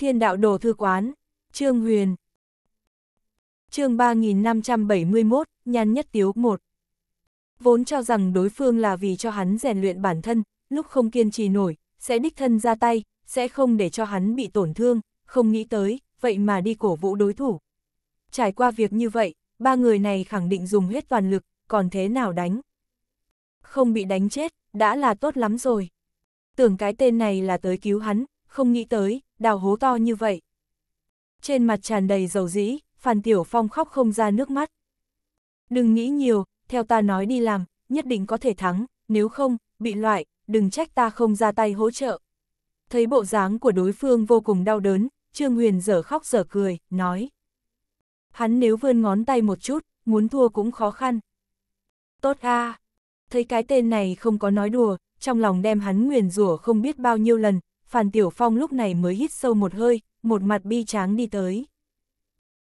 Thiên đạo đồ thư quán, Trương Huyền. chương 3571, nhan nhất tiếu 1. Vốn cho rằng đối phương là vì cho hắn rèn luyện bản thân, lúc không kiên trì nổi, sẽ đích thân ra tay, sẽ không để cho hắn bị tổn thương, không nghĩ tới, vậy mà đi cổ vũ đối thủ. Trải qua việc như vậy, ba người này khẳng định dùng hết toàn lực, còn thế nào đánh. Không bị đánh chết, đã là tốt lắm rồi. Tưởng cái tên này là tới cứu hắn, không nghĩ tới, đào hố to như vậy. Trên mặt tràn đầy dầu dĩ, Phan Tiểu Phong khóc không ra nước mắt. Đừng nghĩ nhiều, theo ta nói đi làm, nhất định có thể thắng, nếu không, bị loại, đừng trách ta không ra tay hỗ trợ. Thấy bộ dáng của đối phương vô cùng đau đớn, Trương Huyền dở khóc dở cười, nói. Hắn nếu vươn ngón tay một chút, muốn thua cũng khó khăn. Tốt a Thấy cái tên này không có nói đùa, trong lòng đem hắn nguyền rủa không biết bao nhiêu lần, Phản Tiểu Phong lúc này mới hít sâu một hơi, một mặt bi tráng đi tới.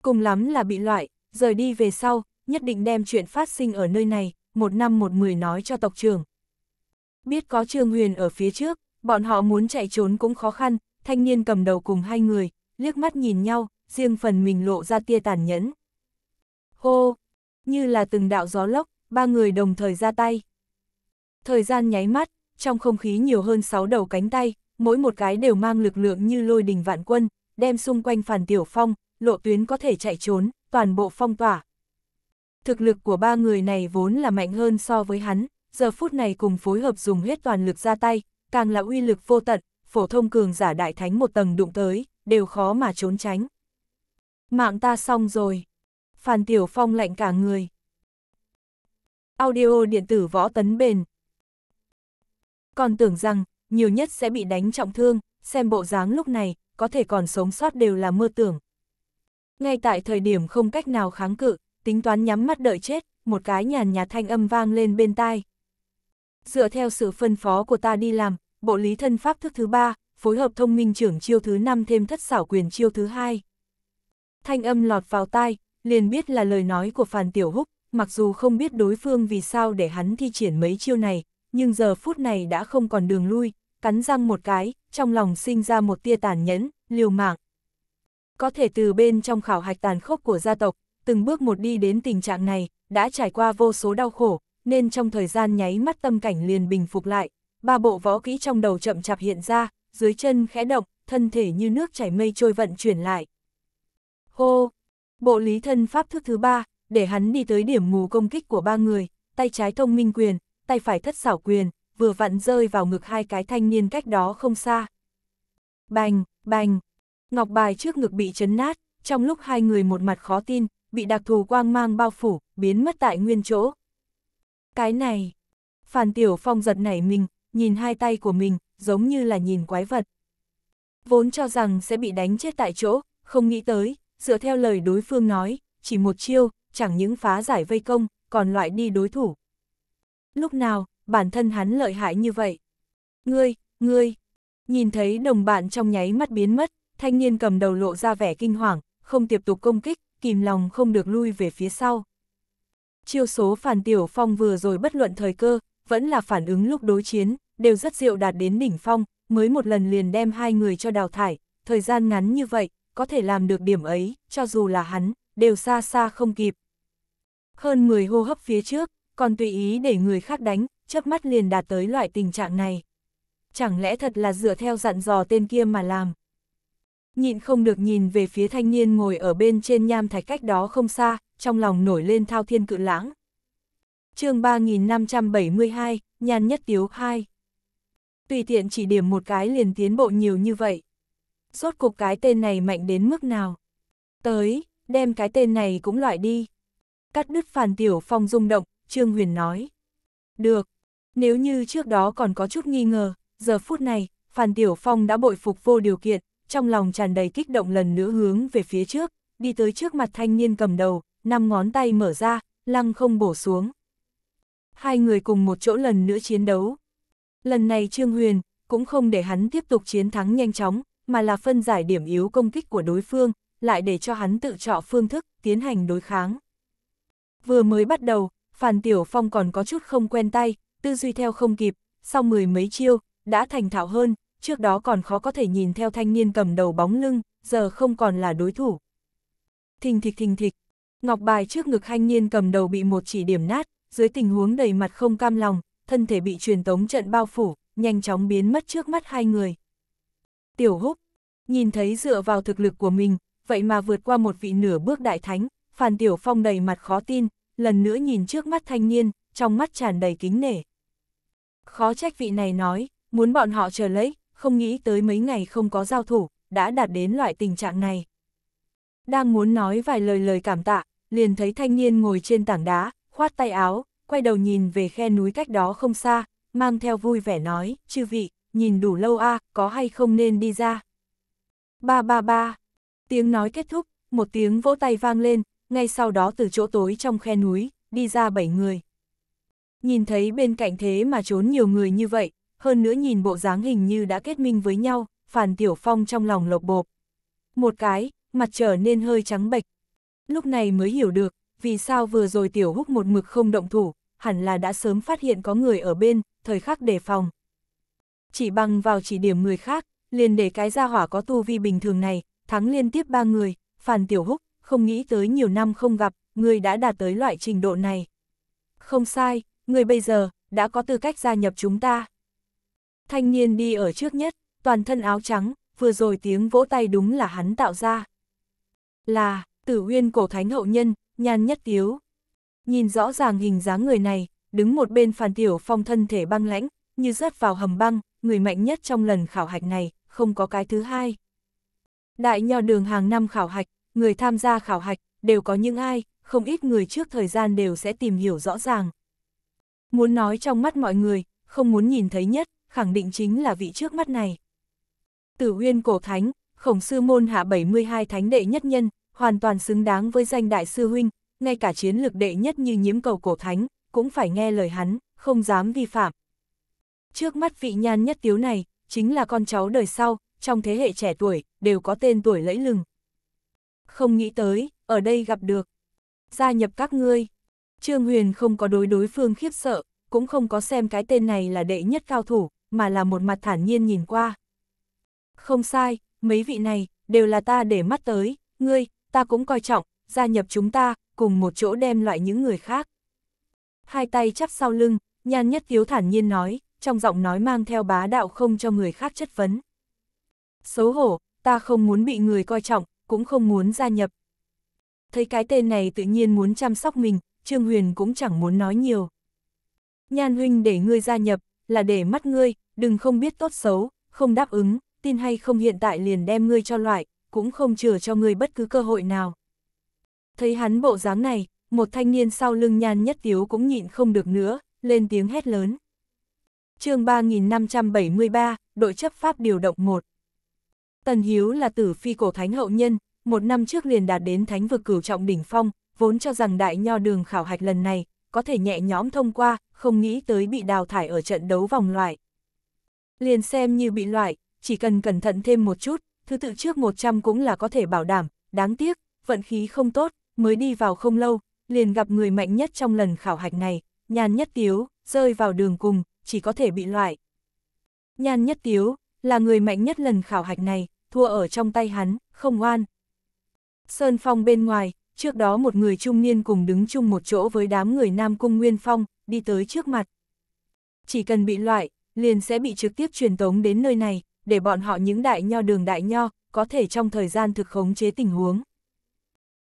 Cùng lắm là bị loại, rời đi về sau, nhất định đem chuyện phát sinh ở nơi này, một năm một mười nói cho tộc trưởng. Biết có Trương Huyền ở phía trước, bọn họ muốn chạy trốn cũng khó khăn, thanh niên cầm đầu cùng hai người, liếc mắt nhìn nhau, riêng phần mình lộ ra tia tàn nhẫn. Hô, như là từng đạo gió lốc, ba người đồng thời ra tay. Thời gian nháy mắt, trong không khí nhiều hơn sáu đầu cánh tay, mỗi một cái đều mang lực lượng như lôi đình vạn quân, đem xung quanh Phản Tiểu Phong, lộ tuyến có thể chạy trốn, toàn bộ phong tỏa. Thực lực của ba người này vốn là mạnh hơn so với hắn, giờ phút này cùng phối hợp dùng hết toàn lực ra tay, càng là uy lực vô tận, phổ thông cường giả đại thánh một tầng đụng tới, đều khó mà trốn tránh. Mạng ta xong rồi. Phản Tiểu Phong lạnh cả người. Audio điện tử võ tấn bền. Còn tưởng rằng, nhiều nhất sẽ bị đánh trọng thương, xem bộ dáng lúc này, có thể còn sống sót đều là mơ tưởng. Ngay tại thời điểm không cách nào kháng cự, tính toán nhắm mắt đợi chết, một cái nhàn nhạt thanh âm vang lên bên tai. Dựa theo sự phân phó của ta đi làm, bộ lý thân pháp thức thứ ba, phối hợp thông minh trưởng chiêu thứ năm thêm thất xảo quyền chiêu thứ hai. Thanh âm lọt vào tai, liền biết là lời nói của Phàn Tiểu Húc, mặc dù không biết đối phương vì sao để hắn thi triển mấy chiêu này, nhưng giờ phút này đã không còn đường lui, cắn răng một cái, trong lòng sinh ra một tia tàn nhẫn, liều mạng. Có thể từ bên trong khảo hạch tàn khốc của gia tộc, từng bước một đi đến tình trạng này, đã trải qua vô số đau khổ, nên trong thời gian nháy mắt tâm cảnh liền bình phục lại, ba bộ võ kỹ trong đầu chậm chạp hiện ra, dưới chân khẽ động, thân thể như nước chảy mây trôi vận chuyển lại. Hô! Bộ lý thân pháp thức thứ ba, để hắn đi tới điểm mù công kích của ba người, tay trái thông minh quyền, tay phải thất xảo quyền, vừa vặn rơi vào ngực hai cái thanh niên cách đó không xa. Bành, bành, ngọc bài trước ngực bị chấn nát, trong lúc hai người một mặt khó tin, bị đặc thù quang mang bao phủ, biến mất tại nguyên chỗ. Cái này, Phản Tiểu Phong giật nảy mình, nhìn hai tay của mình, giống như là nhìn quái vật. Vốn cho rằng sẽ bị đánh chết tại chỗ, không nghĩ tới, dựa theo lời đối phương nói, chỉ một chiêu, chẳng những phá giải vây công, còn loại đi đối thủ. Lúc nào, bản thân hắn lợi hại như vậy. Ngươi, ngươi, nhìn thấy đồng bạn trong nháy mắt biến mất, thanh niên cầm đầu lộ ra vẻ kinh hoàng, không tiếp tục công kích, kìm lòng không được lui về phía sau. Chiêu số phản tiểu phong vừa rồi bất luận thời cơ, vẫn là phản ứng lúc đối chiến, đều rất diệu đạt đến đỉnh phong, mới một lần liền đem hai người cho đào thải, thời gian ngắn như vậy, có thể làm được điểm ấy, cho dù là hắn, đều xa xa không kịp. Hơn 10 hô hấp phía trước, còn tùy ý để người khác đánh, chớp mắt liền đạt tới loại tình trạng này. Chẳng lẽ thật là dựa theo dặn dò tên kia mà làm? Nhịn không được nhìn về phía thanh niên ngồi ở bên trên nham thạch cách đó không xa, trong lòng nổi lên thao thiên cự lãng. chương 3572, nhan nhất tiếu 2. Tùy tiện chỉ điểm một cái liền tiến bộ nhiều như vậy. Rốt cục cái tên này mạnh đến mức nào? Tới, đem cái tên này cũng loại đi. Cắt đứt phàn tiểu phong rung động, Trương Huyền nói. Được, nếu như trước đó còn có chút nghi ngờ, giờ phút này, Phan Tiểu Phong đã bội phục vô điều kiện, trong lòng tràn đầy kích động lần nữa hướng về phía trước, đi tới trước mặt thanh niên cầm đầu, năm ngón tay mở ra, lăng không bổ xuống. Hai người cùng một chỗ lần nữa chiến đấu. Lần này Trương Huyền cũng không để hắn tiếp tục chiến thắng nhanh chóng, mà là phân giải điểm yếu công kích của đối phương, lại để cho hắn tự chọn phương thức tiến hành đối kháng. Vừa mới bắt đầu, Phàn Tiểu Phong còn có chút không quen tay, tư duy theo không kịp, sau mười mấy chiêu, đã thành thạo hơn, trước đó còn khó có thể nhìn theo thanh niên cầm đầu bóng lưng, giờ không còn là đối thủ. Thình thịch thình thịch, ngọc bài trước ngực thanh niên cầm đầu bị một chỉ điểm nát, dưới tình huống đầy mặt không cam lòng, thân thể bị truyền tống trận bao phủ, nhanh chóng biến mất trước mắt hai người. Tiểu húc, nhìn thấy dựa vào thực lực của mình, vậy mà vượt qua một vị nửa bước đại thánh, phàn Tiểu Phong đầy mặt khó tin, lần nữa nhìn trước mắt thanh niên, trong mắt tràn đầy kính nể. Khó trách vị này nói, muốn bọn họ chờ lấy, không nghĩ tới mấy ngày không có giao thủ, đã đạt đến loại tình trạng này. Đang muốn nói vài lời lời cảm tạ, liền thấy thanh niên ngồi trên tảng đá, khoát tay áo, quay đầu nhìn về khe núi cách đó không xa, mang theo vui vẻ nói, chư vị, nhìn đủ lâu a à, có hay không nên đi ra. Ba ba ba, tiếng nói kết thúc, một tiếng vỗ tay vang lên, ngay sau đó từ chỗ tối trong khe núi, đi ra bảy người nhìn thấy bên cạnh thế mà trốn nhiều người như vậy, hơn nữa nhìn bộ dáng hình như đã kết minh với nhau, phàn Tiểu Phong trong lòng lộc bộp. Một cái, mặt trở nên hơi trắng bệch. Lúc này mới hiểu được, vì sao vừa rồi Tiểu Húc một mực không động thủ, hẳn là đã sớm phát hiện có người ở bên, thời khắc đề phòng. Chỉ bằng vào chỉ điểm người khác, liền để cái gia hỏa có tu vi bình thường này, thắng liên tiếp ba người, phàn Tiểu Húc, không nghĩ tới nhiều năm không gặp, người đã đạt tới loại trình độ này. Không sai, người bây giờ, đã có tư cách gia nhập chúng ta. Thanh niên đi ở trước nhất, toàn thân áo trắng, vừa rồi tiếng vỗ tay đúng là hắn tạo ra. Là, tử huyên cổ thánh hậu nhân, nhan nhất tiếu. Nhìn rõ ràng hình dáng người này, đứng một bên phản tiểu phong thân thể băng lãnh, như rớt vào hầm băng, người mạnh nhất trong lần khảo hạch này, không có cái thứ hai. Đại nho đường hàng năm khảo hạch, người tham gia khảo hạch, đều có những ai, không ít người trước thời gian đều sẽ tìm hiểu rõ ràng, Muốn nói trong mắt mọi người, không muốn nhìn thấy nhất, khẳng định chính là vị trước mắt này. Tử huyên cổ thánh, khổng sư môn hạ 72 thánh đệ nhất nhân, hoàn toàn xứng đáng với danh đại sư huynh, ngay cả chiến lược đệ nhất như nhiễm cầu cổ thánh, cũng phải nghe lời hắn, không dám vi phạm. Trước mắt vị nhan nhất tiếu này, chính là con cháu đời sau, trong thế hệ trẻ tuổi, đều có tên tuổi lẫy lừng. Không nghĩ tới, ở đây gặp được. Gia nhập các ngươi. Trương Huyền không có đối đối phương khiếp sợ, cũng không có xem cái tên này là đệ nhất cao thủ, mà là một mặt thản nhiên nhìn qua. Không sai, mấy vị này, đều là ta để mắt tới, ngươi, ta cũng coi trọng, gia nhập chúng ta, cùng một chỗ đem loại những người khác. Hai tay chắp sau lưng, nhan nhất thiếu thản nhiên nói, trong giọng nói mang theo bá đạo không cho người khác chất vấn. Xấu hổ, ta không muốn bị người coi trọng, cũng không muốn gia nhập. Thấy cái tên này tự nhiên muốn chăm sóc mình, Trương Huyền cũng chẳng muốn nói nhiều. Nhan huynh để ngươi gia nhập, là để mắt ngươi, đừng không biết tốt xấu, không đáp ứng, tin hay không hiện tại liền đem ngươi cho loại, cũng không chừa cho ngươi bất cứ cơ hội nào. Thấy hắn bộ dáng này, một thanh niên sau lưng nhan nhất tiếu cũng nhịn không được nữa, lên tiếng hét lớn. chương 3573, đội chấp pháp điều động 1. Tần Hiếu là tử phi cổ thánh hậu nhân, một năm trước liền đạt đến thánh vực cửu trọng đỉnh phong, vốn cho rằng đại nho đường khảo hạch lần này, có thể nhẹ nhõm thông qua, không nghĩ tới bị đào thải ở trận đấu vòng loại. Liền xem như bị loại, chỉ cần cẩn thận thêm một chút, thứ tự trước 100 cũng là có thể bảo đảm, đáng tiếc, vận khí không tốt, mới đi vào không lâu, liền gặp người mạnh nhất trong lần khảo hạch này, nhàn nhất tiếu, rơi vào đường cùng, chỉ có thể bị loại. Nhan Nhất Tiếu, là người mạnh nhất lần khảo hạch này, thua ở trong tay hắn, không oan. Sơn Phong bên ngoài, trước đó một người trung niên cùng đứng chung một chỗ với đám người Nam Cung Nguyên Phong, đi tới trước mặt. Chỉ cần bị loại, liền sẽ bị trực tiếp truyền tống đến nơi này, để bọn họ những đại nho đường đại nho, có thể trong thời gian thực khống chế tình huống.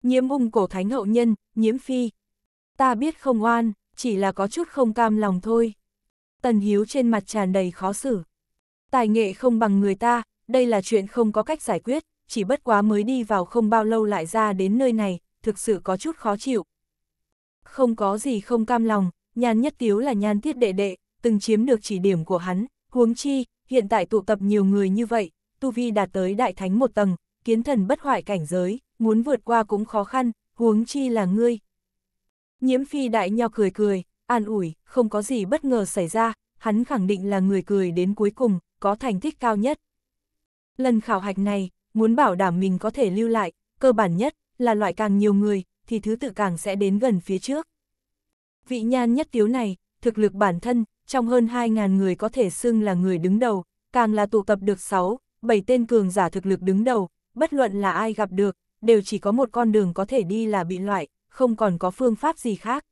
Nhiễm ung cổ thánh hậu nhân, nhiễm phi. Ta biết không oan, chỉ là có chút không cam lòng thôi. Tần Hiếu trên mặt tràn đầy khó xử. Tài nghệ không bằng người ta, đây là chuyện không có cách giải quyết, chỉ bất quá mới đi vào không bao lâu lại ra đến nơi này, thực sự có chút khó chịu. Không có gì không cam lòng, nhan nhất tiếu là nhan Tiết đệ đệ, từng chiếm được chỉ điểm của hắn, huống chi, hiện tại tụ tập nhiều người như vậy, tu vi đạt tới đại thánh một tầng, kiến thần bất hoại cảnh giới, muốn vượt qua cũng khó khăn, huống chi là ngươi. Nhiễm phi đại nho cười cười, an ủi, không có gì bất ngờ xảy ra, hắn khẳng định là người cười đến cuối cùng, có thành tích cao nhất. Lần khảo hạch này, muốn bảo đảm mình có thể lưu lại, cơ bản nhất, là loại càng nhiều người, thì thứ tự càng sẽ đến gần phía trước. Vị nhan nhất tiếu này, thực lực bản thân, trong hơn 2.000 người có thể xưng là người đứng đầu, càng là tụ tập được 6, 7 tên cường giả thực lực đứng đầu, bất luận là ai gặp được, đều chỉ có một con đường có thể đi là bị loại, không còn có phương pháp gì khác.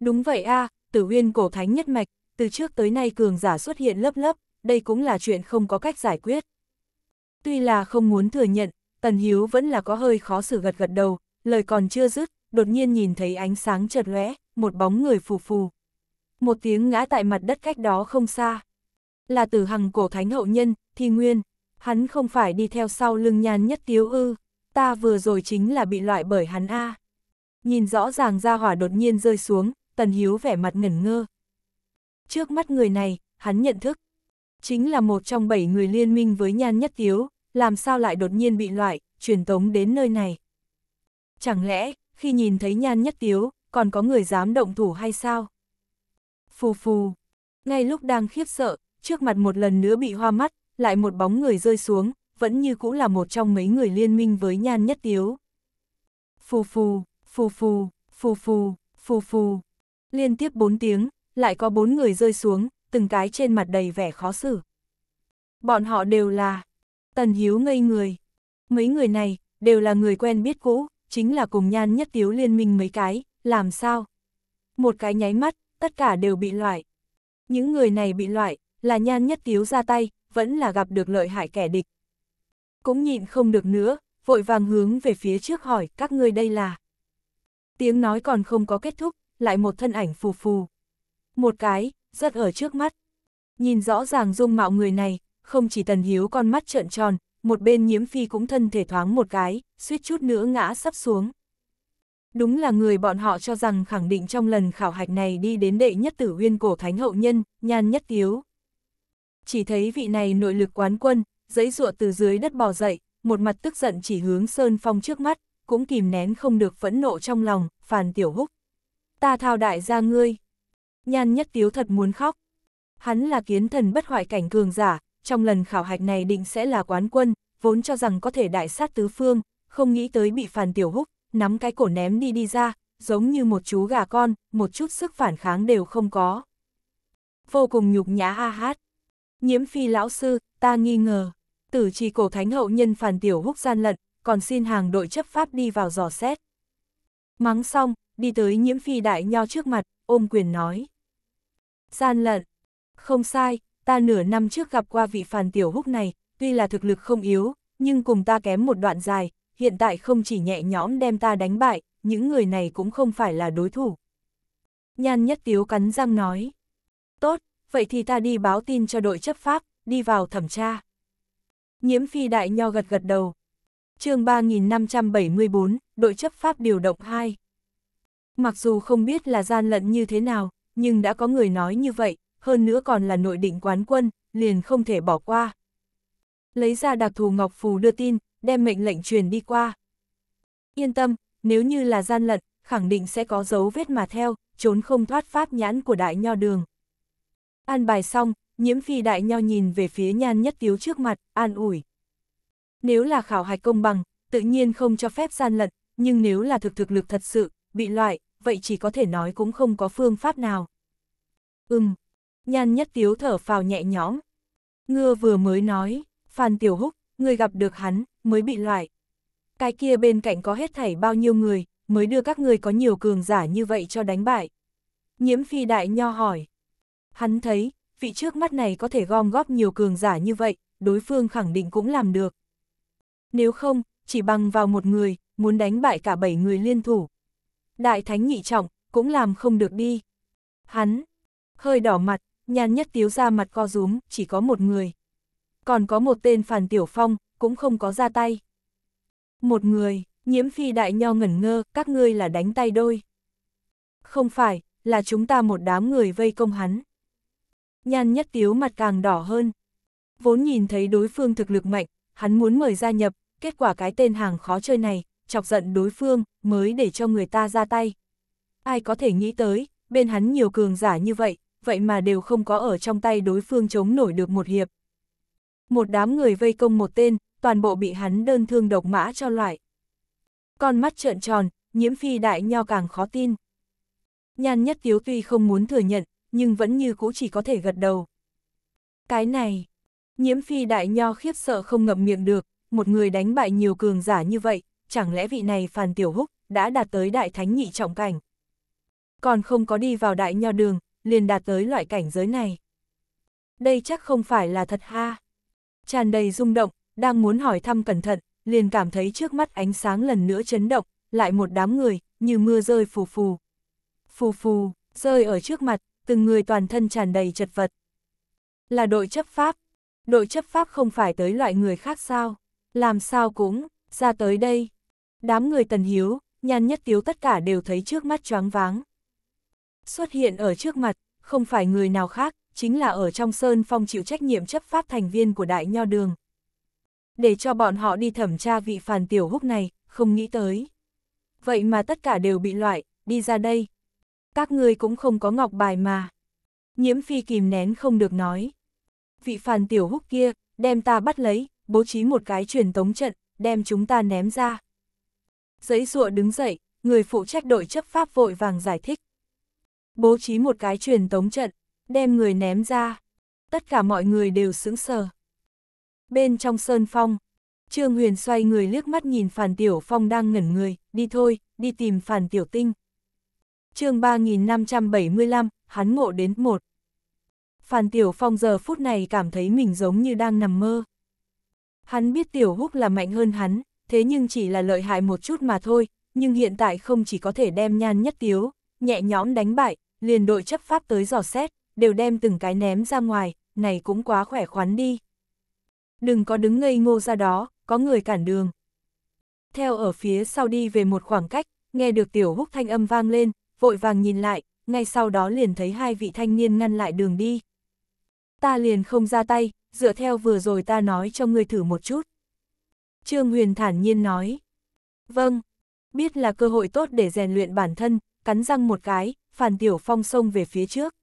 Đúng vậy a, tử huyên cổ thánh nhất mạch, từ trước tới nay cường giả xuất hiện lấp lấp, đây cũng là chuyện không có cách giải quyết. Tuy là không muốn thừa nhận, Tần Hiếu vẫn là có hơi khó xử gật gật đầu, lời còn chưa dứt, đột nhiên nhìn thấy ánh sáng chợt lóe, một bóng người phù phù. Một tiếng ngã tại mặt đất cách đó không xa. Là tử hằng cổ thánh hậu nhân, thi nguyên, hắn không phải đi theo sau lưng nhan nhất tiếu ư, ta vừa rồi chính là bị loại bởi hắn A. Nhìn rõ ràng ra hỏa đột nhiên rơi xuống, tần hiếu vẻ mặt ngẩn ngơ. Trước mắt người này, hắn nhận thức, chính là một trong bảy người liên minh với nhan nhất tiếu, làm sao lại đột nhiên bị loại, truyền tống đến nơi này. Chẳng lẽ, khi nhìn thấy nhan nhất tiếu, còn có người dám động thủ hay sao? Phù phù, ngay lúc đang khiếp sợ, trước mặt một lần nữa bị hoa mắt, lại một bóng người rơi xuống, vẫn như cũ là một trong mấy người liên minh với nhan nhất tiếu. Phù phù, phù phù, phù phù, phù phù, liên tiếp bốn tiếng, lại có bốn người rơi xuống, từng cái trên mặt đầy vẻ khó xử. Bọn họ đều là Tần Hiếu ngây người. Mấy người này, đều là người quen biết cũ, chính là cùng nhan nhất tiếu liên minh mấy cái, làm sao? Một cái nháy mắt, tất cả đều bị loại. Những người này bị loại, là nhan nhất tiếu ra tay, vẫn là gặp được lợi hại kẻ địch. Cũng nhịn không được nữa, vội vàng hướng về phía trước hỏi các ngươi đây là. Tiếng nói còn không có kết thúc, lại một thân ảnh phù phù. Một cái, rất ở trước mắt. Nhìn rõ ràng dung mạo người này, không chỉ Tần Hiếu con mắt trợn tròn, một bên nhiễm phi cũng thân thể thoáng một cái, suýt chút nữa ngã sắp xuống. Đúng là người bọn họ cho rằng khẳng định trong lần khảo hạch này đi đến đệ nhất tử huyên cổ thánh hậu nhân, nhan nhất tiếu. Chỉ thấy vị này nội lực quán quân, dãy ruộng từ dưới đất bò dậy, một mặt tức giận chỉ hướng Sơn Phong trước mắt, cũng kìm nén không được phẫn nộ trong lòng, phàn tiểu húc. Ta thao đại gia ngươi. Nhan nhất tiếu thật muốn khóc. Hắn là kiến thần bất hoại cảnh cường giả, trong lần khảo hạch này định sẽ là quán quân, vốn cho rằng có thể đại sát tứ phương, không nghĩ tới bị phản Tiểu Húc, nắm cái cổ ném đi đi ra, giống như một chú gà con, một chút sức phản kháng đều không có. Vô cùng nhục nhã ha hát. Nhiễm phi lão sư, ta nghi ngờ, tử trì cổ thánh hậu nhân phản Tiểu Húc gian lận, còn xin hàng đội chấp pháp đi vào dò xét. Mắng xong, đi tới nhiễm phi đại nho trước mặt, ôm quyền nói. Gian lận, không sai, ta nửa năm trước gặp qua vị phàn tiểu húc này, tuy là thực lực không yếu, nhưng cùng ta kém một đoạn dài, hiện tại không chỉ nhẹ nhõm đem ta đánh bại, những người này cũng không phải là đối thủ. Nhan nhất tiếu cắn răng nói, tốt, vậy thì ta đi báo tin cho đội chấp pháp, đi vào thẩm tra. Nhiễm phi đại nho gật gật đầu. chương 3574, đội chấp pháp điều động 2. Mặc dù không biết là gian lận như thế nào, nhưng đã có người nói như vậy, hơn nữa còn là nội định quán quân, liền không thể bỏ qua. Lấy ra đặc thù Ngọc Phù đưa tin, đem mệnh lệnh truyền đi qua. Yên tâm, nếu như là gian lận, khẳng định sẽ có dấu vết mà theo, trốn không thoát pháp nhãn của đại nho đường. An bài xong, nhiễm phi đại nho nhìn về phía nhan nhất tiếu trước mặt, an ủi. Nếu là khảo hạch công bằng, tự nhiên không cho phép gian lận, nhưng nếu là thực thực lực thật sự, bị loại, vậy chỉ có thể nói cũng không có phương pháp nào. Ừm, Nhan nhất tiếu thở phào nhẹ nhõm. Ngưa vừa mới nói, Phan Tiểu Húc, người gặp được hắn, mới bị loại. Cái kia bên cạnh có hết thảy bao nhiêu người, mới đưa các người có nhiều cường giả như vậy cho đánh bại. Nhiễm phi đại nho hỏi. Hắn thấy, vị trước mắt này có thể gom góp nhiều cường giả như vậy, đối phương khẳng định cũng làm được. Nếu không, chỉ bằng vào một người, muốn đánh bại cả bảy người liên thủ. Đại thánh nhị trọng, cũng làm không được đi. Hắn, hơi đỏ mặt, nhan nhất tiếu ra mặt co rúm, chỉ có một người. Còn có một tên Phản Tiểu Phong, cũng không có ra tay. Một người, nhiễm phi đại nho ngẩn ngơ, các ngươi là đánh tay đôi. Không phải, là chúng ta một đám người vây công hắn. Nhan nhất tiếu mặt càng đỏ hơn. Vốn nhìn thấy đối phương thực lực mạnh, hắn muốn mời gia nhập, kết quả cái tên hàng khó chơi này, chọc giận đối phương, mới để cho người ta ra tay. Ai có thể nghĩ tới, bên hắn nhiều cường giả như vậy, vậy mà đều không có ở trong tay đối phương chống nổi được một hiệp. Một đám người vây công một tên, toàn bộ bị hắn đơn thương độc mã cho loại. Con mắt trợn tròn, nhiễm phi đại nho càng khó tin. Nhan nhất tiếu tuy không muốn thừa nhận, nhưng vẫn như cũ chỉ có thể gật đầu. Cái này, nhiễm phi đại nho khiếp sợ không ngậm miệng được, một người đánh bại nhiều cường giả như vậy, chẳng lẽ vị này Phàn Tiểu Húc đã đạt tới đại thánh nhị trọng cảnh. Còn không có đi vào đại nho đường, liền đạt tới loại cảnh giới này. Đây chắc không phải là thật ha. Tràn đầy rung động, đang muốn hỏi thăm cẩn thận, liền cảm thấy trước mắt ánh sáng lần nữa chấn động, lại một đám người, như mưa rơi phù phù. Phù phù, rơi ở trước mặt, từng người toàn thân tràn đầy chật vật. Là đội chấp pháp. Đội chấp pháp không phải tới loại người khác sao. Làm sao cũng, ra tới đây. Đám người tần hiếu, nhan nhất tiếu tất cả đều thấy trước mắt choáng váng. Xuất hiện ở trước mặt, không phải người nào khác, chính là ở trong Sơn Phong chịu trách nhiệm chấp pháp thành viên của Đại Nho Đường. Để cho bọn họ đi thẩm tra vị phàn tiểu húc này, không nghĩ tới. Vậy mà tất cả đều bị loại, đi ra đây. Các ngươi cũng không có ngọc bài mà. Nhiễm phi kìm nén không được nói. Vị phàn tiểu húc kia, đem ta bắt lấy, bố trí một cái truyền tống trận, đem chúng ta ném ra. Giấy rụa đứng dậy, người phụ trách đội chấp pháp vội vàng giải thích bố trí một cái truyền tống trận, đem người ném ra. Tất cả mọi người đều sững sờ. Bên trong sơn phong, Trương Huyền xoay người liếc mắt nhìn Phản Tiểu Phong đang ngẩn người, đi thôi, đi tìm Phản Tiểu Tinh. chương 3575, hắn ngộ đến một. Phản Tiểu Phong giờ phút này cảm thấy mình giống như đang nằm mơ. Hắn biết Tiểu Húc là mạnh hơn hắn, thế nhưng chỉ là lợi hại một chút mà thôi, nhưng hiện tại không chỉ có thể đem nhan nhất tiếu, nhẹ nhõm đánh bại, liền đội chấp pháp tới dò xét, đều đem từng cái ném ra ngoài, này cũng quá khỏe khoắn đi. Đừng có đứng ngây ngô ra đó, có người cản đường. Theo ở phía sau đi về một khoảng cách, nghe được tiểu húc thanh âm vang lên, vội vàng nhìn lại, ngay sau đó liền thấy hai vị thanh niên ngăn lại đường đi. Ta liền không ra tay, dựa theo vừa rồi ta nói cho ngươi thử một chút. Trương Huyền thản nhiên nói. Vâng, biết là cơ hội tốt để rèn luyện bản thân, cắn răng một cái, Phản Tiểu Phong xông về phía trước.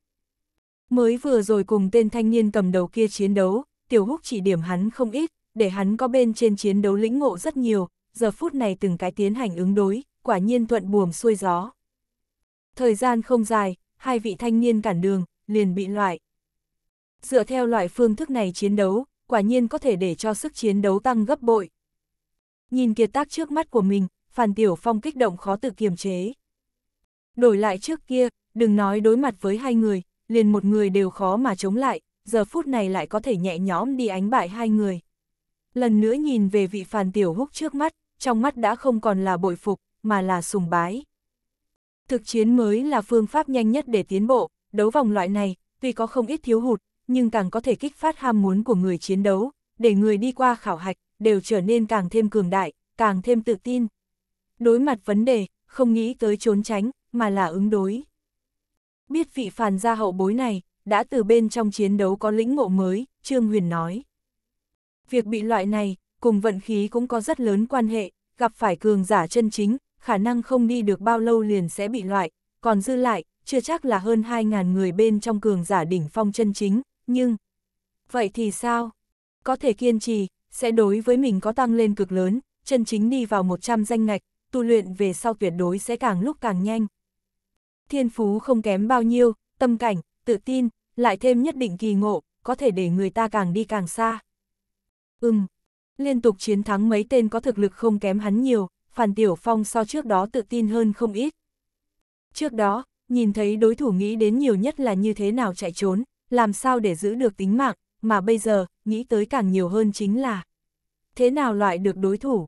Mới vừa rồi cùng tên thanh niên cầm đầu kia chiến đấu, Tiểu Húc chỉ điểm hắn không ít, để hắn có bên trên chiến đấu lĩnh ngộ rất nhiều, giờ phút này từng cái tiến hành ứng đối, quả nhiên thuận buồm xuôi gió. Thời gian không dài, hai vị thanh niên cản đường, liền bị loại. Dựa theo loại phương thức này chiến đấu, quả nhiên có thể để cho sức chiến đấu tăng gấp bội. Nhìn kiệt tác trước mắt của mình, Phản Tiểu Phong kích động khó tự kiềm chế. Đổi lại trước kia, đừng nói đối mặt với hai người, liền một người đều khó mà chống lại, giờ phút này lại có thể nhẹ nhõm đi ánh bại hai người. Lần nữa nhìn về vị phàn tiểu húc trước mắt, trong mắt đã không còn là bội phục, mà là sùng bái. Thực chiến mới là phương pháp nhanh nhất để tiến bộ, đấu vòng loại này, tuy có không ít thiếu hụt, nhưng càng có thể kích phát ham muốn của người chiến đấu, để người đi qua khảo hạch, đều trở nên càng thêm cường đại, càng thêm tự tin. Đối mặt vấn đề, không nghĩ tới trốn tránh, mà là ứng đối. Biết vị phản gia hậu bối này, đã từ bên trong chiến đấu có lĩnh ngộ mới, Trương Huyền nói. Việc bị loại này, cùng vận khí cũng có rất lớn quan hệ, gặp phải cường giả chân chính, khả năng không đi được bao lâu liền sẽ bị loại, còn dư lại, chưa chắc là hơn 2.000 người bên trong cường giả đỉnh phong chân chính, nhưng... Vậy thì sao? Có thể kiên trì, sẽ đối với mình có tăng lên cực lớn, chân chính đi vào 100 danh ngạch, tu luyện về sau tuyệt đối sẽ càng lúc càng nhanh, thiên phú không kém bao nhiêu, tâm cảnh, tự tin, lại thêm nhất định kỳ ngộ, có thể để người ta càng đi càng xa. Ừm, liên tục chiến thắng mấy tên có thực lực không kém hắn nhiều, Phản Tiểu Phong so trước đó tự tin hơn không ít. Trước đó, nhìn thấy đối thủ nghĩ đến nhiều nhất là như thế nào chạy trốn, làm sao để giữ được tính mạng, mà bây giờ, nghĩ tới càng nhiều hơn chính là thế nào loại được đối thủ.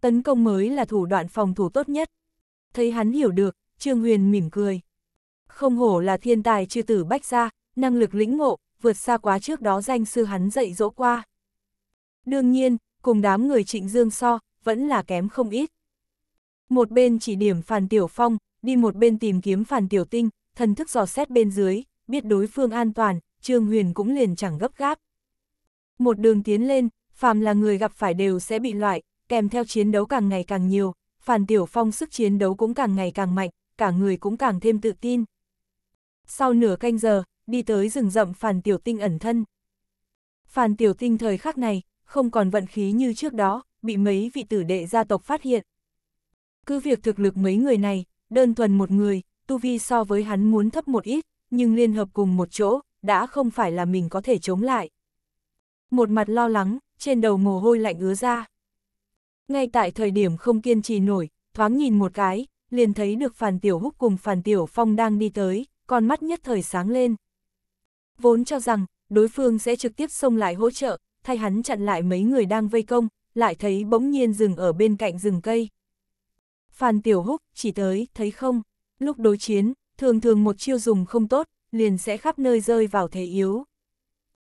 Tấn công mới là thủ đoạn phòng thủ tốt nhất. Thấy hắn hiểu được, Trương Huyền mỉm cười. Không hổ là thiên tài chư tử bách gia, năng lực lĩnh ngộ, vượt xa quá trước đó danh sư hắn dạy dỗ qua. Đương nhiên, cùng đám người trịnh dương so, vẫn là kém không ít. Một bên chỉ điểm phản Tiểu Phong, đi một bên tìm kiếm phản Tiểu Tinh, thần thức dò xét bên dưới, biết đối phương an toàn, Trương Huyền cũng liền chẳng gấp gáp. Một đường tiến lên, phàm là người gặp phải đều sẽ bị loại, kèm theo chiến đấu càng ngày càng nhiều, phản Tiểu Phong sức chiến đấu cũng càng ngày càng mạnh, cả người cũng càng thêm tự tin. Sau nửa canh giờ, đi tới rừng rậm Phàn Tiểu Tinh ẩn thân. Phàn Tiểu Tinh thời khắc này, không còn vận khí như trước đó, bị mấy vị tử đệ gia tộc phát hiện. Cứ việc thực lực mấy người này, đơn thuần một người, tu vi so với hắn muốn thấp một ít, nhưng liên hợp cùng một chỗ, đã không phải là mình có thể chống lại. Một mặt lo lắng, trên đầu mồ hôi lạnh ứa ra. Ngay tại thời điểm không kiên trì nổi, thoáng nhìn một cái, liền thấy được Phản Tiểu Húc cùng Phản Tiểu Phong đang đi tới, con mắt nhất thời sáng lên. Vốn cho rằng, đối phương sẽ trực tiếp xông lại hỗ trợ, thay hắn chặn lại mấy người đang vây công, lại thấy bỗng nhiên dừng ở bên cạnh rừng cây. Phan Tiểu Húc chỉ tới, thấy không, lúc đối chiến, thường thường một chiêu dùng không tốt, liền sẽ khắp nơi rơi vào thế yếu.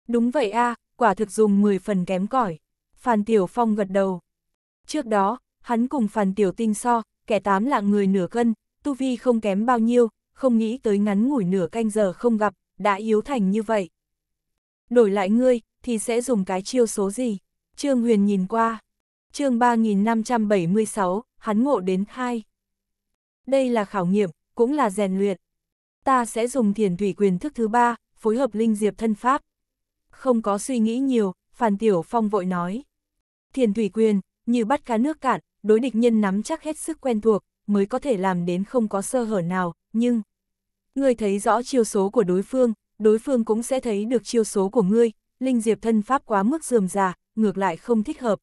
Đúng vậy a, à, quả thực dùng 10 phần kém cỏi. Phan Tiểu Phong gật đầu. Trước đó, hắn cùng Phan Tiểu Tinh so, kẻ tám lạng người nửa cân, tu vi không kém bao nhiêu, không nghĩ tới ngắn ngủi nửa canh giờ không gặp, đã yếu thành như vậy. Đổi lại ngươi, thì sẽ dùng cái chiêu số gì? Trương Huyền nhìn qua. chương 3576, hắn ngộ đến 2. Đây là khảo nghiệm, cũng là rèn luyện. Ta sẽ dùng thiền thủy quyền thức thứ ba, phối hợp linh diệp thân pháp. Không có suy nghĩ nhiều, Phan Tiểu Phong vội nói. Thiền thủy quyền, như bắt cá nước cạn, đối địch nhân nắm chắc hết sức quen thuộc, mới có thể làm đến không có sơ hở nào, nhưng... Ngươi thấy rõ chiêu số của đối phương, đối phương cũng sẽ thấy được chiêu số của ngươi, Linh Diệp thân pháp quá mức dườm già, ngược lại không thích hợp.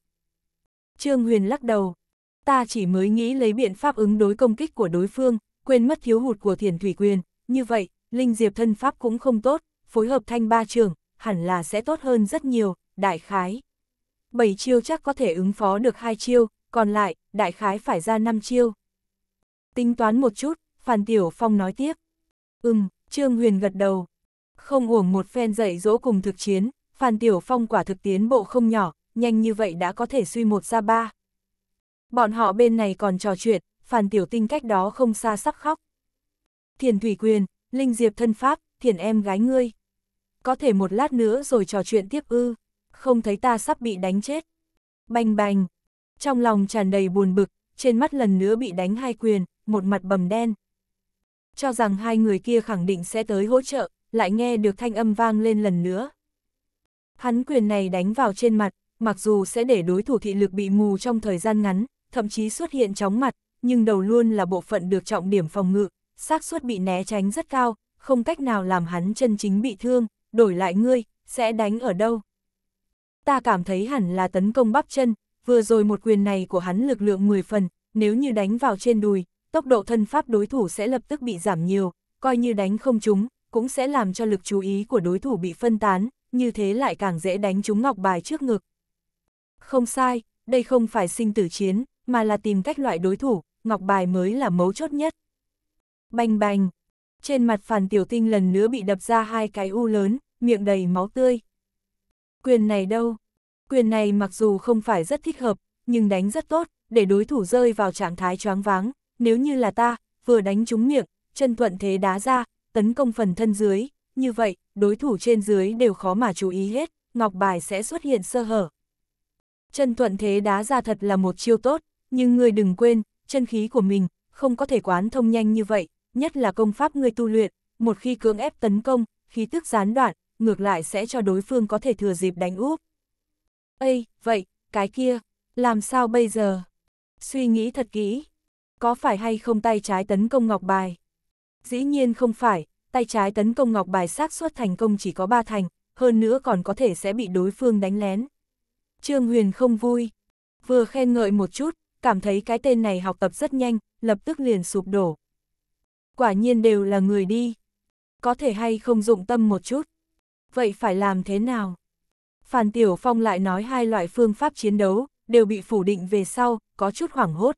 Trương Huyền lắc đầu, ta chỉ mới nghĩ lấy biện pháp ứng đối công kích của đối phương, quên mất thiếu hụt của thiền thủy quyền, như vậy, Linh Diệp thân pháp cũng không tốt, phối hợp thanh ba trường, hẳn là sẽ tốt hơn rất nhiều, đại khái. Bảy chiêu chắc có thể ứng phó được hai chiêu, còn lại, đại khái phải ra 5 chiêu. Tính toán một chút, Phan Tiểu Phong nói tiếp. Ừm, Trương Huyền gật đầu. Không uổng một phen dạy dỗ cùng thực chiến, Phan Tiểu Phong quả thực tiến bộ không nhỏ, nhanh như vậy đã có thể suy một ra ba. Bọn họ bên này còn trò chuyện, Phan Tiểu Tinh cách đó không xa sắp khóc. Thiền Thủy Quyền, Linh Diệp thân pháp, thiền em gái ngươi. Có thể một lát nữa rồi trò chuyện tiếp ư, không thấy ta sắp bị đánh chết. Bành bành, trong lòng tràn đầy buồn bực, trên mắt lần nữa bị đánh hai quyền, một mặt bầm đen. Cho rằng hai người kia khẳng định sẽ tới hỗ trợ, lại nghe được thanh âm vang lên lần nữa. Hắn quyền này đánh vào trên mặt, mặc dù sẽ để đối thủ thị lực bị mù trong thời gian ngắn, thậm chí xuất hiện chóng mặt, nhưng đầu luôn là bộ phận được trọng điểm phòng ngự, xác suất bị né tránh rất cao, không cách nào làm hắn chân chính bị thương, đổi lại ngươi, sẽ đánh ở đâu. Ta cảm thấy hẳn là tấn công bắp chân, vừa rồi một quyền này của hắn lực lượng 10 phần, nếu như đánh vào trên đùi, tốc độ thân pháp đối thủ sẽ lập tức bị giảm nhiều, coi như đánh không trúng, cũng sẽ làm cho lực chú ý của đối thủ bị phân tán, như thế lại càng dễ đánh trúng ngọc bài trước ngực. Không sai, đây không phải sinh tử chiến, mà là tìm cách loại đối thủ, ngọc bài mới là mấu chốt nhất. Bành bành, trên mặt phản tiểu tinh lần nữa bị đập ra hai cái u lớn, miệng đầy máu tươi. Quyền này đâu, Quyền này mặc dù không phải rất thích hợp, nhưng đánh rất tốt, để đối thủ rơi vào trạng thái choáng váng, nếu như là ta, vừa đánh trúng miệng, chân thuận thế đá ra, tấn công phần thân dưới, như vậy, đối thủ trên dưới đều khó mà chú ý hết, ngọc bài sẽ xuất hiện sơ hở. Chân thuận thế đá ra thật là một chiêu tốt, nhưng người đừng quên, chân khí của mình, không có thể quán thông nhanh như vậy, nhất là công pháp người tu luyện, một khi cưỡng ép tấn công, khí tức gián đoạn, ngược lại sẽ cho đối phương có thể thừa dịp đánh úp. Ây, vậy, cái kia, làm sao bây giờ? Suy nghĩ thật kỹ, có phải hay không tay trái tấn công ngọc bài? Dĩ nhiên không phải, tay trái tấn công ngọc bài xác suất thành công chỉ có ba thành, hơn nữa còn có thể sẽ bị đối phương đánh lén. Trương Huyền không vui, vừa khen ngợi một chút, cảm thấy cái tên này học tập rất nhanh, lập tức liền sụp đổ. Quả nhiên đều là người đi, có thể hay không dụng tâm một chút. Vậy phải làm thế nào? Phan Tiểu Phong lại nói hai loại phương pháp chiến đấu, đều bị phủ định về sau, có chút hoảng hốt.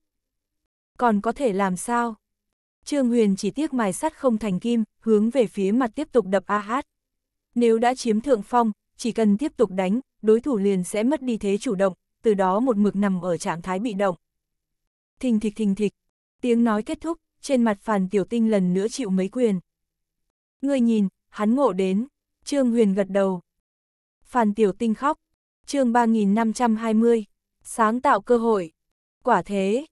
Còn có thể làm sao? Trương Huyền chỉ tiếc mài sắt không thành kim, hướng về phía mặt tiếp tục đập ah. Nếu đã chiếm thượng phong, chỉ cần tiếp tục đánh, đối thủ liền sẽ mất đi thế chủ động, từ đó một mực nằm ở trạng thái bị động. Thình thịch thình thịch, tiếng nói kết thúc, trên mặt Phàn Tiểu Tinh lần nữa chịu mấy quyền. Người nhìn, hắn ngộ đến, Trương Huyền gật đầu. Phan Tiểu Tinh khóc. chương 3520, sáng tạo cơ hội. Quả thế,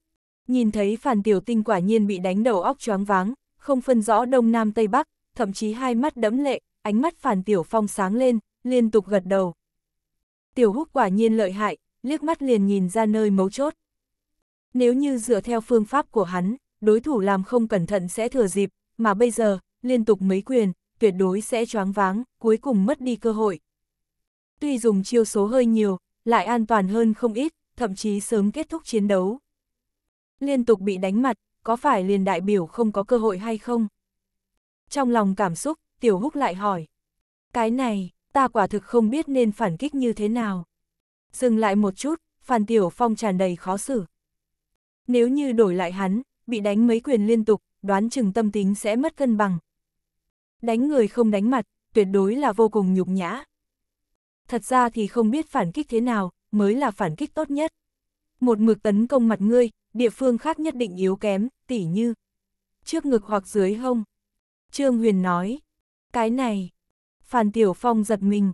nhìn thấy Phan Tiểu Tinh quả nhiên bị đánh đầu óc choáng váng, không phân rõ đông nam tây bắc, thậm chí hai mắt đẫm lệ, ánh mắt Phan Tiểu Phong sáng lên, liên tục gật đầu. Tiểu Húc quả nhiên lợi hại, liếc mắt liền nhìn ra nơi mấu chốt. Nếu như dựa theo phương pháp của hắn, đối thủ làm không cẩn thận sẽ thừa dịp, mà bây giờ, liên tục mấy quyền, tuyệt đối sẽ choáng váng, cuối cùng mất đi cơ hội tuy dùng chiêu số hơi nhiều, lại an toàn hơn không ít, thậm chí sớm kết thúc chiến đấu. Liên tục bị đánh mặt, có phải liền đại biểu không có cơ hội hay không? Trong lòng cảm xúc, Tiểu Húc lại hỏi. Cái này, ta quả thực không biết nên phản kích như thế nào. Dừng lại một chút, Phan Tiểu Phong tràn đầy khó xử. Nếu như đổi lại hắn, bị đánh mấy quyền liên tục, đoán chừng tâm tính sẽ mất cân bằng. Đánh người không đánh mặt, tuyệt đối là vô cùng nhục nhã. Thật ra thì không biết phản kích thế nào, mới là phản kích tốt nhất. Một mực tấn công mặt ngươi, địa phương khác nhất định yếu kém, tỉ như trước ngực hoặc dưới hông. Trương Huyền nói, cái này, Phan Tiểu Phong giật mình.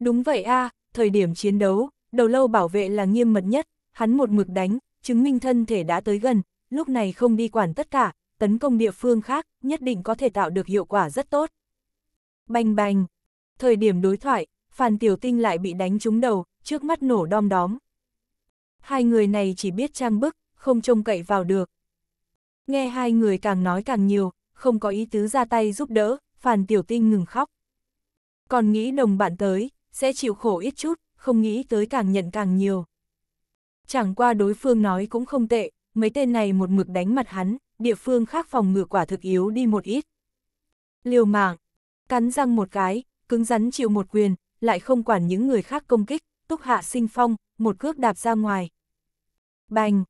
Đúng vậy a à, thời điểm chiến đấu, đầu lâu bảo vệ là nghiêm mật nhất, hắn một mực đánh, chứng minh thân thể đã tới gần, lúc này không đi quản tất cả, tấn công địa phương khác, nhất định có thể tạo được hiệu quả rất tốt. Bành bành, thời điểm đối thoại, Phàn Tiểu Tinh lại bị đánh trúng đầu, trước mắt nổ đom đóm. Hai người này chỉ biết trang bức, không trông cậy vào được. Nghe hai người càng nói càng nhiều, không có ý tứ ra tay giúp đỡ, Phàn Tiểu Tinh ngừng khóc. Còn nghĩ đồng bạn tới, sẽ chịu khổ ít chút, không nghĩ tới càng nhận càng nhiều. Chẳng qua đối phương nói cũng không tệ, mấy tên này một mực đánh mặt hắn, địa phương khác phòng ngừa quả thực yếu đi một ít. Liều mạng, cắn răng một cái, cứng rắn chịu một quyền, lại không quản những người khác công kích, túc hạ sinh phong, một cước đạp ra ngoài. Bành!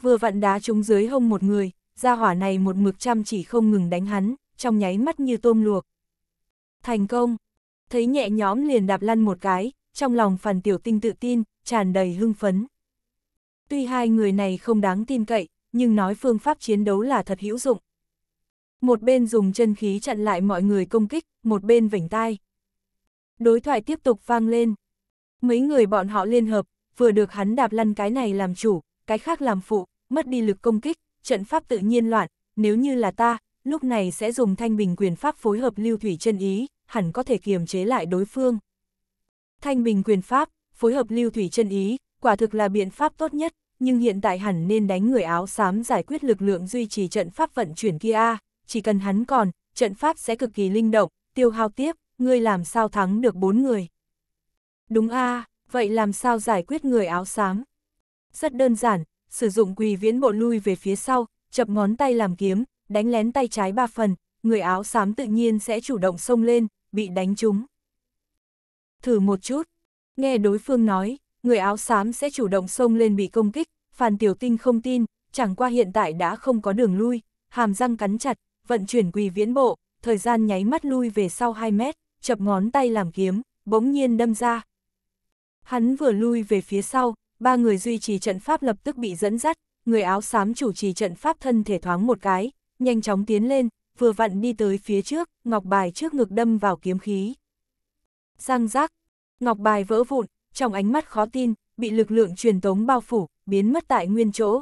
Vừa vặn đá trúng dưới hông một người, ra hỏa này một mực chăm chỉ không ngừng đánh hắn, trong nháy mắt như tôm luộc. Thành công! Thấy nhẹ nhóm liền đạp lăn một cái, trong lòng phản tiểu tinh tự tin, tràn đầy hưng phấn. Tuy hai người này không đáng tin cậy, nhưng nói phương pháp chiến đấu là thật hữu dụng. Một bên dùng chân khí chặn lại mọi người công kích, một bên vảnh tai, Đối thoại tiếp tục vang lên. Mấy người bọn họ liên hợp, vừa được hắn đạp lăn cái này làm chủ, cái khác làm phụ, mất đi lực công kích, trận pháp tự nhiên loạn, nếu như là ta, lúc này sẽ dùng thanh bình quyền pháp phối hợp lưu thủy chân ý, hẳn có thể kiềm chế lại đối phương. Thanh bình quyền pháp, phối hợp lưu thủy chân ý, quả thực là biện pháp tốt nhất, nhưng hiện tại hẳn nên đánh người áo xám giải quyết lực lượng duy trì trận pháp vận chuyển kia chỉ cần hắn còn, trận pháp sẽ cực kỳ linh động, tiêu hao tiếp ngươi làm sao thắng được bốn người? Đúng a à, vậy làm sao giải quyết người áo xám? Rất đơn giản, sử dụng quỳ viễn bộ lui về phía sau, chập ngón tay làm kiếm, đánh lén tay trái ba phần, người áo xám tự nhiên sẽ chủ động xông lên, bị đánh trúng. Thử một chút, nghe đối phương nói, người áo xám sẽ chủ động xông lên bị công kích, Phan Tiểu Tinh không tin, chẳng qua hiện tại đã không có đường lui, hàm răng cắn chặt, vận chuyển quỳ viễn bộ, thời gian nháy mắt lui về sau 2 mét chập ngón tay làm kiếm, bỗng nhiên đâm ra. Hắn vừa lui về phía sau, ba người duy trì trận pháp lập tức bị dẫn dắt, người áo xám chủ trì trận pháp thân thể thoáng một cái, nhanh chóng tiến lên, vừa vặn đi tới phía trước, ngọc bài trước ngực đâm vào kiếm khí. giang rác, ngọc bài vỡ vụn, trong ánh mắt khó tin, bị lực lượng truyền tống bao phủ, biến mất tại nguyên chỗ.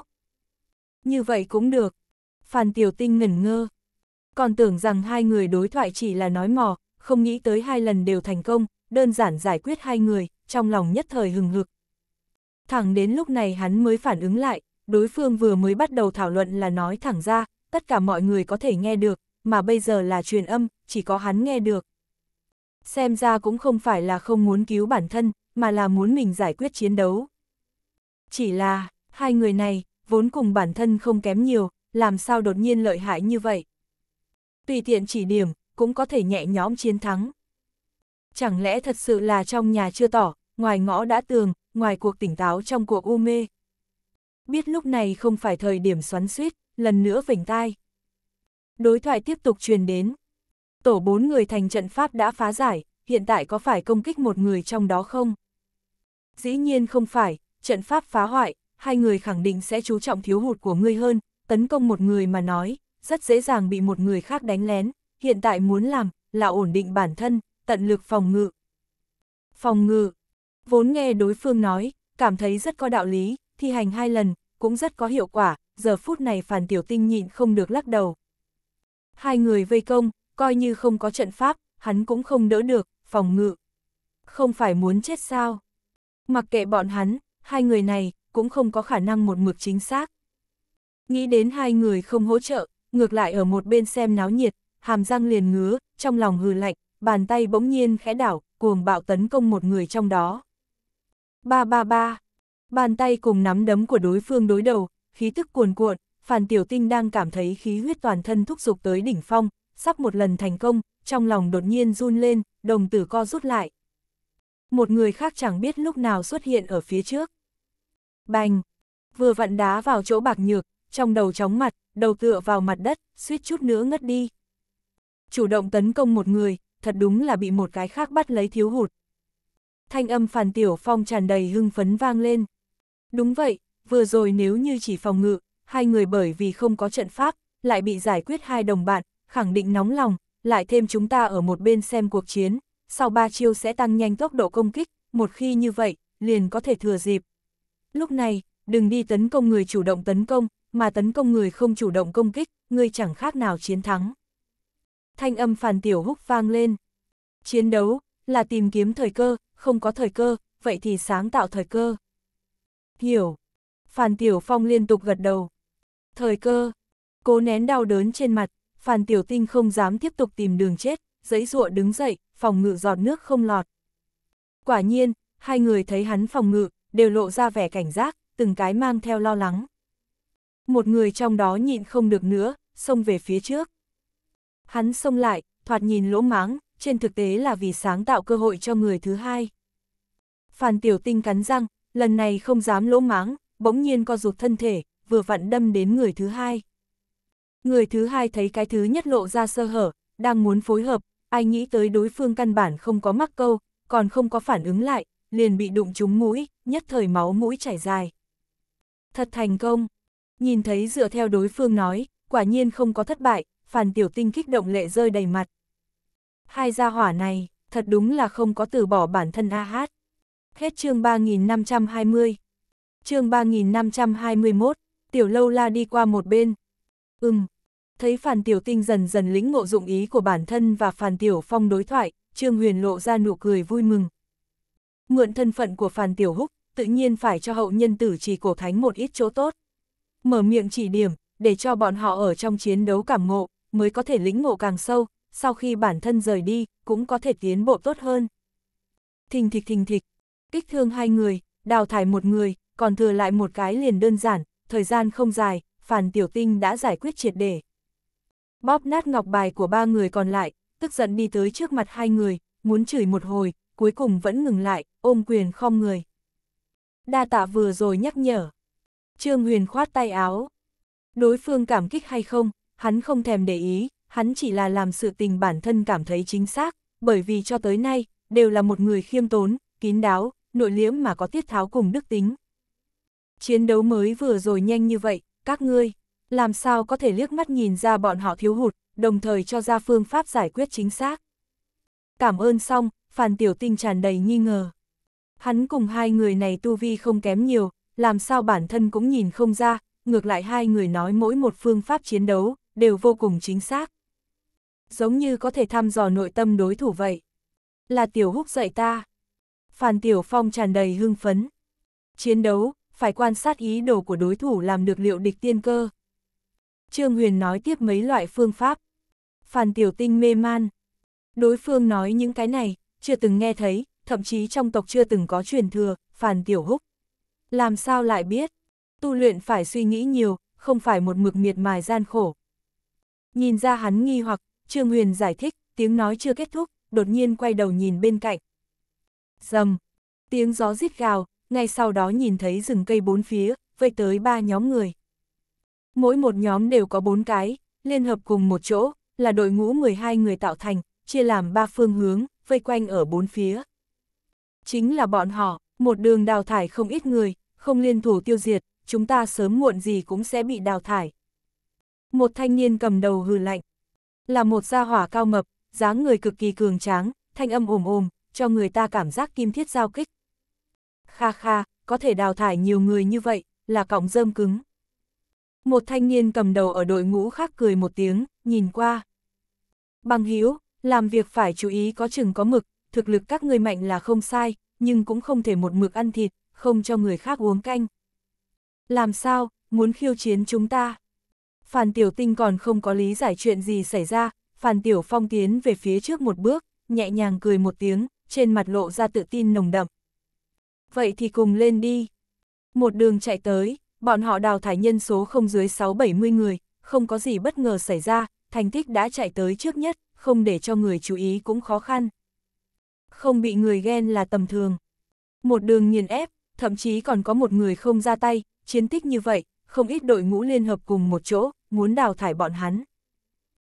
Như vậy cũng được. Phan Tiểu Tinh ngẩn ngơ. Còn tưởng rằng hai người đối thoại chỉ là nói mò, không nghĩ tới hai lần đều thành công, đơn giản giải quyết hai người, trong lòng nhất thời hừng hực. Thẳng đến lúc này hắn mới phản ứng lại, đối phương vừa mới bắt đầu thảo luận là nói thẳng ra, tất cả mọi người có thể nghe được, mà bây giờ là truyền âm, chỉ có hắn nghe được. Xem ra cũng không phải là không muốn cứu bản thân, mà là muốn mình giải quyết chiến đấu. Chỉ là, hai người này, vốn cùng bản thân không kém nhiều, làm sao đột nhiên lợi hại như vậy. Tùy tiện chỉ điểm, cũng có thể nhẹ nhõm chiến thắng. Chẳng lẽ thật sự là trong nhà chưa tỏ, ngoài ngõ đã tường, ngoài cuộc tỉnh táo trong cuộc u mê. Biết lúc này không phải thời điểm xoắn suýt, lần nữa vỉnh tai. Đối thoại tiếp tục truyền đến. Tổ bốn người thành trận pháp đã phá giải, hiện tại có phải công kích một người trong đó không? Dĩ nhiên không phải, trận pháp phá hoại, hai người khẳng định sẽ chú trọng thiếu hụt của ngươi hơn, tấn công một người mà nói, rất dễ dàng bị một người khác đánh lén, hiện tại muốn làm là ổn định bản thân, tận lực phòng ngự. Phòng ngự, vốn nghe đối phương nói, cảm thấy rất có đạo lý, thi hành hai lần, cũng rất có hiệu quả, giờ phút này Phản Tiểu Tinh nhịn không được lắc đầu. Hai người vây công, coi như không có trận pháp, hắn cũng không đỡ được, phòng ngự. Không phải muốn chết sao? Mặc kệ bọn hắn, hai người này cũng không có khả năng một mực chính xác. Nghĩ đến hai người không hỗ trợ, ngược lại ở một bên xem náo nhiệt, hàm răng liền ngứa, trong lòng hừ lạnh, bàn tay bỗng nhiên khẽ đảo, cuồng bạo tấn công một người trong đó. Ba ba ba, bàn tay cùng nắm đấm của đối phương đối đầu, khí tức cuồn cuộn, Phản Tiểu Tinh đang cảm thấy khí huyết toàn thân thúc dục tới đỉnh phong, sắp một lần thành công, trong lòng đột nhiên run lên, đồng tử co rút lại. Một người khác chẳng biết lúc nào xuất hiện ở phía trước. Bành! Vừa vặn đá vào chỗ bạc nhược, trong đầu chóng mặt, đầu tựa vào mặt đất, suýt chút nữa ngất đi chủ động tấn công một người, thật đúng là bị một cái khác bắt lấy thiếu hụt. Thanh âm Phản Tiểu Phong tràn đầy hưng phấn vang lên. Đúng vậy, vừa rồi nếu như chỉ phòng ngự, hai người bởi vì không có trận pháp, lại bị giải quyết hai đồng bạn, khẳng định nóng lòng, lại thêm chúng ta ở một bên xem cuộc chiến, sau ba chiêu sẽ tăng nhanh tốc độ công kích, một khi như vậy, liền có thể thừa dịp. Lúc này, đừng đi tấn công người chủ động tấn công, mà tấn công người không chủ động công kích, người chẳng khác nào chiến thắng thanh âm phản tiểu húc vang lên. Chiến đấu, là tìm kiếm thời cơ, không có thời cơ, vậy thì sáng tạo thời cơ. Hiểu. Phản tiểu phong liên tục gật đầu. Thời cơ. Cố nén đau đớn trên mặt, phản tiểu tinh không dám tiếp tục tìm đường chết, giấy rụa đứng dậy, phòng ngự giọt nước không lọt. Quả nhiên, hai người thấy hắn phòng ngự, đều lộ ra vẻ cảnh giác, từng cái mang theo lo lắng. Một người trong đó nhịn không được nữa, xông về phía trước. Hắn xông lại, thoạt nhìn lỗ máng, trên thực tế là vì sáng tạo cơ hội cho người thứ hai. Phản tiểu tinh cắn răng, lần này không dám lỗ máng, bỗng nhiên co rụt thân thể, vừa vặn đâm đến người thứ hai. Người thứ hai thấy cái thứ nhất lộ ra sơ hở, đang muốn phối hợp, ai nghĩ tới đối phương căn bản không có mắc câu, còn không có phản ứng lại, liền bị đụng trúng mũi, nhất thời máu mũi chảy dài. Thật thành công, nhìn thấy dựa theo đối phương nói, quả nhiên không có thất bại, Phản Tiểu Tinh kích động lệ rơi đầy mặt. Hai gia hỏa này, thật đúng là không có từ bỏ bản thân A Hát. Hết chương 3520. Chương 3521, Tiểu Lâu La đi qua một bên. Ừm, thấy Phản Tiểu Tinh dần dần lĩnh ngộ dụng ý của bản thân và Phản Tiểu Phong đối thoại, Trương Huyền lộ ra nụ cười vui mừng. Mượn thân phận của Phản Tiểu Húc, tự nhiên phải cho hậu nhân tử chỉ cổ thánh một ít chỗ tốt. Mở miệng chỉ điểm, để cho bọn họ ở trong chiến đấu cảm ngộ, mới có thể lĩnh ngộ càng sâu, sau khi bản thân rời đi, cũng có thể tiến bộ tốt hơn. Thình thịch thình thịch, kích thương hai người, đào thải một người, còn thừa lại một cái liền đơn giản, thời gian không dài, Phản Tiểu Tinh đã giải quyết triệt để. Bóp nát ngọc bài của ba người còn lại, tức giận đi tới trước mặt hai người, muốn chửi một hồi, cuối cùng vẫn ngừng lại, ôm quyền khom người. Đa tạ vừa rồi nhắc nhở. Trương Huyền khoát tay áo. Đối phương cảm kích hay không, hắn không thèm để ý, hắn chỉ là làm sự tình bản thân cảm thấy chính xác, bởi vì cho tới nay, đều là một người khiêm tốn, kín đáo, nội liếm mà có tiết tháo cùng đức tính. Chiến đấu mới vừa rồi nhanh như vậy, các ngươi, làm sao có thể liếc mắt nhìn ra bọn họ thiếu hụt, đồng thời cho ra phương pháp giải quyết chính xác. Cảm ơn xong, Phan Tiểu Tinh tràn đầy nghi ngờ. Hắn cùng hai người này tu vi không kém nhiều, làm sao bản thân cũng nhìn không ra, ngược lại hai người nói mỗi một phương pháp chiến đấu, đều vô cùng chính xác. Giống như có thể thăm dò nội tâm đối thủ vậy. Là Tiểu Húc dạy ta. Phàn Tiểu Phong tràn đầy hưng phấn. Chiến đấu, phải quan sát ý đồ của đối thủ làm được liệu địch tiên cơ. Trương Huyền nói tiếp mấy loại phương pháp. Phàn Tiểu Tinh mê man. Đối phương nói những cái này, chưa từng nghe thấy, thậm chí trong tộc chưa từng có truyền thừa, Phàn Tiểu Húc. Làm sao lại biết? Tu luyện phải suy nghĩ nhiều, không phải một mực miệt mài gian khổ, Nhìn ra hắn nghi hoặc, Trương Huyền giải thích, tiếng nói chưa kết thúc, đột nhiên quay đầu nhìn bên cạnh. Dầm, tiếng gió rít gào, ngay sau đó nhìn thấy rừng cây bốn phía, vây tới ba nhóm người. Mỗi một nhóm đều có bốn cái, liên hợp cùng một chỗ, là đội ngũ 12 người tạo thành, chia làm ba phương hướng, vây quanh ở bốn phía. Chính là bọn họ, một đường đào thải không ít người, không liên thủ tiêu diệt, chúng ta sớm muộn gì cũng sẽ bị đào thải một thanh niên cầm đầu hừ lạnh. Là một gia hỏa cao mập, dáng người cực kỳ cường tráng, thanh âm ồm ồm, cho người ta cảm giác kim thiết giao kích. Kha kha, có thể đào thải nhiều người như vậy, là cọng rơm cứng. Một thanh niên cầm đầu ở đội ngũ khác cười một tiếng, nhìn qua. Bằng hữu làm việc phải chú ý có chừng có mực, thực lực các người mạnh là không sai, nhưng cũng không thể một mực ăn thịt, không cho người khác uống canh. Làm sao, muốn khiêu chiến chúng ta? Phan Tiểu Tinh còn không có lý giải chuyện gì xảy ra, Phan Tiểu Phong tiến về phía trước một bước, nhẹ nhàng cười một tiếng, trên mặt lộ ra tự tin nồng đậm. Vậy thì cùng lên đi. Một đường chạy tới, bọn họ đào thải nhân số không dưới 6-70 người, không có gì bất ngờ xảy ra, thành tích đã chạy tới trước nhất, không để cho người chú ý cũng khó khăn. Không bị người ghen là tầm thường. Một đường nghiền ép, thậm chí còn có một người không ra tay, chiến tích như vậy, không ít đội ngũ liên hợp cùng một chỗ, muốn đào thải bọn hắn.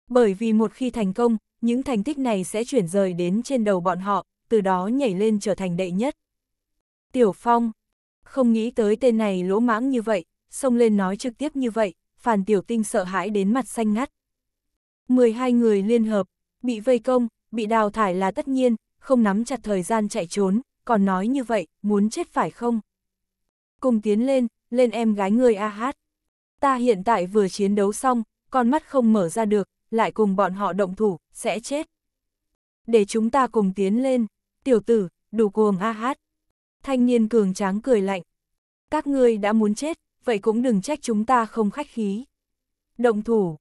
Bởi vì một khi thành công, những thành tích này sẽ chuyển rời đến trên đầu bọn họ, từ đó nhảy lên trở thành đệ nhất. Tiểu Phong, không nghĩ tới tên này lỗ mãng như vậy, xông lên nói trực tiếp như vậy, phản Tiểu Tinh sợ hãi đến mặt xanh ngắt. 12 người liên hợp, bị vây công, bị đào thải là tất nhiên, không nắm chặt thời gian chạy trốn, còn nói như vậy, muốn chết phải không? Cùng tiến lên, lên em gái người A hát ta hiện tại vừa chiến đấu xong, con mắt không mở ra được, lại cùng bọn họ động thủ, sẽ chết. Để chúng ta cùng tiến lên, tiểu tử, đủ cuồng a hát. Thanh niên cường tráng cười lạnh. Các ngươi đã muốn chết, vậy cũng đừng trách chúng ta không khách khí. Động thủ,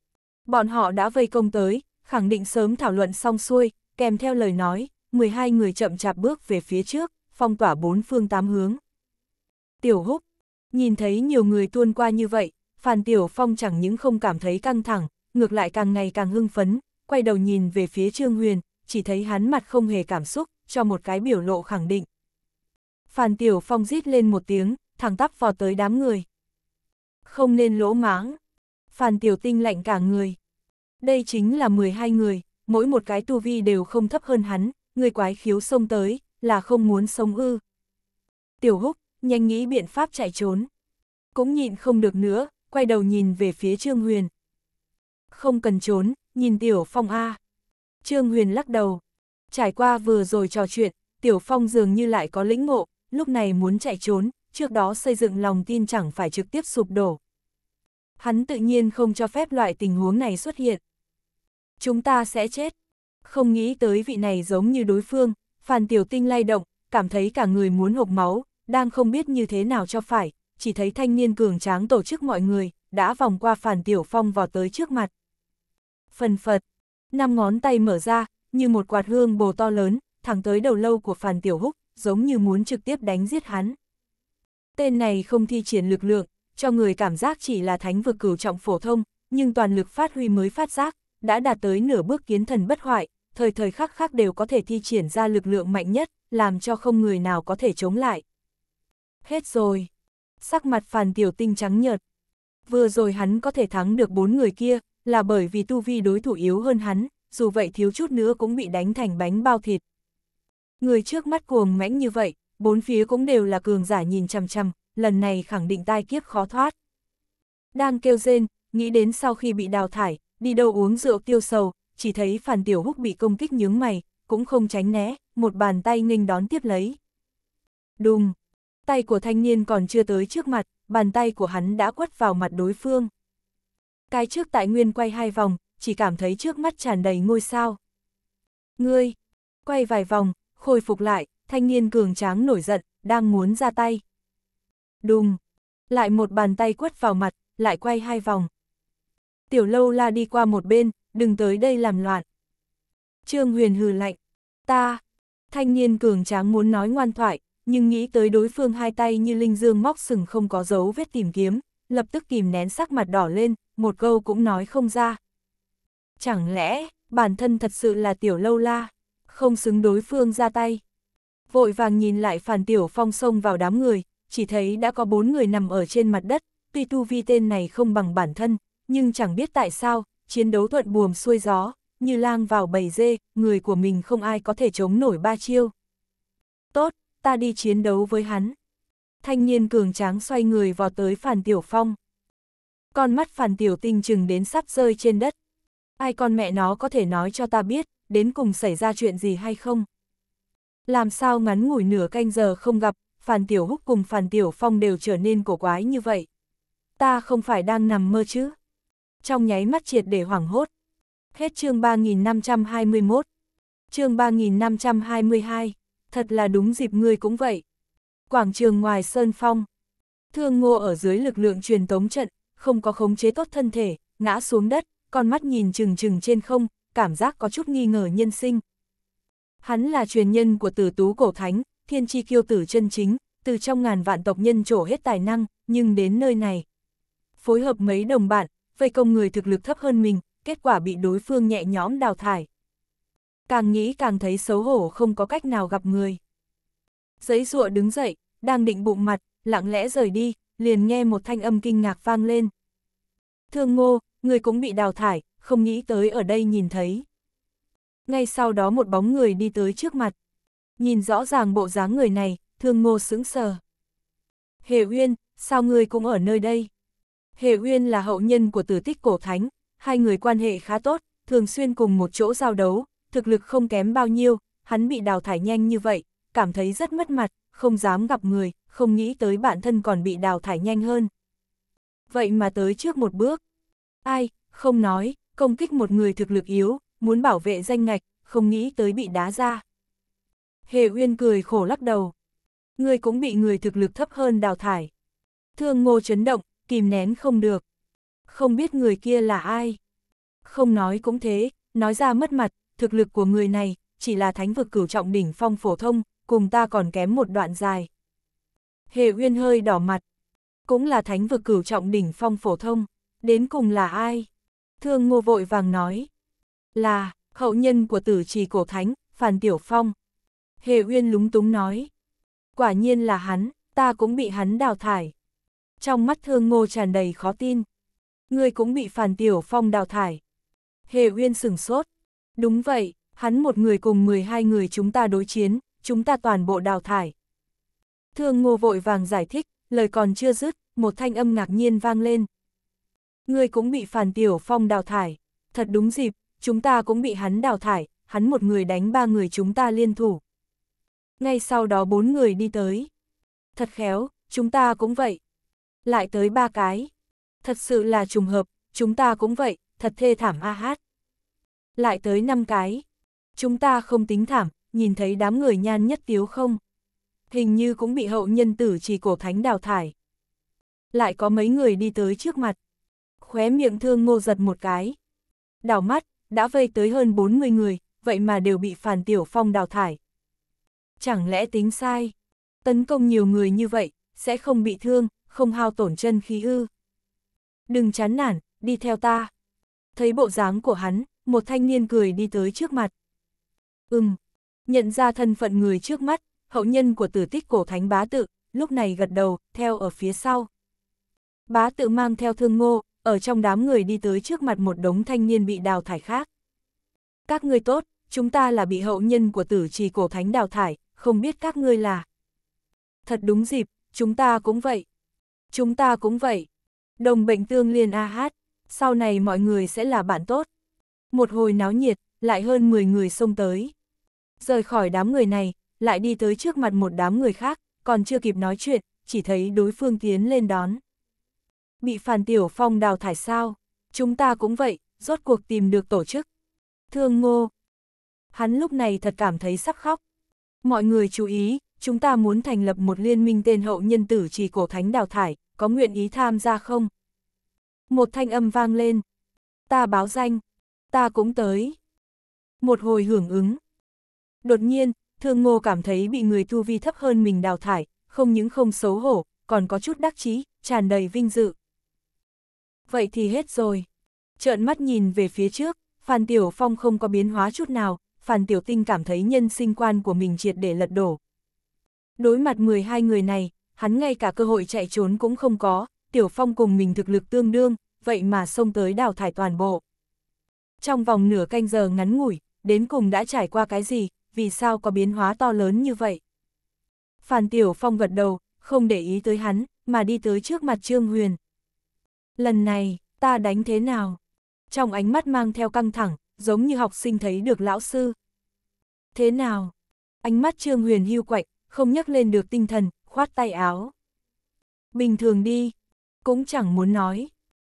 bọn họ đã vây công tới, khẳng định sớm thảo luận xong xuôi, kèm theo lời nói, 12 người chậm chạp bước về phía trước, phong tỏa bốn phương tám hướng. Tiểu húc, nhìn thấy nhiều người tuôn qua như vậy, Phan Tiểu Phong chẳng những không cảm thấy căng thẳng, ngược lại càng ngày càng hưng phấn, quay đầu nhìn về phía Trương Huyền, chỉ thấy hắn mặt không hề cảm xúc, cho một cái biểu lộ khẳng định. Phan Tiểu Phong rít lên một tiếng, thẳng tắp vò tới đám người. Không nên lỗ máng. Phan Tiểu Tinh lạnh cả người. Đây chính là 12 người, mỗi một cái tu vi đều không thấp hơn hắn, người quái khiếu xông tới, là không muốn sống ư. Tiểu Húc, nhanh nghĩ biện pháp chạy trốn. Cũng nhịn không được nữa, quay đầu nhìn về phía Trương Huyền. Không cần trốn, nhìn Tiểu Phong A. Trương Huyền lắc đầu. Trải qua vừa rồi trò chuyện, Tiểu Phong dường như lại có lĩnh ngộ, lúc này muốn chạy trốn, trước đó xây dựng lòng tin chẳng phải trực tiếp sụp đổ. Hắn tự nhiên không cho phép loại tình huống này xuất hiện. Chúng ta sẽ chết. Không nghĩ tới vị này giống như đối phương, Phan Tiểu Tinh lay động, cảm thấy cả người muốn hộp máu, đang không biết như thế nào cho phải, chỉ thấy thanh niên cường tráng tổ chức mọi người, đã vòng qua Phản Tiểu Phong vào tới trước mặt. Phần phật, năm ngón tay mở ra, như một quạt hương bồ to lớn, thẳng tới đầu lâu của Phản Tiểu Húc, giống như muốn trực tiếp đánh giết hắn. Tên này không thi triển lực lượng, cho người cảm giác chỉ là thánh vực cửu trọng phổ thông, nhưng toàn lực phát huy mới phát giác, đã đạt tới nửa bước kiến thần bất hoại, thời thời khắc khắc đều có thể thi triển ra lực lượng mạnh nhất, làm cho không người nào có thể chống lại. Hết rồi sắc mặt Phàn Tiểu Tinh trắng nhợt. Vừa rồi hắn có thể thắng được bốn người kia, là bởi vì tu vi đối thủ yếu hơn hắn, dù vậy thiếu chút nữa cũng bị đánh thành bánh bao thịt. Người trước mắt cuồng mãnh như vậy, bốn phía cũng đều là cường giả nhìn chằm chằm, lần này khẳng định tai kiếp khó thoát. Đang kêu rên, nghĩ đến sau khi bị đào thải, đi đâu uống rượu tiêu sầu, chỉ thấy phàn Tiểu Húc bị công kích nhướng mày, cũng không tránh né, một bàn tay nghênh đón tiếp lấy. Đùng, Tay của thanh niên còn chưa tới trước mặt, bàn tay của hắn đã quất vào mặt đối phương. Cái trước tại nguyên quay hai vòng, chỉ cảm thấy trước mắt tràn đầy ngôi sao. Ngươi, quay vài vòng, khôi phục lại, thanh niên cường tráng nổi giận, đang muốn ra tay. Đùng, lại một bàn tay quất vào mặt, lại quay hai vòng. Tiểu lâu la đi qua một bên, đừng tới đây làm loạn. Trương Huyền hừ lạnh, ta, thanh niên cường tráng muốn nói ngoan thoại, nhưng nghĩ tới đối phương hai tay như linh dương móc sừng không có dấu vết tìm kiếm, lập tức kìm nén sắc mặt đỏ lên, một câu cũng nói không ra. Chẳng lẽ, bản thân thật sự là tiểu lâu la, không xứng đối phương ra tay. Vội vàng nhìn lại phản tiểu phong sông vào đám người, chỉ thấy đã có bốn người nằm ở trên mặt đất, tuy tu vi tên này không bằng bản thân, nhưng chẳng biết tại sao, chiến đấu thuận buồm xuôi gió, như lang vào bầy dê, người của mình không ai có thể chống nổi ba chiêu. Tốt, ta đi chiến đấu với hắn. Thanh niên cường tráng xoay người vào tới Phản Tiểu Phong. Con mắt Phản Tiểu Tinh chừng đến sắp rơi trên đất. Ai con mẹ nó có thể nói cho ta biết, đến cùng xảy ra chuyện gì hay không? Làm sao ngắn ngủi nửa canh giờ không gặp, Phản Tiểu Húc cùng Phản Tiểu Phong đều trở nên cổ quái như vậy. Ta không phải đang nằm mơ chứ? Trong nháy mắt triệt để hoảng hốt. Hết chương 3521. Chương 3522 thật là đúng dịp ngươi cũng vậy. Quảng trường ngoài Sơn Phong. Thương ngô ở dưới lực lượng truyền tống trận, không có khống chế tốt thân thể, ngã xuống đất, con mắt nhìn chừng chừng trên không, cảm giác có chút nghi ngờ nhân sinh. Hắn là truyền nhân của tử tú cổ thánh, thiên tri kiêu tử chân chính, từ trong ngàn vạn tộc nhân trổ hết tài năng, nhưng đến nơi này. Phối hợp mấy đồng bạn, vây công người thực lực thấp hơn mình, kết quả bị đối phương nhẹ nhõm đào thải càng nghĩ càng thấy xấu hổ không có cách nào gặp người. Giấy rụa đứng dậy, đang định bụng mặt, lặng lẽ rời đi, liền nghe một thanh âm kinh ngạc vang lên. Thương ngô, người cũng bị đào thải, không nghĩ tới ở đây nhìn thấy. Ngay sau đó một bóng người đi tới trước mặt. Nhìn rõ ràng bộ dáng người này, thương ngô sững sờ. Hề Uyên, sao người cũng ở nơi đây? Hề Uyên là hậu nhân của tử tích cổ thánh, hai người quan hệ khá tốt, thường xuyên cùng một chỗ giao đấu, thực lực không kém bao nhiêu, hắn bị đào thải nhanh như vậy, cảm thấy rất mất mặt, không dám gặp người, không nghĩ tới bản thân còn bị đào thải nhanh hơn. Vậy mà tới trước một bước, ai, không nói, công kích một người thực lực yếu, muốn bảo vệ danh ngạch, không nghĩ tới bị đá ra. Hề Uyên cười khổ lắc đầu. Người cũng bị người thực lực thấp hơn đào thải. Thương ngô chấn động, kìm nén không được. Không biết người kia là ai. Không nói cũng thế, nói ra mất mặt, thực lực của người này, chỉ là thánh vực cửu trọng đỉnh phong phổ thông, cùng ta còn kém một đoạn dài. Hề Uyên hơi đỏ mặt, cũng là thánh vực cửu trọng đỉnh phong phổ thông, đến cùng là ai? Thương Ngô vội vàng nói, là hậu nhân của tử trì cổ thánh, Phàn Tiểu Phong. Hề Uyên lúng túng nói, quả nhiên là hắn, ta cũng bị hắn đào thải. Trong mắt Thương Ngô tràn đầy khó tin, ngươi cũng bị Phàn Tiểu Phong đào thải. Hề Uyên sửng sốt, Đúng vậy, hắn một người cùng 12 người chúng ta đối chiến, chúng ta toàn bộ đào thải. Thương ngô vội vàng giải thích, lời còn chưa dứt, một thanh âm ngạc nhiên vang lên. Ngươi cũng bị Phản Tiểu Phong đào thải, thật đúng dịp, chúng ta cũng bị hắn đào thải, hắn một người đánh ba người chúng ta liên thủ. Ngay sau đó bốn người đi tới. Thật khéo, chúng ta cũng vậy. Lại tới ba cái. Thật sự là trùng hợp, chúng ta cũng vậy, thật thê thảm a hát. Lại tới 5 cái. Chúng ta không tính thảm, nhìn thấy đám người nhan nhất tiếu không? Hình như cũng bị hậu nhân tử chỉ cổ thánh đào thải. Lại có mấy người đi tới trước mặt. Khóe miệng thương ngô giật một cái. đào mắt, đã vây tới hơn 40 người, vậy mà đều bị Phản Tiểu Phong đào thải. Chẳng lẽ tính sai? Tấn công nhiều người như vậy, sẽ không bị thương, không hao tổn chân khí ư. Đừng chán nản, đi theo ta. Thấy bộ dáng của hắn, một thanh niên cười đi tới trước mặt. Ừm, nhận ra thân phận người trước mắt, hậu nhân của tử tích cổ thánh bá tự, lúc này gật đầu, theo ở phía sau. Bá tự mang theo thương ngô, ở trong đám người đi tới trước mặt một đống thanh niên bị đào thải khác. Các ngươi tốt, chúng ta là bị hậu nhân của tử trì cổ thánh đào thải, không biết các ngươi là. Thật đúng dịp, chúng ta cũng vậy. Chúng ta cũng vậy. Đồng bệnh tương liên A AH, hát, sau này mọi người sẽ là bạn tốt. Một hồi náo nhiệt, lại hơn 10 người xông tới. Rời khỏi đám người này, lại đi tới trước mặt một đám người khác, còn chưa kịp nói chuyện, chỉ thấy đối phương tiến lên đón. Bị Phản Tiểu Phong đào thải sao? Chúng ta cũng vậy, rốt cuộc tìm được tổ chức. Thương Ngô. Hắn lúc này thật cảm thấy sắp khóc. Mọi người chú ý, chúng ta muốn thành lập một liên minh tên hậu nhân tử trì cổ thánh đào thải, có nguyện ý tham gia không? Một thanh âm vang lên. Ta báo danh, ta cũng tới. Một hồi hưởng ứng. Đột nhiên, thương ngô cảm thấy bị người tu vi thấp hơn mình đào thải, không những không xấu hổ, còn có chút đắc chí, tràn đầy vinh dự. Vậy thì hết rồi. Trợn mắt nhìn về phía trước, Phan Tiểu Phong không có biến hóa chút nào, Phan Tiểu Tinh cảm thấy nhân sinh quan của mình triệt để lật đổ. Đối mặt 12 người này, hắn ngay cả cơ hội chạy trốn cũng không có, Tiểu Phong cùng mình thực lực tương đương, vậy mà xông tới đào thải toàn bộ trong vòng nửa canh giờ ngắn ngủi, đến cùng đã trải qua cái gì, vì sao có biến hóa to lớn như vậy. Phản Tiểu Phong gật đầu, không để ý tới hắn, mà đi tới trước mặt Trương Huyền. Lần này, ta đánh thế nào? Trong ánh mắt mang theo căng thẳng, giống như học sinh thấy được lão sư. Thế nào? Ánh mắt Trương Huyền hưu quạnh, không nhắc lên được tinh thần, khoát tay áo. Bình thường đi, cũng chẳng muốn nói.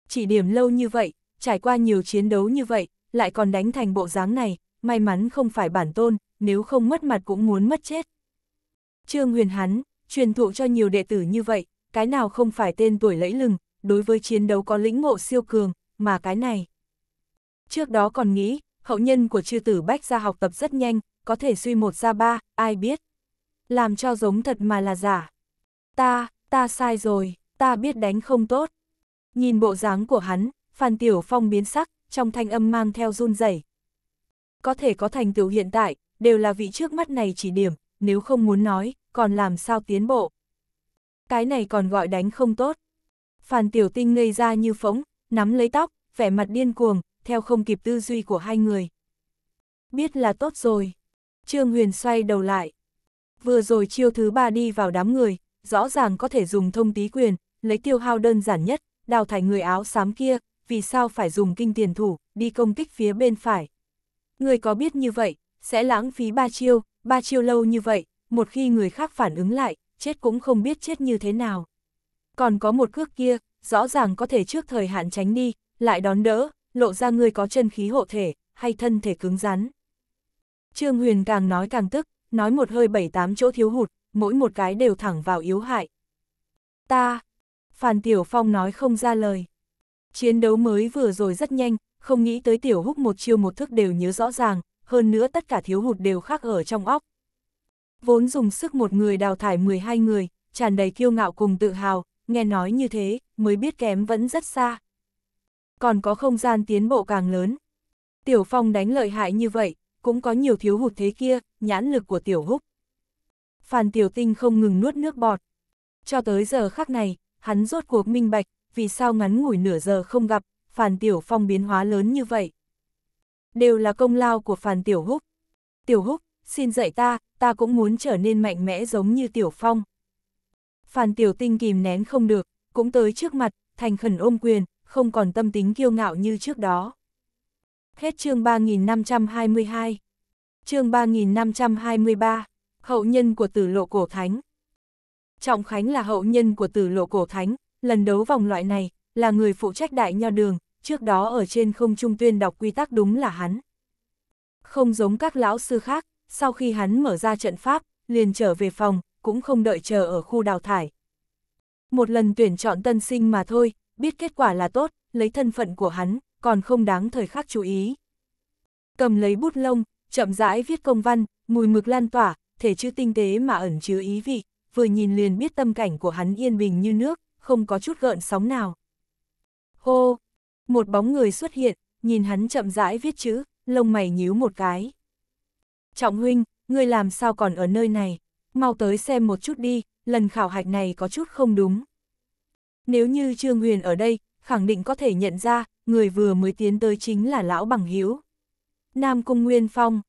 Chỉ điểm lâu như vậy, trải qua nhiều chiến đấu như vậy, lại còn đánh thành bộ dáng này, may mắn không phải bản tôn, nếu không mất mặt cũng muốn mất chết. Trương Huyền hắn, truyền thụ cho nhiều đệ tử như vậy, cái nào không phải tên tuổi lẫy lừng, đối với chiến đấu có lĩnh ngộ siêu cường, mà cái này. Trước đó còn nghĩ, hậu nhân của chư tử Bách ra học tập rất nhanh, có thể suy một ra ba, ai biết. Làm cho giống thật mà là giả. Ta, ta sai rồi, ta biết đánh không tốt. Nhìn bộ dáng của hắn, Phan Tiểu Phong biến sắc, trong thanh âm mang theo run rẩy. Có thể có thành tựu hiện tại, đều là vị trước mắt này chỉ điểm, nếu không muốn nói, còn làm sao tiến bộ. Cái này còn gọi đánh không tốt. Phàn Tiểu Tinh ngây ra như phóng, nắm lấy tóc, vẻ mặt điên cuồng, theo không kịp tư duy của hai người. Biết là tốt rồi. Trương Huyền xoay đầu lại. Vừa rồi chiêu thứ ba đi vào đám người, rõ ràng có thể dùng thông tí quyền, lấy tiêu hao đơn giản nhất, đào thải người áo xám kia, vì sao phải dùng kinh tiền thủ, đi công kích phía bên phải. Người có biết như vậy, sẽ lãng phí ba chiêu, ba chiêu lâu như vậy, một khi người khác phản ứng lại, chết cũng không biết chết như thế nào. Còn có một cước kia, rõ ràng có thể trước thời hạn tránh đi, lại đón đỡ, lộ ra người có chân khí hộ thể, hay thân thể cứng rắn. Trương Huyền càng nói càng tức, nói một hơi bảy tám chỗ thiếu hụt, mỗi một cái đều thẳng vào yếu hại. Ta, Phan Tiểu Phong nói không ra lời. Chiến đấu mới vừa rồi rất nhanh, không nghĩ tới tiểu húc một chiêu một thức đều nhớ rõ ràng, hơn nữa tất cả thiếu hụt đều khác ở trong óc. Vốn dùng sức một người đào thải 12 người, tràn đầy kiêu ngạo cùng tự hào, nghe nói như thế, mới biết kém vẫn rất xa. Còn có không gian tiến bộ càng lớn. Tiểu Phong đánh lợi hại như vậy, cũng có nhiều thiếu hụt thế kia, nhãn lực của Tiểu Húc. phàn Tiểu Tinh không ngừng nuốt nước bọt. Cho tới giờ khắc này, hắn rốt cuộc minh bạch, vì sao ngắn ngủi nửa giờ không gặp, Phàn Tiểu Phong biến hóa lớn như vậy. Đều là công lao của Phàn Tiểu Húc. Tiểu Húc, xin dạy ta, ta cũng muốn trở nên mạnh mẽ giống như Tiểu Phong. Phàn Tiểu Tinh kìm nén không được, cũng tới trước mặt, thành khẩn ôm quyền, không còn tâm tính kiêu ngạo như trước đó. Hết chương 3522 chương 3523, hậu nhân của tử lộ cổ thánh. Trọng Khánh là hậu nhân của tử lộ cổ thánh, lần đấu vòng loại này, là người phụ trách đại nho đường, trước đó ở trên không trung tuyên đọc quy tắc đúng là hắn. Không giống các lão sư khác, sau khi hắn mở ra trận pháp, liền trở về phòng, cũng không đợi chờ ở khu đào thải. Một lần tuyển chọn tân sinh mà thôi, biết kết quả là tốt, lấy thân phận của hắn, còn không đáng thời khắc chú ý. Cầm lấy bút lông, chậm rãi viết công văn, mùi mực lan tỏa, thể chữ tinh tế mà ẩn chứa ý vị, vừa nhìn liền biết tâm cảnh của hắn yên bình như nước, không có chút gợn sóng nào. Hô! Một bóng người xuất hiện, nhìn hắn chậm rãi viết chữ, lông mày nhíu một cái. Trọng huynh, ngươi làm sao còn ở nơi này? Mau tới xem một chút đi, lần khảo hạch này có chút không đúng. Nếu như Trương Huyền ở đây, khẳng định có thể nhận ra, người vừa mới tiến tới chính là Lão Bằng Hiếu. Nam Cung Nguyên Phong.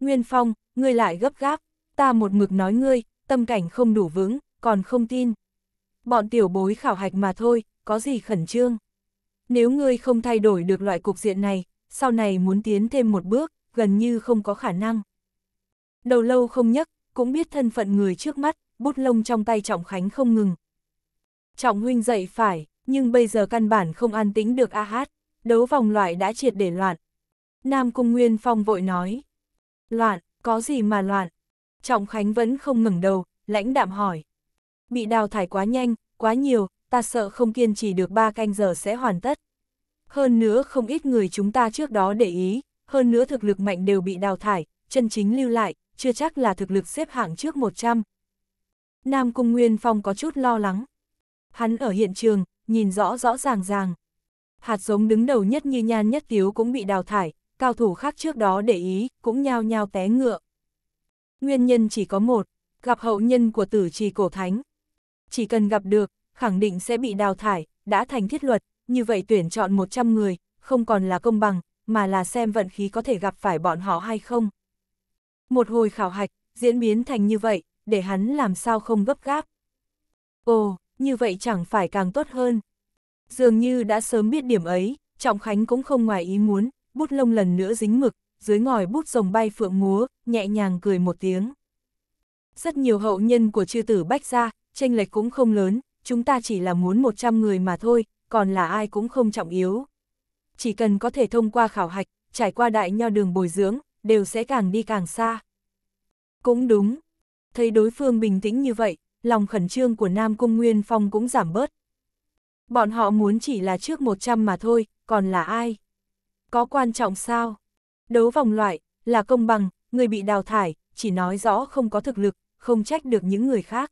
Nguyên Phong, ngươi lại gấp gáp, ta một mực nói ngươi, tâm cảnh không đủ vững, còn không tin bọn tiểu bối khảo hạch mà thôi, có gì khẩn trương. Nếu ngươi không thay đổi được loại cục diện này, sau này muốn tiến thêm một bước, gần như không có khả năng. Đầu lâu không nhắc, cũng biết thân phận người trước mắt, bút lông trong tay Trọng Khánh không ngừng. Trọng huynh dậy phải, nhưng bây giờ căn bản không an tĩnh được ah đấu vòng loại đã triệt để loạn. Nam Cung Nguyên Phong vội nói. Loạn, có gì mà loạn? Trọng Khánh vẫn không ngừng đầu, lãnh đạm hỏi. Bị đào thải quá nhanh, quá nhiều, ta sợ không kiên trì được ba canh giờ sẽ hoàn tất. Hơn nữa không ít người chúng ta trước đó để ý, hơn nữa thực lực mạnh đều bị đào thải, chân chính lưu lại, chưa chắc là thực lực xếp hạng trước 100. Nam Cung Nguyên Phong có chút lo lắng. Hắn ở hiện trường, nhìn rõ rõ ràng ràng. Hạt giống đứng đầu nhất như nhan nhất tiếu cũng bị đào thải, cao thủ khác trước đó để ý, cũng nhao nhao té ngựa. Nguyên nhân chỉ có một, gặp hậu nhân của tử trì cổ thánh, chỉ cần gặp được, khẳng định sẽ bị đào thải, đã thành thiết luật, như vậy tuyển chọn 100 người, không còn là công bằng, mà là xem vận khí có thể gặp phải bọn họ hay không. Một hồi khảo hạch, diễn biến thành như vậy, để hắn làm sao không gấp gáp. Ồ, như vậy chẳng phải càng tốt hơn. Dường như đã sớm biết điểm ấy, Trọng Khánh cũng không ngoài ý muốn, bút lông lần nữa dính mực, dưới ngòi bút rồng bay phượng múa, nhẹ nhàng cười một tiếng. Rất nhiều hậu nhân của chư tử Bách Gia, tranh lệch cũng không lớn, chúng ta chỉ là muốn 100 người mà thôi, còn là ai cũng không trọng yếu. Chỉ cần có thể thông qua khảo hạch, trải qua đại nho đường bồi dưỡng, đều sẽ càng đi càng xa. Cũng đúng. Thấy đối phương bình tĩnh như vậy, lòng khẩn trương của Nam Cung Nguyên Phong cũng giảm bớt. Bọn họ muốn chỉ là trước 100 mà thôi, còn là ai? Có quan trọng sao? Đấu vòng loại, là công bằng, người bị đào thải, chỉ nói rõ không có thực lực, không trách được những người khác.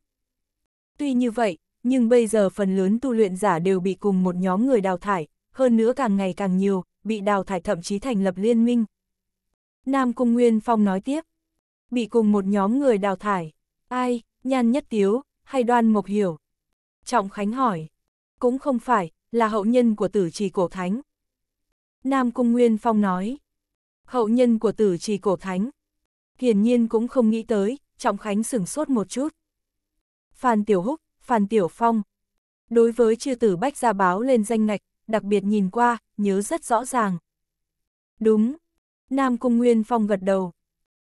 Tuy như vậy, nhưng bây giờ phần lớn tu luyện giả đều bị cùng một nhóm người đào thải, hơn nữa càng ngày càng nhiều, bị đào thải thậm chí thành lập liên minh. Nam Cung Nguyên Phong nói tiếp, bị cùng một nhóm người đào thải, ai, nhan nhất tiếu, hay đoan mộc hiểu. Trọng Khánh hỏi, cũng không phải, là hậu nhân của tử trì cổ thánh. Nam Cung Nguyên Phong nói, hậu nhân của tử trì cổ thánh. Hiển nhiên cũng không nghĩ tới, Trọng Khánh sửng sốt một chút. Phan Tiểu Húc, Phan Tiểu Phong. Đối với chư tử Bách Gia báo lên danh ngạch, đặc biệt nhìn qua, nhớ rất rõ ràng. Đúng. Nam Cung Nguyên Phong gật đầu.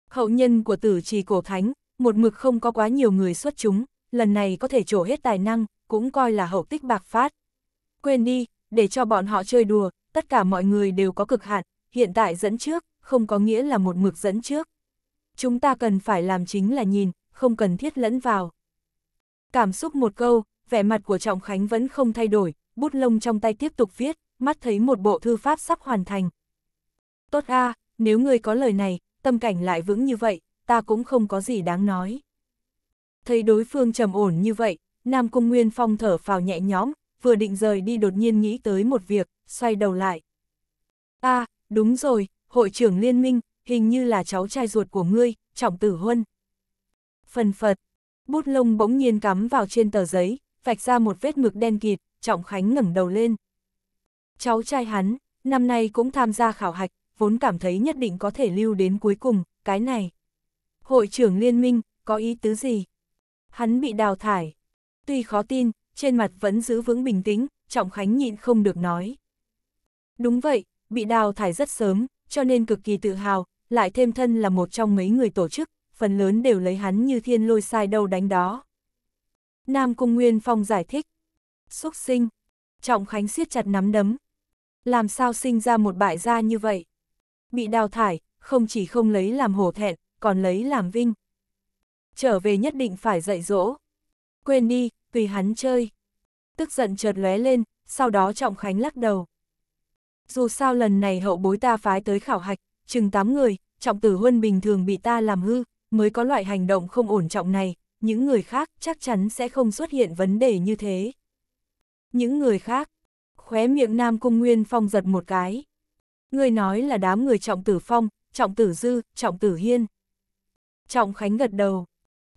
Hậu nhân của tử trì cổ thánh, một mực không có quá nhiều người xuất chúng, lần này có thể trổ hết tài năng, cũng coi là hậu tích bạc phát. Quên đi, để cho bọn họ chơi đùa, tất cả mọi người đều có cực hạn, hiện tại dẫn trước, không có nghĩa là một mực dẫn trước. Chúng ta cần phải làm chính là nhìn, không cần thiết lẫn vào. Cảm xúc một câu, vẻ mặt của Trọng Khánh vẫn không thay đổi, bút lông trong tay tiếp tục viết, mắt thấy một bộ thư pháp sắp hoàn thành. Tốt a, nếu người có lời này, tâm cảnh lại vững như vậy, ta cũng không có gì đáng nói. Thấy đối phương trầm ổn như vậy, Nam Cung Nguyên Phong thở phào nhẹ nhõm, vừa định rời đi đột nhiên nghĩ tới một việc, xoay đầu lại. a đúng rồi, hội trưởng liên minh, hình như là cháu trai ruột của ngươi, Trọng Tử Huân. Phần phật, Bút lông bỗng nhiên cắm vào trên tờ giấy, vạch ra một vết mực đen kịt, Trọng Khánh ngẩng đầu lên. Cháu trai hắn, năm nay cũng tham gia khảo hạch, vốn cảm thấy nhất định có thể lưu đến cuối cùng, cái này. Hội trưởng liên minh, có ý tứ gì? Hắn bị đào thải. Tuy khó tin, trên mặt vẫn giữ vững bình tĩnh, Trọng Khánh nhịn không được nói. Đúng vậy, bị đào thải rất sớm, cho nên cực kỳ tự hào, lại thêm thân là một trong mấy người tổ chức, phần lớn đều lấy hắn như thiên lôi sai đâu đánh đó. Nam Cung Nguyên Phong giải thích. Xúc sinh. Trọng Khánh siết chặt nắm đấm. Làm sao sinh ra một bại gia như vậy? Bị đào thải, không chỉ không lấy làm hổ thẹn, còn lấy làm vinh. Trở về nhất định phải dạy dỗ. Quên đi, tùy hắn chơi. Tức giận chợt lóe lên, sau đó Trọng Khánh lắc đầu. Dù sao lần này hậu bối ta phái tới khảo hạch, chừng 8 người, trọng tử huân bình thường bị ta làm hư, mới có loại hành động không ổn trọng này, những người khác chắc chắn sẽ không xuất hiện vấn đề như thế. Những người khác, khóe miệng Nam Cung Nguyên Phong giật một cái. Người nói là đám người trọng tử Phong, trọng tử Dư, trọng tử Hiên. Trọng Khánh gật đầu,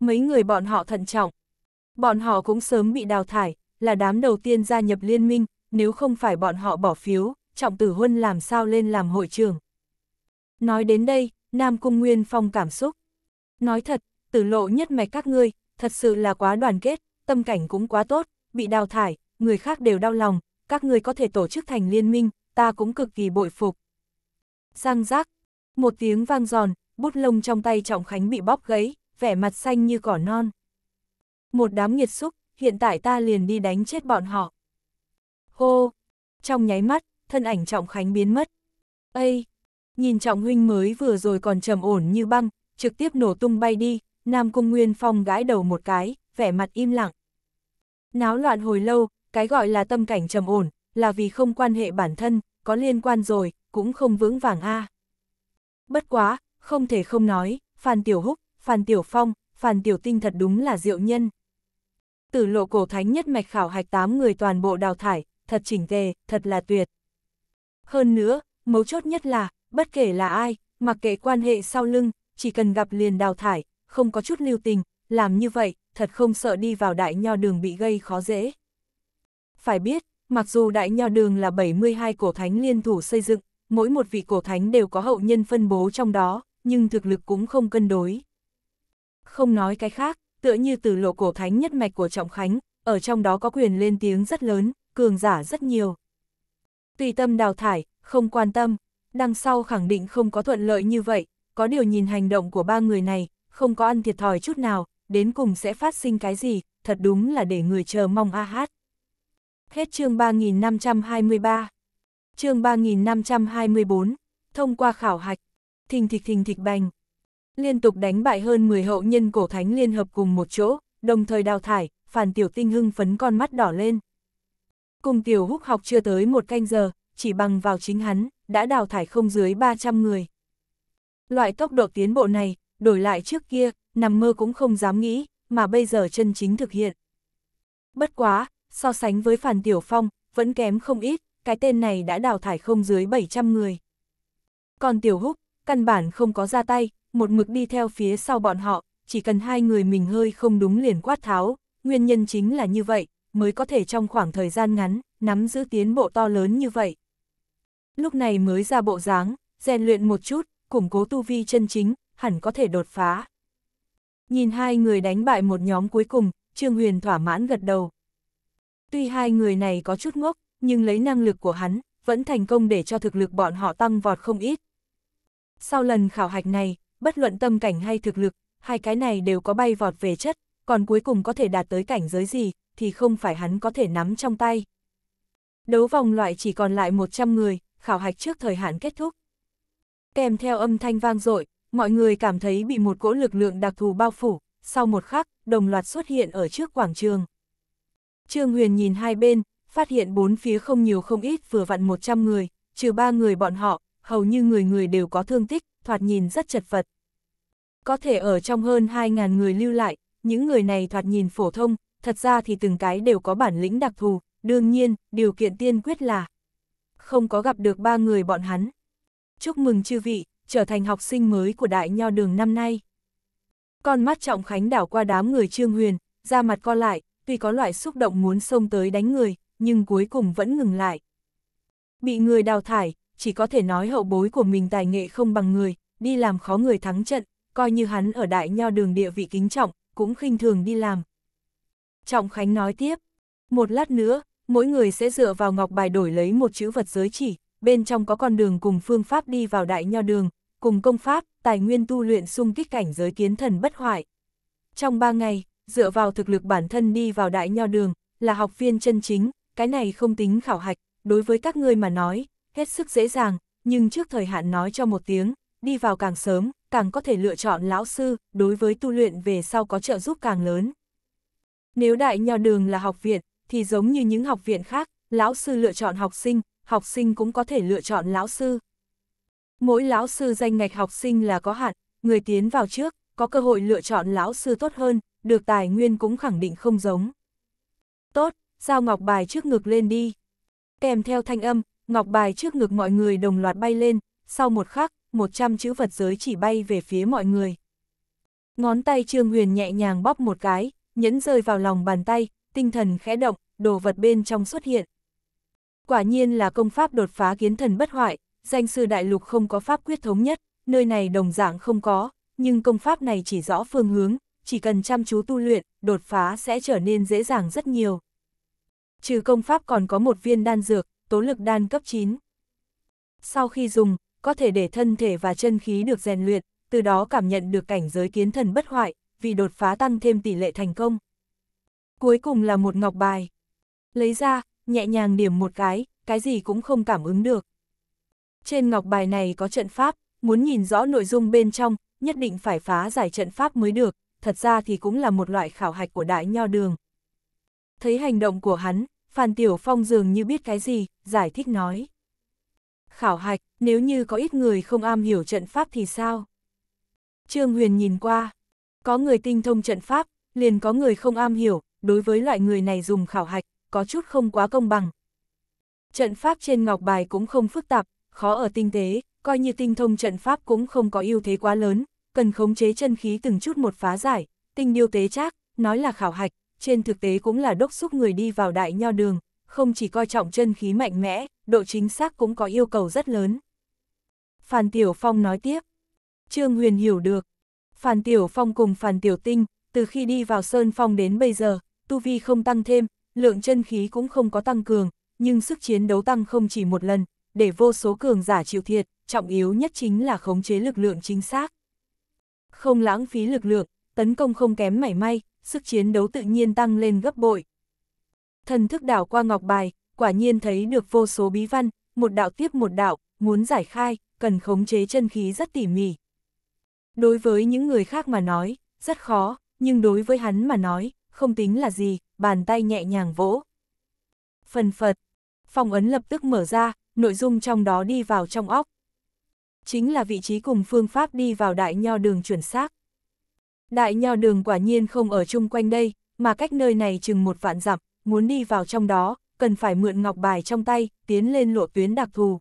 mấy người bọn họ thận trọng. Bọn họ cũng sớm bị đào thải, là đám đầu tiên gia nhập liên minh, nếu không phải bọn họ bỏ phiếu, trọng tử Huân làm sao lên làm hội trưởng. Nói đến đây, Nam Cung Nguyên Phong cảm xúc. Nói thật, tử lộ nhất mạch các ngươi, thật sự là quá đoàn kết, tâm cảnh cũng quá tốt, bị đào thải, người khác đều đau lòng, các ngươi có thể tổ chức thành liên minh, ta cũng cực kỳ bội phục. Giang giác, một tiếng vang giòn, bút lông trong tay Trọng Khánh bị bóp gấy, vẻ mặt xanh như cỏ non. Một đám nghiệt xúc, hiện tại ta liền đi đánh chết bọn họ. Hô! Trong nháy mắt, thân ảnh Trọng Khánh biến mất. Ây! Nhìn Trọng Huynh mới vừa rồi còn trầm ổn như băng, trực tiếp nổ tung bay đi, Nam Cung Nguyên Phong gãi đầu một cái, vẻ mặt im lặng. Náo loạn hồi lâu, cái gọi là tâm cảnh trầm ổn, là vì không quan hệ bản thân, có liên quan rồi, cũng không vững vàng a. Bất quá, không thể không nói, Phan Tiểu Húc, Phan Tiểu Phong, Phan Tiểu Tinh thật đúng là diệu nhân. Tử lộ cổ thánh nhất mạch khảo hạch 8 người toàn bộ đào thải, thật chỉnh tề, thật là tuyệt. Hơn nữa, mấu chốt nhất là, bất kể là ai, mặc kệ quan hệ sau lưng, chỉ cần gặp liền đào thải, không có chút lưu tình, làm như vậy, thật không sợ đi vào đại nho đường bị gây khó dễ. Phải biết, mặc dù đại nho đường là 72 cổ thánh liên thủ xây dựng, mỗi một vị cổ thánh đều có hậu nhân phân bố trong đó, nhưng thực lực cũng không cân đối. Không nói cái khác, tựa như từ lộ cổ thánh nhất mạch của Trọng Khánh, ở trong đó có quyền lên tiếng rất lớn, cường giả rất nhiều. Tùy tâm đào thải, không quan tâm, đằng sau khẳng định không có thuận lợi như vậy, có điều nhìn hành động của ba người này, không có ăn thiệt thòi chút nào, đến cùng sẽ phát sinh cái gì, thật đúng là để người chờ mong a hát. Hết chương 3523 chương 3524, thông qua khảo hạch, thình thịch thình thịch bành. Liên tục đánh bại hơn 10 hậu nhân cổ thánh liên hợp cùng một chỗ, đồng thời đào thải, Phản Tiểu Tinh hưng phấn con mắt đỏ lên. Cùng Tiểu Húc học chưa tới một canh giờ, chỉ bằng vào chính hắn, đã đào thải không dưới 300 người. Loại tốc độ tiến bộ này, đổi lại trước kia, nằm mơ cũng không dám nghĩ, mà bây giờ chân chính thực hiện. Bất quá, so sánh với Phản Tiểu Phong, vẫn kém không ít, cái tên này đã đào thải không dưới 700 người. Còn Tiểu Húc, căn bản không có ra tay, một mực đi theo phía sau bọn họ, chỉ cần hai người mình hơi không đúng liền quát tháo, nguyên nhân chính là như vậy, mới có thể trong khoảng thời gian ngắn, nắm giữ tiến bộ to lớn như vậy. Lúc này mới ra bộ dáng, rèn luyện một chút, củng cố tu vi chân chính, hẳn có thể đột phá. Nhìn hai người đánh bại một nhóm cuối cùng, Trương Huyền thỏa mãn gật đầu. Tuy hai người này có chút ngốc, nhưng lấy năng lực của hắn, vẫn thành công để cho thực lực bọn họ tăng vọt không ít. Sau lần khảo hạch này, bất luận tâm cảnh hay thực lực, hai cái này đều có bay vọt về chất, còn cuối cùng có thể đạt tới cảnh giới gì, thì không phải hắn có thể nắm trong tay. Đấu vòng loại chỉ còn lại 100 người, khảo hạch trước thời hạn kết thúc. Kèm theo âm thanh vang dội, mọi người cảm thấy bị một cỗ lực lượng đặc thù bao phủ, sau một khắc, đồng loạt xuất hiện ở trước quảng trường. Trương Huyền nhìn hai bên, phát hiện bốn phía không nhiều không ít vừa vặn 100 người, trừ ba người bọn họ, hầu như người người đều có thương tích, thoạt nhìn rất chật vật. Có thể ở trong hơn 2.000 người lưu lại, những người này thoạt nhìn phổ thông, thật ra thì từng cái đều có bản lĩnh đặc thù, đương nhiên, điều kiện tiên quyết là không có gặp được ba người bọn hắn chúc mừng chư vị, trở thành học sinh mới của đại nho đường năm nay. Con mắt Trọng Khánh đảo qua đám người Trương Huyền, ra mặt co lại, tuy có loại xúc động muốn xông tới đánh người, nhưng cuối cùng vẫn ngừng lại. Bị người đào thải, chỉ có thể nói hậu bối của mình tài nghệ không bằng người, đi làm khó người thắng trận, coi như hắn ở đại nho đường địa vị kính trọng, cũng khinh thường đi làm. Trọng Khánh nói tiếp, một lát nữa, mỗi người sẽ dựa vào ngọc bài đổi lấy một chữ vật giới chỉ, bên trong có con đường cùng phương pháp đi vào đại nho đường, cùng công pháp, tài nguyên tu luyện xung kích cảnh giới kiến thần bất hoại. Trong 3 ngày, dựa vào thực lực bản thân đi vào đại nho đường, là học viên chân chính, cái này không tính khảo hạch, đối với các ngươi mà nói, hết sức dễ dàng, nhưng trước thời hạn nói cho một tiếng, đi vào càng sớm, càng có thể lựa chọn lão sư, đối với tu luyện về sau có trợ giúp càng lớn. Nếu đại nho đường là học viện, thì giống như những học viện khác, lão sư lựa chọn học sinh, học sinh cũng có thể lựa chọn lão sư. Mỗi lão sư danh ngạch học sinh là có hạn, người tiến vào trước, có cơ hội lựa chọn lão sư tốt hơn, được tài nguyên cũng khẳng định không giống. Tốt, giao ngọc bài trước ngực lên đi. Kèm theo thanh âm, ngọc bài trước ngực mọi người đồng loạt bay lên, sau một khắc, 100 chữ vật giới chỉ bay về phía mọi người. Ngón tay Trương Huyền nhẹ nhàng bóp một cái, nhẫn rơi vào lòng bàn tay, tinh thần khẽ động, đồ vật bên trong xuất hiện. Quả nhiên là công pháp đột phá kiến thần bất hoại, danh sư đại lục không có pháp quyết thống nhất, nơi này đồng dạng không có, nhưng công pháp này chỉ rõ phương hướng, chỉ cần chăm chú tu luyện, đột phá sẽ trở nên dễ dàng rất nhiều. Trừ công pháp còn có một viên đan dược, tố lực đan cấp 9. Sau khi dùng, có thể để thân thể và chân khí được rèn luyện, từ đó cảm nhận được cảnh giới kiến thần bất hoại, vì đột phá tăng thêm tỷ lệ thành công. Cuối cùng là một ngọc bài. Lấy ra, nhẹ nhàng điểm một cái, cái gì cũng không cảm ứng được. Trên ngọc bài này có trận pháp, muốn nhìn rõ nội dung bên trong, nhất định phải phá giải trận pháp mới được, thật ra thì cũng là một loại khảo hạch của đại nho đường. Thấy hành động của hắn, Phan Tiểu Phong dường như biết cái gì, giải thích nói. Khảo hạch, nếu như có ít người không am hiểu trận pháp thì sao? Trương Huyền nhìn qua, có người tinh thông trận pháp, liền có người không am hiểu, đối với loại người này dùng khảo hạch, có chút không quá công bằng. Trận pháp trên ngọc bài cũng không phức tạp, khó ở tinh tế, coi như tinh thông trận pháp cũng không có ưu thế quá lớn, cần khống chế chân khí từng chút một phá giải, tinh điêu tế chắc nói là khảo hạch, trên thực tế cũng là đốc xúc người đi vào đại nho đường, không chỉ coi trọng chân khí mạnh mẽ, độ chính xác cũng có yêu cầu rất lớn. Phan Tiểu Phong nói tiếp, Trương Huyền hiểu được, Phan Tiểu Phong cùng Phan Tiểu Tinh, từ khi đi vào Sơn Phong đến bây giờ, tu vi không tăng thêm, lượng chân khí cũng không có tăng cường, nhưng sức chiến đấu tăng không chỉ một lần, để vô số cường giả chịu thiệt, trọng yếu nhất chính là khống chế lực lượng chính xác. Không lãng phí lực lượng, tấn công không kém mảy may, sức chiến đấu tự nhiên tăng lên gấp bội. Thần thức đảo qua ngọc bài, quả nhiên thấy được vô số bí văn, một đạo tiếp một đạo, muốn giải khai, cần khống chế chân khí rất tỉ mỉ. Đối với những người khác mà nói, rất khó, nhưng đối với hắn mà nói, không tính là gì, bàn tay nhẹ nhàng vỗ. Phần phật, phong ấn lập tức mở ra, nội dung trong đó đi vào trong óc. Chính là vị trí cùng phương pháp đi vào đại nho đường chuẩn xác. Đại nho đường quả nhiên không ở chung quanh đây, mà cách nơi này chừng một vạn dặm, muốn đi vào trong đó, cần phải mượn ngọc bài trong tay, tiến lên lộ tuyến đặc thù.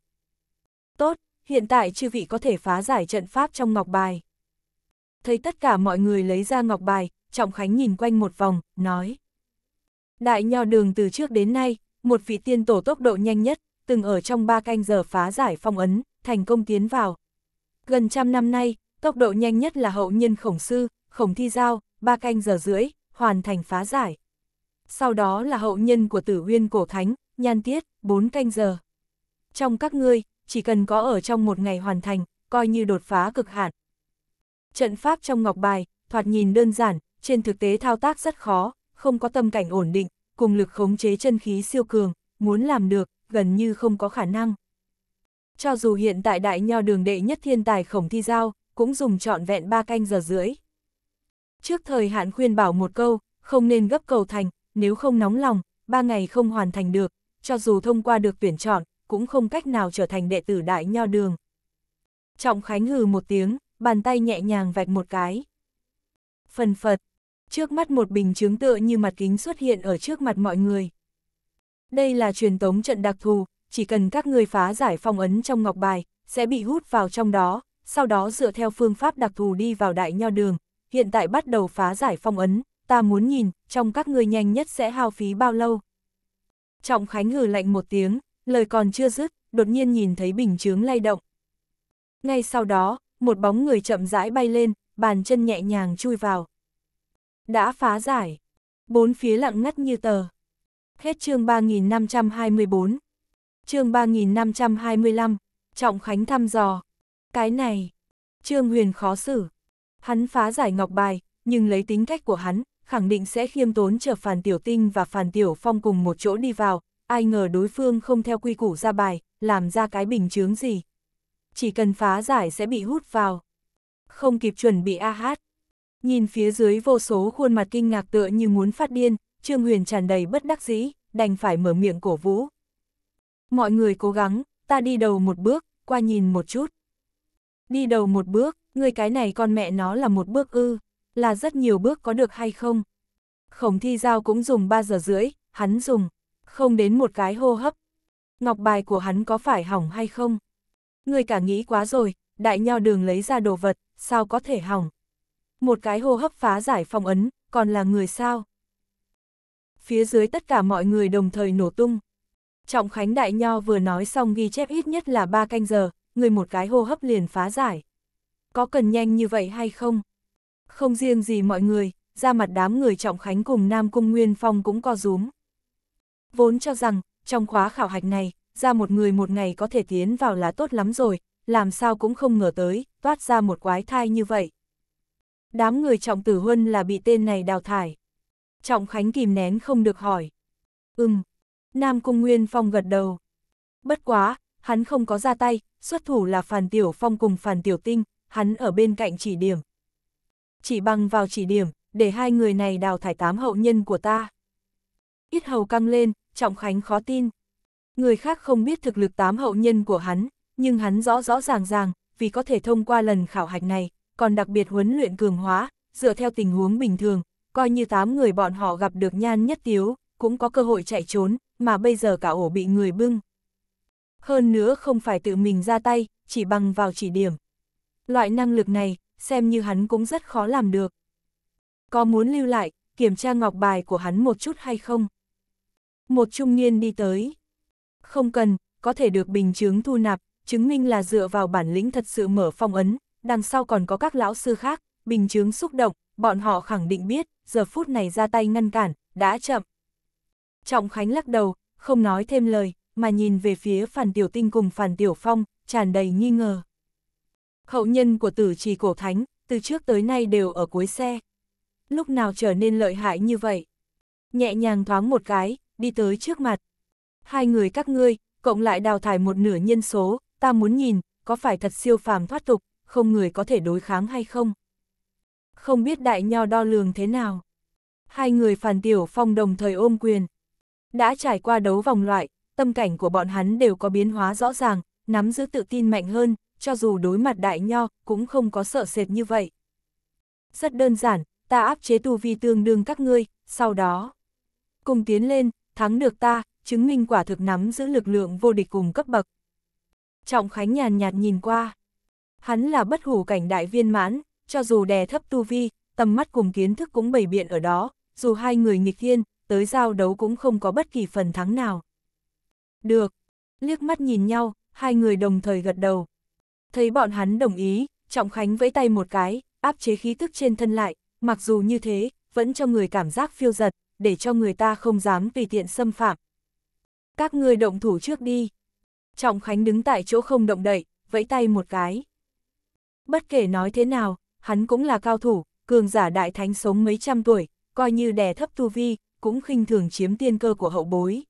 Tốt, hiện tại chư vị có thể phá giải trận pháp trong ngọc bài. Thấy tất cả mọi người lấy ra ngọc bài, Trọng Khánh nhìn quanh một vòng, nói. Đại nho đường từ trước đến nay, một vị tiên tổ tốc độ nhanh nhất, từng ở trong ba canh giờ phá giải phong ấn, thành công tiến vào. Gần trăm năm nay, tốc độ nhanh nhất là hậu nhân khổng sư, khổng thi giao, ba canh giờ rưỡi, hoàn thành phá giải. Sau đó là hậu nhân của tử huyên cổ thánh, nhan tiết, bốn canh giờ. Trong các ngươi, chỉ cần có ở trong một ngày hoàn thành, coi như đột phá cực hạn. Trận pháp trong ngọc bài, thoạt nhìn đơn giản, trên thực tế thao tác rất khó, không có tâm cảnh ổn định, cùng lực khống chế chân khí siêu cường, muốn làm được, gần như không có khả năng. Cho dù hiện tại đại nho đường đệ nhất thiên tài khổng thi giao, cũng dùng trọn vẹn ba canh giờ rưỡi. Trước thời hạn khuyên bảo một câu, không nên gấp cầu thành, nếu không nóng lòng, ba ngày không hoàn thành được, cho dù thông qua được tuyển chọn, cũng không cách nào trở thành đệ tử đại nho đường. Trọng Khánh hừ một tiếng, bàn tay nhẹ nhàng vạch một cái. Phần phật, Trước mắt một bình chướng tựa như mặt kính xuất hiện ở trước mặt mọi người. Đây là truyền tống trận đặc thù, chỉ cần các người phá giải phong ấn trong ngọc bài, sẽ bị hút vào trong đó, sau đó dựa theo phương pháp đặc thù đi vào đại nho đường, hiện tại bắt đầu phá giải phong ấn, ta muốn nhìn, trong các người nhanh nhất sẽ hao phí bao lâu. Trọng Khánh hừ lạnh một tiếng, lời còn chưa dứt, đột nhiên nhìn thấy bình chướng lay động. Ngay sau đó, một bóng người chậm rãi bay lên, bàn chân nhẹ nhàng chui vào. Đã phá giải. Bốn phía lặng ngắt như tờ. Hết chương 3524. Chương 3525. Trọng Khánh thăm dò. Cái này. Trương Huyền khó xử. Hắn phá giải ngọc bài, nhưng lấy tính cách của hắn, khẳng định sẽ khiêm tốn chờ phản Tiểu Tinh và phản Tiểu Phong cùng một chỗ đi vào, ai ngờ đối phương không theo quy củ ra bài, làm ra cái bình chướng gì. Chỉ cần phá giải sẽ bị hút vào. Không kịp chuẩn bị a hát. Nhìn phía dưới vô số khuôn mặt kinh ngạc tựa như muốn phát điên, Trương Huyền tràn đầy bất đắc dĩ, đành phải mở miệng cổ vũ. Mọi người cố gắng, ta đi đầu một bước, qua nhìn một chút. Đi đầu một bước, người cái này con mẹ nó là một bước ư, là rất nhiều bước có được hay không? Khổng thi giao cũng dùng 3 giờ rưỡi, hắn dùng, không đến một cái hô hấp. Ngọc bài của hắn có phải hỏng hay không? Người cả nghĩ quá rồi, đại nhau đường lấy ra đồ vật, sao có thể hỏng? một cái hô hấp phá giải phong ấn, còn là người sao? Phía dưới tất cả mọi người đồng thời nổ tung. Trọng Khánh Đại Nho vừa nói xong ghi chép ít nhất là ba canh giờ, người một cái hô hấp liền phá giải. Có cần nhanh như vậy hay không? Không riêng gì mọi người, ra mặt đám người Trọng Khánh cùng Nam Cung Nguyên Phong cũng co rúm. Vốn cho rằng, trong khóa khảo hạch này, ra một người một ngày có thể tiến vào là tốt lắm rồi, làm sao cũng không ngờ tới, toát ra một quái thai như vậy. Đám người Trọng Tử Huân là bị tên này đào thải. Trọng Khánh kìm nén không được hỏi. Ừm. Nam Cung Nguyên Phong gật đầu. Bất quá, hắn không có ra tay, xuất thủ là Phàn Tiểu Phong cùng Phàn Tiểu Tinh, hắn ở bên cạnh chỉ điểm. Chỉ bằng vào chỉ điểm, để hai người này đào thải tám hậu nhân của ta. Ít hầu căng lên, Trọng Khánh khó tin. Người khác không biết thực lực tám hậu nhân của hắn, nhưng hắn rõ rõ ràng ràng, vì có thể thông qua lần khảo hạch này, còn đặc biệt huấn luyện cường hóa, dựa theo tình huống bình thường, coi như 8 người bọn họ gặp được nhan nhất tiếu, cũng có cơ hội chạy trốn, mà bây giờ cả ổ bị người bưng. Hơn nữa không phải tự mình ra tay, chỉ bằng vào chỉ điểm. Loại năng lực này, xem như hắn cũng rất khó làm được. Có muốn lưu lại, kiểm tra ngọc bài của hắn một chút hay không? Một trung niên đi tới. Không cần, có thể được bình chứng thu nạp, chứng minh là dựa vào bản lĩnh thật sự mở phong ấn, đằng sau còn có các lão sư khác, bình chứng xúc động, bọn họ khẳng định biết, giờ phút này ra tay ngăn cản, đã chậm. Trọng Khánh lắc đầu, không nói thêm lời, mà nhìn về phía Phản Tiểu Tinh cùng Phản Tiểu Phong, tràn đầy nghi ngờ. Hậu nhân của tử trì cổ thánh, từ trước tới nay đều ở cuối xe. Lúc nào trở nên lợi hại như vậy? Nhẹ nhàng thoáng một cái, đi tới trước mặt. Hai người các ngươi, cộng lại đào thải một nửa nhân số, ta muốn nhìn, có phải thật siêu phàm thoát tục, không người có thể đối kháng hay không. Không biết đại nho đo lường thế nào. Hai người Phản Tiểu Phong đồng thời ôm quyền. Đã trải qua đấu vòng loại, tâm cảnh của bọn hắn đều có biến hóa rõ ràng, nắm giữ tự tin mạnh hơn, cho dù đối mặt đại nho cũng không có sợ sệt như vậy. Rất đơn giản, ta áp chế tu vi tương đương các ngươi, sau đó cùng tiến lên, thắng được ta, chứng minh quả thực nắm giữ lực lượng vô địch cùng cấp bậc. Trọng Khánh nhàn nhạt nhìn qua, Hắn là bất hủ cảnh đại viên mãn, cho dù đè thấp tu vi, tầm mắt cùng kiến thức cũng bày biện ở đó, dù hai người nghịch thiên, tới giao đấu cũng không có bất kỳ phần thắng nào. Được, liếc mắt nhìn nhau, hai người đồng thời gật đầu. Thấy bọn hắn đồng ý, Trọng Khánh vẫy tay một cái, áp chế khí tức trên thân lại, mặc dù như thế, vẫn cho người cảm giác phiêu giật, để cho người ta không dám tùy tiện xâm phạm. Các người động thủ trước đi. Trọng Khánh đứng tại chỗ không động đậy, vẫy tay một cái bất kể nói thế nào, hắn cũng là cao thủ, cường giả đại thánh sống mấy trăm tuổi, coi như đè thấp tu vi, cũng khinh thường chiếm tiên cơ của hậu bối.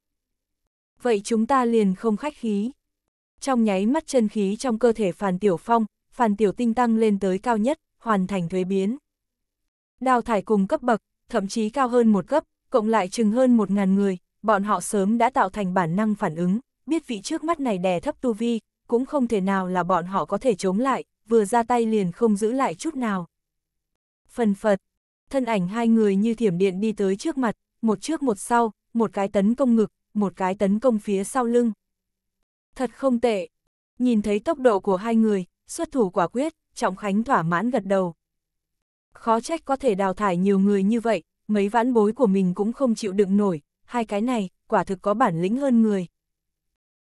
Vậy chúng ta liền không khách khí. Trong nháy mắt chân khí trong cơ thể Phàn Tiểu Phong, Phàn Tiểu Tinh tăng lên tới cao nhất, hoàn thành thuế biến. Đào thải cùng cấp bậc, thậm chí cao hơn một cấp, cộng lại chừng hơn một ngàn người, bọn họ sớm đã tạo thành bản năng phản ứng, biết vị trước mắt này đè thấp tu vi, cũng không thể nào là bọn họ có thể chống lại, vừa ra tay liền không giữ lại chút nào. Phần phật, thân ảnh hai người như thiểm điện đi tới trước mặt, một trước một sau, một cái tấn công ngực, một cái tấn công phía sau lưng. Thật không tệ, nhìn thấy tốc độ của hai người, xuất thủ quả quyết, Trọng Khánh thỏa mãn gật đầu. Khó trách có thể đào thải nhiều người như vậy, mấy vãn bối của mình cũng không chịu đựng nổi, hai cái này, quả thực có bản lĩnh hơn người.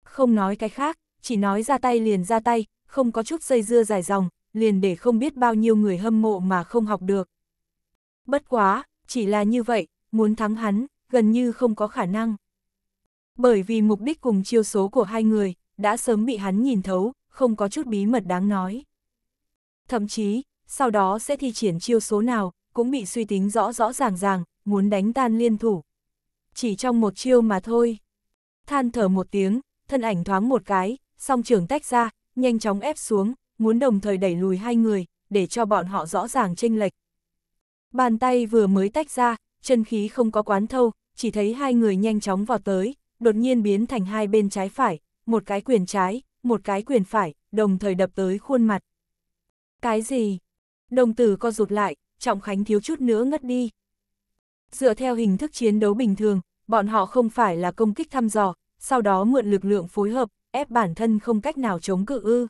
Không nói cái khác, chỉ nói ra tay liền ra tay, không có chút dây dưa dài dòng, liền để không biết bao nhiêu người hâm mộ mà không học được. Bất quá, chỉ là như vậy, muốn thắng hắn, gần như không có khả năng. Bởi vì mục đích cùng chiêu số của hai người, đã sớm bị hắn nhìn thấu, không có chút bí mật đáng nói. Thậm chí, sau đó sẽ thi triển chiêu số nào, cũng bị suy tính rõ rõ ràng ràng, muốn đánh tan liên thủ. Chỉ trong một chiêu mà thôi. Than thở một tiếng, thân ảnh thoáng một cái, song trường tách ra, nhanh chóng ép xuống, muốn đồng thời đẩy lùi hai người, để cho bọn họ rõ ràng chênh lệch. Bàn tay vừa mới tách ra, chân khí không có quán thâu, chỉ thấy hai người nhanh chóng vào tới, đột nhiên biến thành hai bên trái phải, một cái quyền trái, một cái quyền phải, đồng thời đập tới khuôn mặt. Cái gì? Đồng tử co rụt lại, Trọng Khánh thiếu chút nữa ngất đi. Dựa theo hình thức chiến đấu bình thường, bọn họ không phải là công kích thăm dò, sau đó mượn lực lượng phối hợp, ép bản thân không cách nào chống cự ư.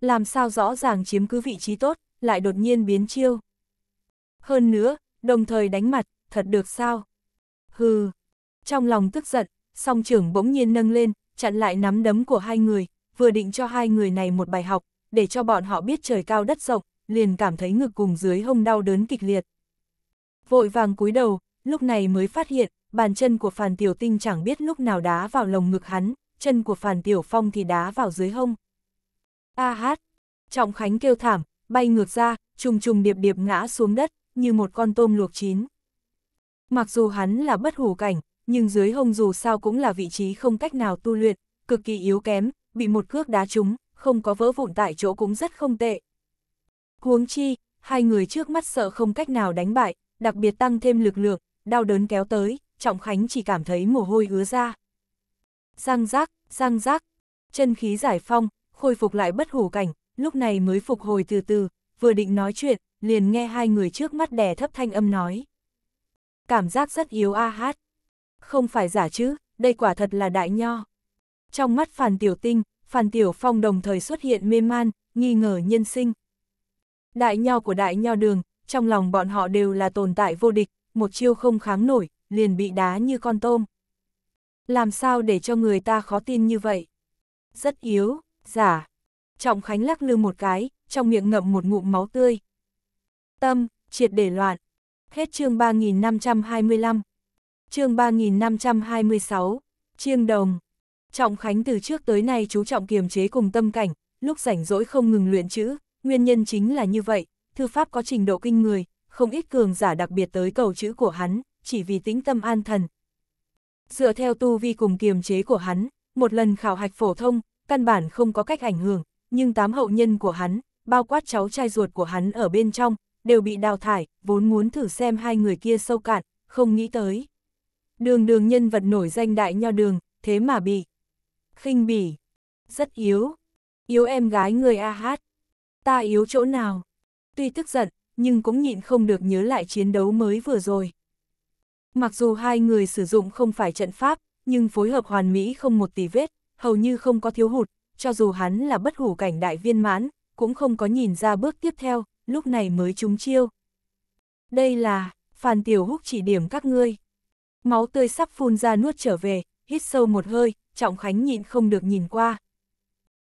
Làm sao rõ ràng chiếm cứ vị trí tốt, lại đột nhiên biến chiêu. Hơn nữa, đồng thời đánh mặt, thật được sao? Hừ, trong lòng tức giận, song trưởng bỗng nhiên nâng lên, chặn lại nắm đấm của hai người, vừa định cho hai người này một bài học, để cho bọn họ biết trời cao đất rộng, liền cảm thấy ngực cùng dưới hông đau đớn kịch liệt. Vội vàng cúi đầu, lúc này mới phát hiện, bàn chân của Phàn Tiểu Tinh chẳng biết lúc nào đá vào lồng ngực hắn, chân của Phản Tiểu Phong thì đá vào dưới hông. A hát! Trọng Khánh kêu thảm, bay ngược ra, trùng trùng điệp điệp ngã xuống đất, như một con tôm luộc chín. Mặc dù hắn là bất hủ cảnh, nhưng dưới hông dù sao cũng là vị trí không cách nào tu luyện, cực kỳ yếu kém, bị một cước đá trúng, không có vỡ vụn tại chỗ cũng rất không tệ. Huống chi, hai người trước mắt sợ không cách nào đánh bại, đặc biệt tăng thêm lực lượng, đau đớn kéo tới, Trọng Khánh chỉ cảm thấy mồ hôi ứa ra. Răng rác, răng rác, chân khí giải phong, khôi phục lại bất hủ cảnh, lúc này mới phục hồi từ từ, vừa định nói chuyện, liền nghe hai người trước mắt đè thấp thanh âm nói. Cảm giác rất yếu a hát. Không phải giả chứ, đây quả thật là đại nho. Trong mắt Phàn Tiểu Tinh, Phàn Tiểu Phong đồng thời xuất hiện mê man, nghi ngờ nhân sinh. Đại nho của đại nho đường, trong lòng bọn họ đều là tồn tại vô địch, một chiêu không kháng nổi, liền bị đá như con tôm. Làm sao để cho người ta khó tin như vậy? Rất yếu, giả. Trọng Khánh lắc lư một cái, trong miệng ngậm một ngụm máu tươi. Tâm, triệt để loạn. Hết chương 3525. Chương 3526. Chiêng đồng. Trọng Khánh từ trước tới nay chú trọng kiềm chế cùng tâm cảnh, lúc rảnh rỗi không ngừng luyện chữ, nguyên nhân chính là như vậy, thư pháp có trình độ kinh người, không ít cường giả đặc biệt tới cầu chữ của hắn, chỉ vì tính tâm an thần, Dựa theo tu vi cùng kiềm chế của hắn, một lần khảo hạch phổ thông, căn bản không có cách ảnh hưởng, nhưng tám hậu nhân của hắn, bao quát cháu trai ruột của hắn ở bên trong, đều bị đào thải, vốn muốn thử xem hai người kia sâu cạn, không nghĩ tới. Đường đường nhân vật nổi danh đại nho đường, thế mà bị. khinh bỉ. Rất yếu. Yếu em gái người A hát. Ta yếu chỗ nào? Tuy tức giận, nhưng cũng nhịn không được nhớ lại chiến đấu mới vừa rồi. Mặc dù hai người sử dụng không phải trận pháp, nhưng phối hợp hoàn mỹ không một tí vết, hầu như không có thiếu hụt, cho dù hắn là bất hủ cảnh đại viên mãn, cũng không có nhìn ra bước tiếp theo, lúc này mới trúng chiêu. Đây là, Phan Tiểu Húc chỉ điểm các ngươi. Máu tươi sắp phun ra nuốt trở về, hít sâu một hơi, Trọng Khánh nhịn không được nhìn qua.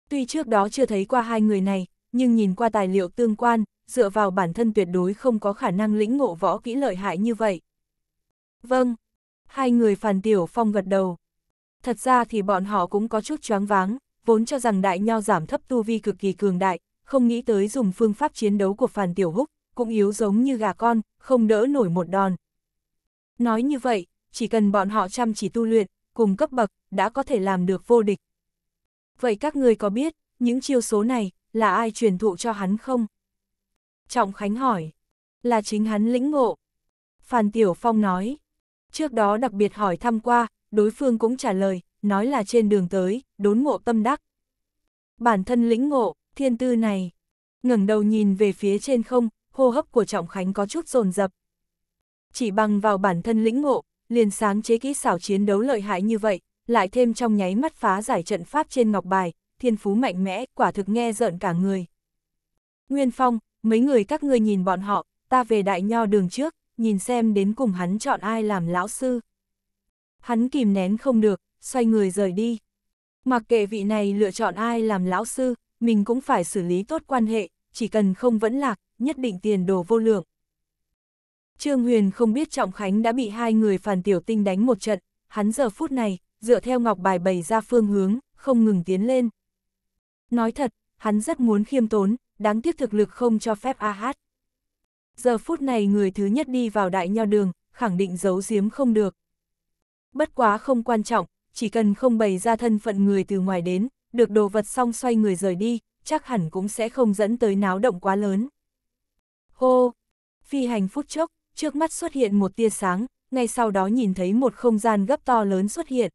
Tuy trước đó chưa thấy qua hai người này, nhưng nhìn qua tài liệu tương quan, dựa vào bản thân tuyệt đối không có khả năng lĩnh ngộ võ kỹ lợi hại như vậy. Vâng. Hai người phàn Tiểu Phong gật đầu. Thật ra thì bọn họ cũng có chút choáng váng, vốn cho rằng đại nho giảm thấp tu vi cực kỳ cường đại, không nghĩ tới dùng phương pháp chiến đấu của phàn Tiểu Húc, cũng yếu giống như gà con, không đỡ nổi một đòn. Nói như vậy, chỉ cần bọn họ chăm chỉ tu luyện, cùng cấp bậc, đã có thể làm được vô địch. Vậy các người có biết, những chiêu số này, là ai truyền thụ cho hắn không? Trọng Khánh hỏi, là chính hắn lĩnh ngộ. phàn Tiểu Phong nói, Trước đó đặc biệt hỏi thăm qua, đối phương cũng trả lời, nói là trên đường tới, đốn ngộ tâm đắc. Bản thân lĩnh ngộ, thiên tư này, ngẩng đầu nhìn về phía trên không, hô hấp của Trọng Khánh có chút rồn rập Chỉ bằng vào bản thân lĩnh ngộ, liền sáng chế kỹ xảo chiến đấu lợi hại như vậy, lại thêm trong nháy mắt phá giải trận pháp trên ngọc bài, thiên phú mạnh mẽ, quả thực nghe rợn cả người. Nguyên Phong, mấy người các ngươi nhìn bọn họ, ta về đại nho đường trước, nhìn xem đến cùng hắn chọn ai làm lão sư. Hắn kìm nén không được, xoay người rời đi. Mặc kệ vị này lựa chọn ai làm lão sư, mình cũng phải xử lý tốt quan hệ, chỉ cần không vẫn lạc, nhất định tiền đồ vô lượng. Trương Huyền không biết Trọng Khánh đã bị hai người phản tiểu tinh đánh một trận, hắn giờ phút này, dựa theo ngọc bài bày ra phương hướng, không ngừng tiến lên. Nói thật, hắn rất muốn khiêm tốn, đáng tiếc thực lực không cho phép A AH. Hát. Giờ phút này người thứ nhất đi vào đại nho đường, khẳng định giấu giếm không được. Bất quá không quan trọng, chỉ cần không bày ra thân phận người từ ngoài đến, được đồ vật xong xoay người rời đi, chắc hẳn cũng sẽ không dẫn tới náo động quá lớn. Hô! Phi hành phút chốc, trước mắt xuất hiện một tia sáng, ngay sau đó nhìn thấy một không gian gấp to lớn xuất hiện.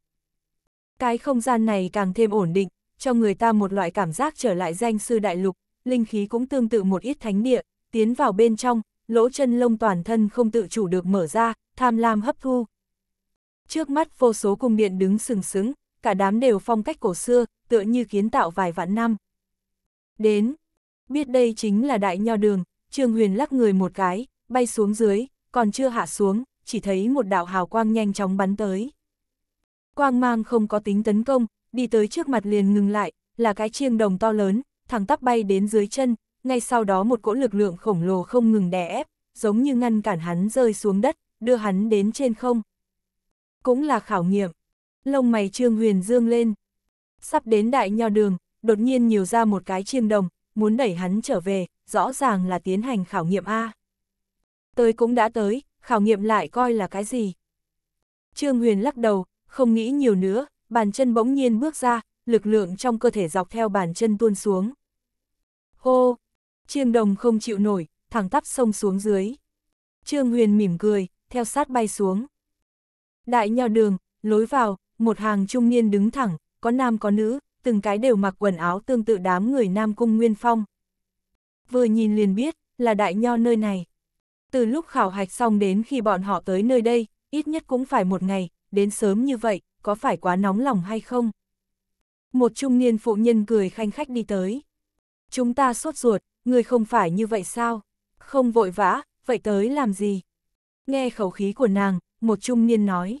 Cái không gian này càng thêm ổn định, cho người ta một loại cảm giác trở lại danh sư đại lục, linh khí cũng tương tự một ít thánh địa, tiến vào bên trong, lỗ chân lông toàn thân không tự chủ được mở ra, tham lam hấp thu. Trước mắt vô số cung điện đứng sừng sững, cả đám đều phong cách cổ xưa, tựa như kiến tạo vài vạn năm. Đến, biết đây chính là đại nho đường, Trương Huyền lắc người một cái, bay xuống dưới, còn chưa hạ xuống, chỉ thấy một đạo hào quang nhanh chóng bắn tới. Quang mang không có tính tấn công, đi tới trước mặt liền ngừng lại, là cái chiêng đồng to lớn, thẳng tắp bay đến dưới chân, ngay sau đó một cỗ lực lượng khổng lồ không ngừng đè ép, giống như ngăn cản hắn rơi xuống đất, đưa hắn đến trên không. Cũng là khảo nghiệm. Lông mày Trương Huyền dương lên. Sắp đến đại nho đường, đột nhiên nhiều ra một cái chiêng đồng, muốn đẩy hắn trở về, rõ ràng là tiến hành khảo nghiệm A. Tới cũng đã tới, khảo nghiệm lại coi là cái gì. Trương Huyền lắc đầu, không nghĩ nhiều nữa, bàn chân bỗng nhiên bước ra, lực lượng trong cơ thể dọc theo bàn chân tuôn xuống. Hô, Trương Đồng không chịu nổi, thẳng tắp sông xuống dưới. Trương Huyền mỉm cười, theo sát bay xuống. Đại nho đường, lối vào, một hàng trung niên đứng thẳng, có nam có nữ, từng cái đều mặc quần áo tương tự đám người Nam Cung Nguyên Phong. Vừa nhìn liền biết, là đại nho nơi này. Từ lúc khảo hạch xong đến khi bọn họ tới nơi đây, ít nhất cũng phải một ngày, đến sớm như vậy, có phải quá nóng lòng hay không? Một trung niên phụ nhân cười khanh khách đi tới. Chúng ta sốt ruột, người không phải như vậy sao? Không vội vã, vậy tới làm gì? Nghe khẩu khí của nàng, một trung niên nói.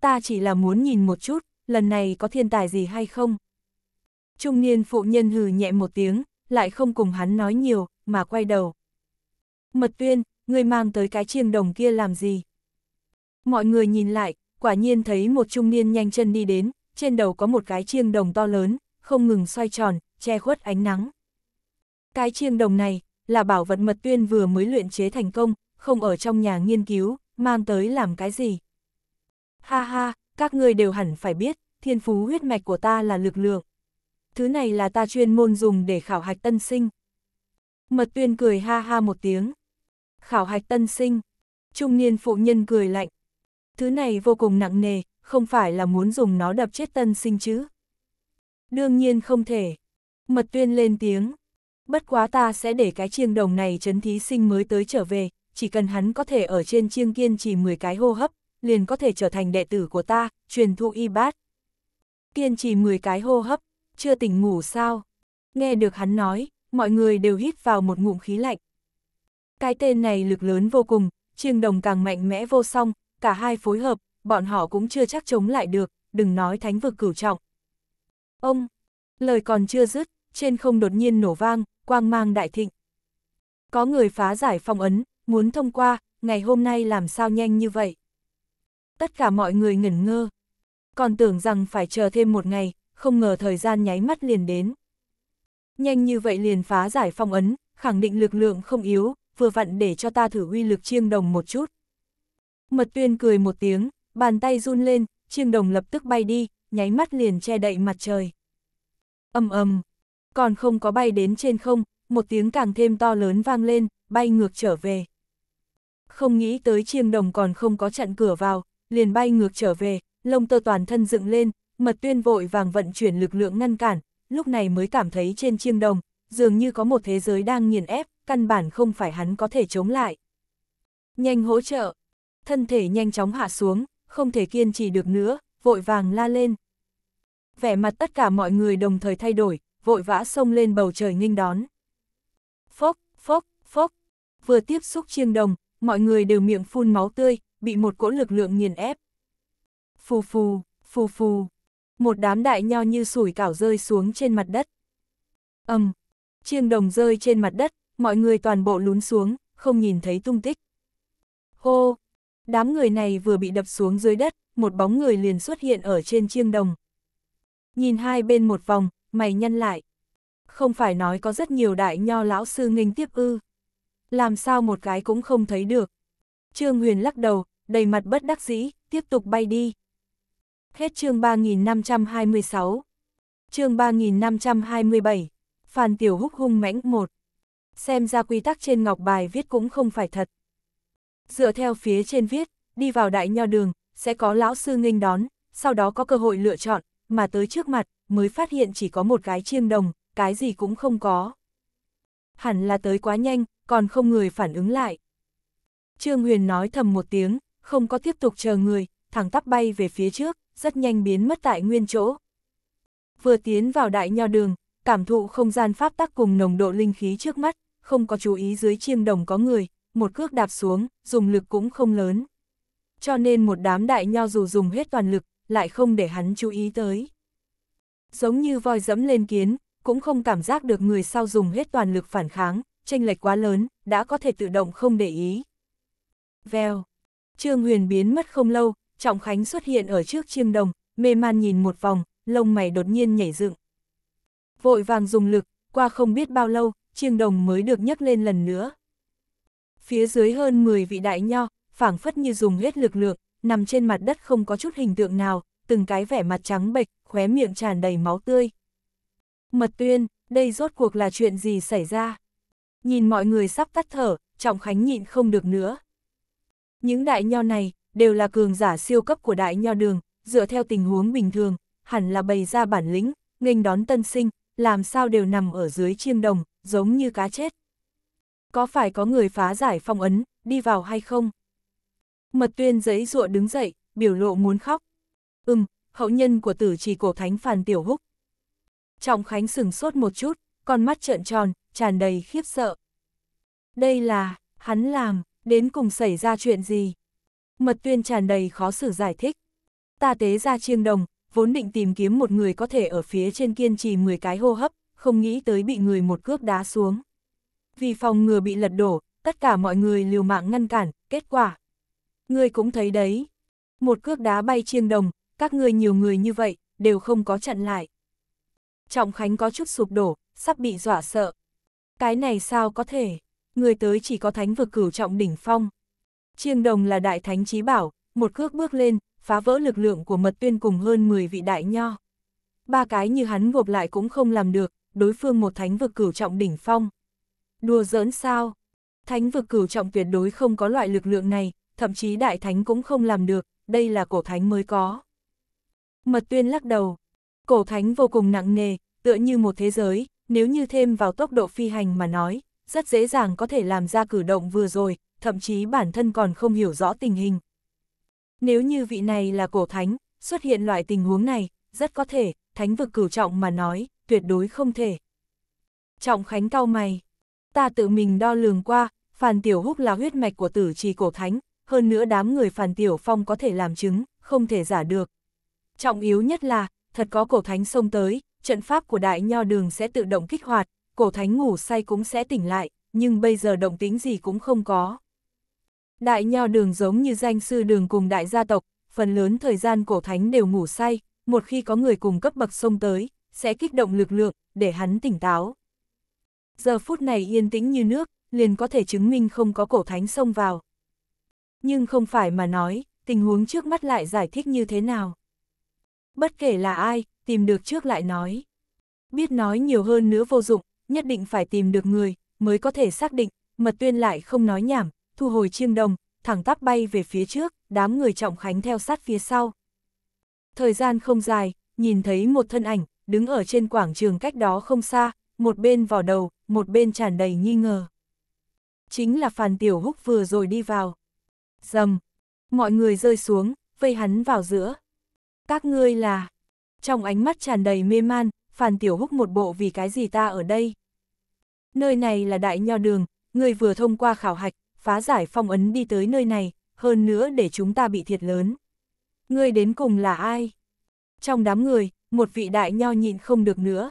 Ta chỉ là muốn nhìn một chút, lần này có thiên tài gì hay không? Trung niên phụ nhân hừ nhẹ một tiếng, lại không cùng hắn nói nhiều, mà quay đầu. Mật viên, người mang tới cái chiêng đồng kia làm gì? Mọi người nhìn lại, quả nhiên thấy một trung niên nhanh chân đi đến, trên đầu có một cái chiêng đồng to lớn, không ngừng xoay tròn, che khuất ánh nắng. Cái chiêng đồng này là bảo vật mật tuyên vừa mới luyện chế thành công, không ở trong nhà nghiên cứu, mang tới làm cái gì. Ha ha, các ngươi đều hẳn phải biết, thiên phú huyết mạch của ta là lực lượng. Thứ này là ta chuyên môn dùng để khảo hạch tân sinh. Mật tuyên cười ha ha một tiếng. Khảo hạch tân sinh. Trung niên phụ nhân cười lạnh. Thứ này vô cùng nặng nề, không phải là muốn dùng nó đập chết tân sinh chứ. Đương nhiên không thể. Mật tuyên lên tiếng. Bất quá ta sẽ để cái chiêng đồng này chấn thí sinh mới tới trở về, chỉ cần hắn có thể ở trên chiêng kiên trì 10 cái hô hấp, liền có thể trở thành đệ tử của ta, truyền thụ y bát. Kiên trì 10 cái hô hấp, chưa tỉnh ngủ sao? Nghe được hắn nói, mọi người đều hít vào một ngụm khí lạnh. Cái tên này lực lớn vô cùng, chiêng đồng càng mạnh mẽ vô song, cả hai phối hợp, bọn họ cũng chưa chắc chống lại được, đừng nói thánh vực cửu trọng. Ông, lời còn chưa dứt, trên không đột nhiên nổ vang, quang mang đại thịnh. Có người phá giải phong ấn, muốn thông qua, ngày hôm nay làm sao nhanh như vậy? Tất cả mọi người ngẩn ngơ. Còn tưởng rằng phải chờ thêm một ngày, không ngờ thời gian nháy mắt liền đến. Nhanh như vậy liền phá giải phong ấn, khẳng định lực lượng không yếu, vừa vặn để cho ta thử uy lực chiêng đồng một chút. Mật tuyên cười một tiếng, bàn tay run lên, chiêng đồng lập tức bay đi, nháy mắt liền che đậy mặt trời. Âm ầm, còn không có bay đến trên không, một tiếng càng thêm to lớn vang lên, bay ngược trở về. Không nghĩ tới chiêm đồng còn không có chặn cửa vào, liền bay ngược trở về, lông tơ toàn thân dựng lên, mật tuyên vội vàng vận chuyển lực lượng ngăn cản, lúc này mới cảm thấy trên chiêm đồng, dường như có một thế giới đang nghiền ép, căn bản không phải hắn có thể chống lại. Nhanh hỗ trợ, thân thể nhanh chóng hạ xuống, không thể kiên trì được nữa, vội vàng la lên. Vẻ mặt tất cả mọi người đồng thời thay đổi, vội vã xông lên bầu trời nghinh đón. Phốc, phốc, phốc, vừa tiếp xúc chiêng đồng, mọi người đều miệng phun máu tươi, bị một cỗ lực lượng nghiền ép. Phù phù, phù phù, một đám đại nho như sủi cảo rơi xuống trên mặt đất. ầm, chiêng đồng rơi trên mặt đất, mọi người toàn bộ lún xuống, không nhìn thấy tung tích. Hô, đám người này vừa bị đập xuống dưới đất, một bóng người liền xuất hiện ở trên chiêng đồng. Nhìn hai bên một vòng, mày nhân lại. Không phải nói có rất nhiều đại nho lão sư nghênh tiếp ư. Làm sao một cái cũng không thấy được. Trương Huyền lắc đầu, đầy mặt bất đắc dĩ, tiếp tục bay đi. Hết chương 3526. Chương 3527. Phan Tiểu Húc hung mãnh một. Xem ra quy tắc trên ngọc bài viết cũng không phải thật. Dựa theo phía trên viết, đi vào đại nho đường, sẽ có lão sư nghênh đón, sau đó có cơ hội lựa chọn, mà tới trước mặt, mới phát hiện chỉ có một cái chiêng đồng, cái gì cũng không có. Hẳn là tới quá nhanh, còn không người phản ứng lại. Trương Huyền nói thầm một tiếng, không có tiếp tục chờ người, thẳng tắp bay về phía trước, rất nhanh biến mất tại nguyên chỗ. Vừa tiến vào đại nho đường, cảm thụ không gian pháp tắc cùng nồng độ linh khí trước mắt, không có chú ý dưới chiêng đồng có người, một cước đạp xuống, dùng lực cũng không lớn. Cho nên một đám đại nho dù dùng hết toàn lực, lại không để hắn chú ý tới. Giống như voi dẫm lên kiến, cũng không cảm giác được người sau dùng hết toàn lực phản kháng, tranh lệch quá lớn, đã có thể tự động không để ý. Vèo, Trương Huyền biến mất không lâu, Trọng Khánh xuất hiện ở trước chiêm đồng, mê man nhìn một vòng, lông mày đột nhiên nhảy dựng. Vội vàng dùng lực, qua không biết bao lâu, chiêng đồng mới được nhấc lên lần nữa. Phía dưới hơn 10 vị đại nho, phảng phất như dùng hết lực lượng, nằm trên mặt đất không có chút hình tượng nào, từng cái vẻ mặt trắng bệch, khóe miệng tràn đầy máu tươi. Mật tuyên, đây rốt cuộc là chuyện gì xảy ra? Nhìn mọi người sắp tắt thở, Trọng Khánh nhịn không được nữa. Những đại nho này, đều là cường giả siêu cấp của đại nho đường, dựa theo tình huống bình thường, hẳn là bày ra bản lĩnh, nghênh đón tân sinh, làm sao đều nằm ở dưới chiêm đồng, giống như cá chết. Có phải có người phá giải phong ấn, đi vào hay không? Mật tuyên giấy rụa đứng dậy, biểu lộ muốn khóc. Ừm, hậu nhân của tử trì cổ thánh phàn Tiểu Húc. Trọng Khánh sừng sốt một chút, con mắt trợn tròn, tràn đầy khiếp sợ. Đây là, hắn làm, đến cùng xảy ra chuyện gì? Mật tuyên tràn đầy khó xử giải thích. Ta tế ra chiêng đồng, vốn định tìm kiếm một người có thể ở phía trên kiên trì 10 cái hô hấp, không nghĩ tới bị người một cước đá xuống. Vì phòng ngừa bị lật đổ, tất cả mọi người liều mạng ngăn cản, kết quả, Ngươi cũng thấy đấy. Một cước đá bay chiêng đồng, các ngươi nhiều người như vậy, đều không có chặn lại. Trọng Khánh có chút sụp đổ, sắp bị dọa sợ. Cái này sao có thể, người tới chỉ có thánh vực cửu trọng đỉnh phong. Chiêng đồng là đại thánh trí bảo, một cước bước lên, phá vỡ lực lượng của mật tuyên cùng hơn 10 vị đại nho. Ba cái như hắn gộp lại cũng không làm được, đối phương một thánh vực cửu trọng đỉnh phong. Đùa giỡn sao? Thánh vực cửu trọng tuyệt đối không có loại lực lượng này, thậm chí đại thánh cũng không làm được, đây là cổ thánh mới có. Mật tuyên lắc đầu, cổ thánh vô cùng nặng nề, tựa như một thế giới, nếu như thêm vào tốc độ phi hành mà nói, rất dễ dàng có thể làm ra cử động vừa rồi, thậm chí bản thân còn không hiểu rõ tình hình. Nếu như vị này là cổ thánh, xuất hiện loại tình huống này, rất có thể, thánh vực cửu trọng mà nói, tuyệt đối không thể. Trọng Khánh cao mày, ta tự mình đo lường qua, Phàn Tiểu Húc là huyết mạch của tử trì cổ thánh, hơn nữa đám người Phản Tiểu Phong có thể làm chứng, không thể giả được. Trọng yếu nhất là, thật có cổ thánh sông tới, trận pháp của đại nho đường sẽ tự động kích hoạt, cổ thánh ngủ say cũng sẽ tỉnh lại, nhưng bây giờ động tính gì cũng không có. Đại nho đường giống như danh sư đường cùng đại gia tộc, phần lớn thời gian cổ thánh đều ngủ say, một khi có người cùng cấp bậc sông tới, sẽ kích động lực lượng, để hắn tỉnh táo. Giờ phút này yên tĩnh như nước, liền có thể chứng minh không có cổ thánh sông vào nhưng không phải mà nói, tình huống trước mắt lại giải thích như thế nào. Bất kể là ai, tìm được trước lại nói. Biết nói nhiều hơn nữa vô dụng, nhất định phải tìm được người, mới có thể xác định, mật tuyên lại không nói nhảm, thu hồi chiêng đồng, thẳng tắp bay về phía trước, đám người trọng khánh theo sát phía sau. Thời gian không dài, nhìn thấy một thân ảnh, đứng ở trên quảng trường cách đó không xa, một bên vào đầu, một bên tràn đầy nghi ngờ. Chính là Phàn Tiểu Húc vừa rồi đi vào. Dầm! Mọi người rơi xuống, vây hắn vào giữa. Các ngươi là... Trong ánh mắt tràn đầy mê man, phàn Tiểu Húc một bộ vì cái gì ta ở đây. Nơi này là đại nho đường, người vừa thông qua khảo hạch, phá giải phong ấn đi tới nơi này, hơn nữa để chúng ta bị thiệt lớn. người đến cùng là ai? Trong đám người, một vị đại nho nhịn không được nữa.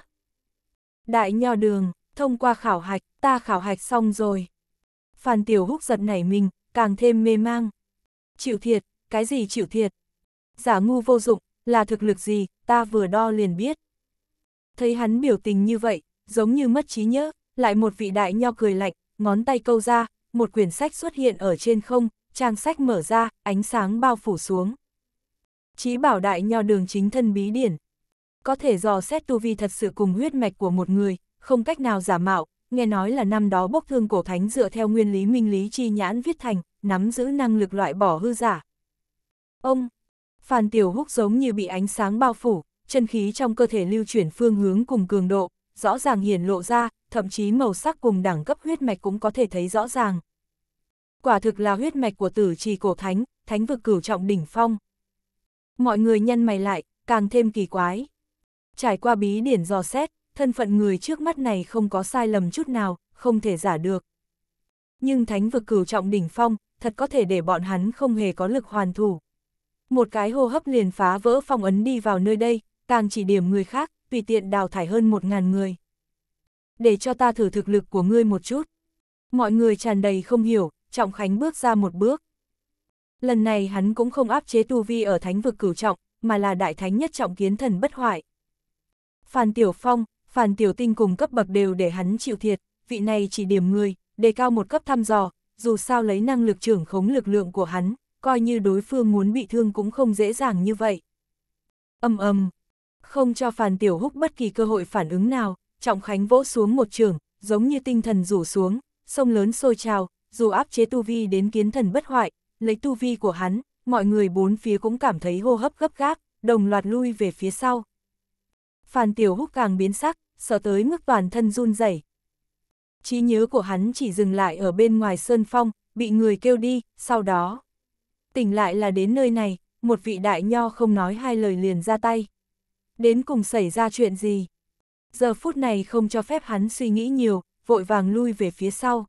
Đại nho đường, thông qua khảo hạch, ta khảo hạch xong rồi. phàn Tiểu Húc giật nảy mình, càng thêm mê mang. Chịu thiệt, cái gì chịu thiệt? Giả ngu vô dụng, là thực lực gì, ta vừa đo liền biết. Thấy hắn biểu tình như vậy, giống như mất trí nhớ, lại một vị đại nho cười lạnh, ngón tay câu ra, một quyển sách xuất hiện ở trên không, trang sách mở ra, ánh sáng bao phủ xuống. Chí bảo đại nho đường chính thân bí điển. Có thể dò xét tu vi thật sự cùng huyết mạch của một người, không cách nào giả mạo, nghe nói là năm đó bốc thương cổ thánh dựa theo nguyên lý minh lý chi nhãn viết thành, nắm giữ năng lực loại bỏ hư giả. Ông, Phan Tiểu Húc giống như bị ánh sáng bao phủ, chân khí trong cơ thể lưu chuyển phương hướng cùng cường độ, rõ ràng hiển lộ ra, thậm chí màu sắc cùng đẳng cấp huyết mạch cũng có thể thấy rõ ràng. Quả thực là huyết mạch của tử trì cổ thánh, thánh vực cửu trọng đỉnh phong. Mọi người nhân mày lại, càng thêm kỳ quái. Trải qua bí điển dò xét, thân phận người trước mắt này không có sai lầm chút nào, không thể giả được. Nhưng thánh vực cửu trọng đỉnh phong, thật có thể để bọn hắn không hề có lực hoàn thủ. Một cái hô hấp liền phá vỡ phong ấn đi vào nơi đây, càng chỉ điểm người khác, tùy tiện đào thải hơn một ngàn người. Để cho ta thử thực lực của ngươi một chút. Mọi người tràn đầy không hiểu, Trọng Khánh bước ra một bước. Lần này hắn cũng không áp chế tu vi ở thánh vực cửu trọng, mà là đại thánh nhất trọng kiến thần bất hoại. Phan Tiểu Phong, Phản tiểu tinh cùng cấp bậc đều để hắn chịu thiệt, vị này chỉ điểm người, đề cao một cấp thăm dò, dù sao lấy năng lực trưởng khống lực lượng của hắn, coi như đối phương muốn bị thương cũng không dễ dàng như vậy. Âm âm, không cho Phản Tiểu Húc bất kỳ cơ hội phản ứng nào, Trọng Khánh vỗ xuống một trường, giống như tinh thần rủ xuống, sông lớn sôi trào, dù áp chế tu vi đến kiến thần bất hoại, lấy tu vi của hắn, mọi người bốn phía cũng cảm thấy hô hấp gấp gáp, đồng loạt lui về phía sau. Phan Tiểu Húc càng biến sắc, sợ tới mức toàn thân run rẩy. Trí nhớ của hắn chỉ dừng lại ở bên ngoài Sơn Phong, bị người kêu đi, sau đó. Tỉnh lại là đến nơi này, một vị đại nho không nói hai lời liền ra tay. Đến cùng xảy ra chuyện gì? Giờ phút này không cho phép hắn suy nghĩ nhiều, vội vàng lui về phía sau.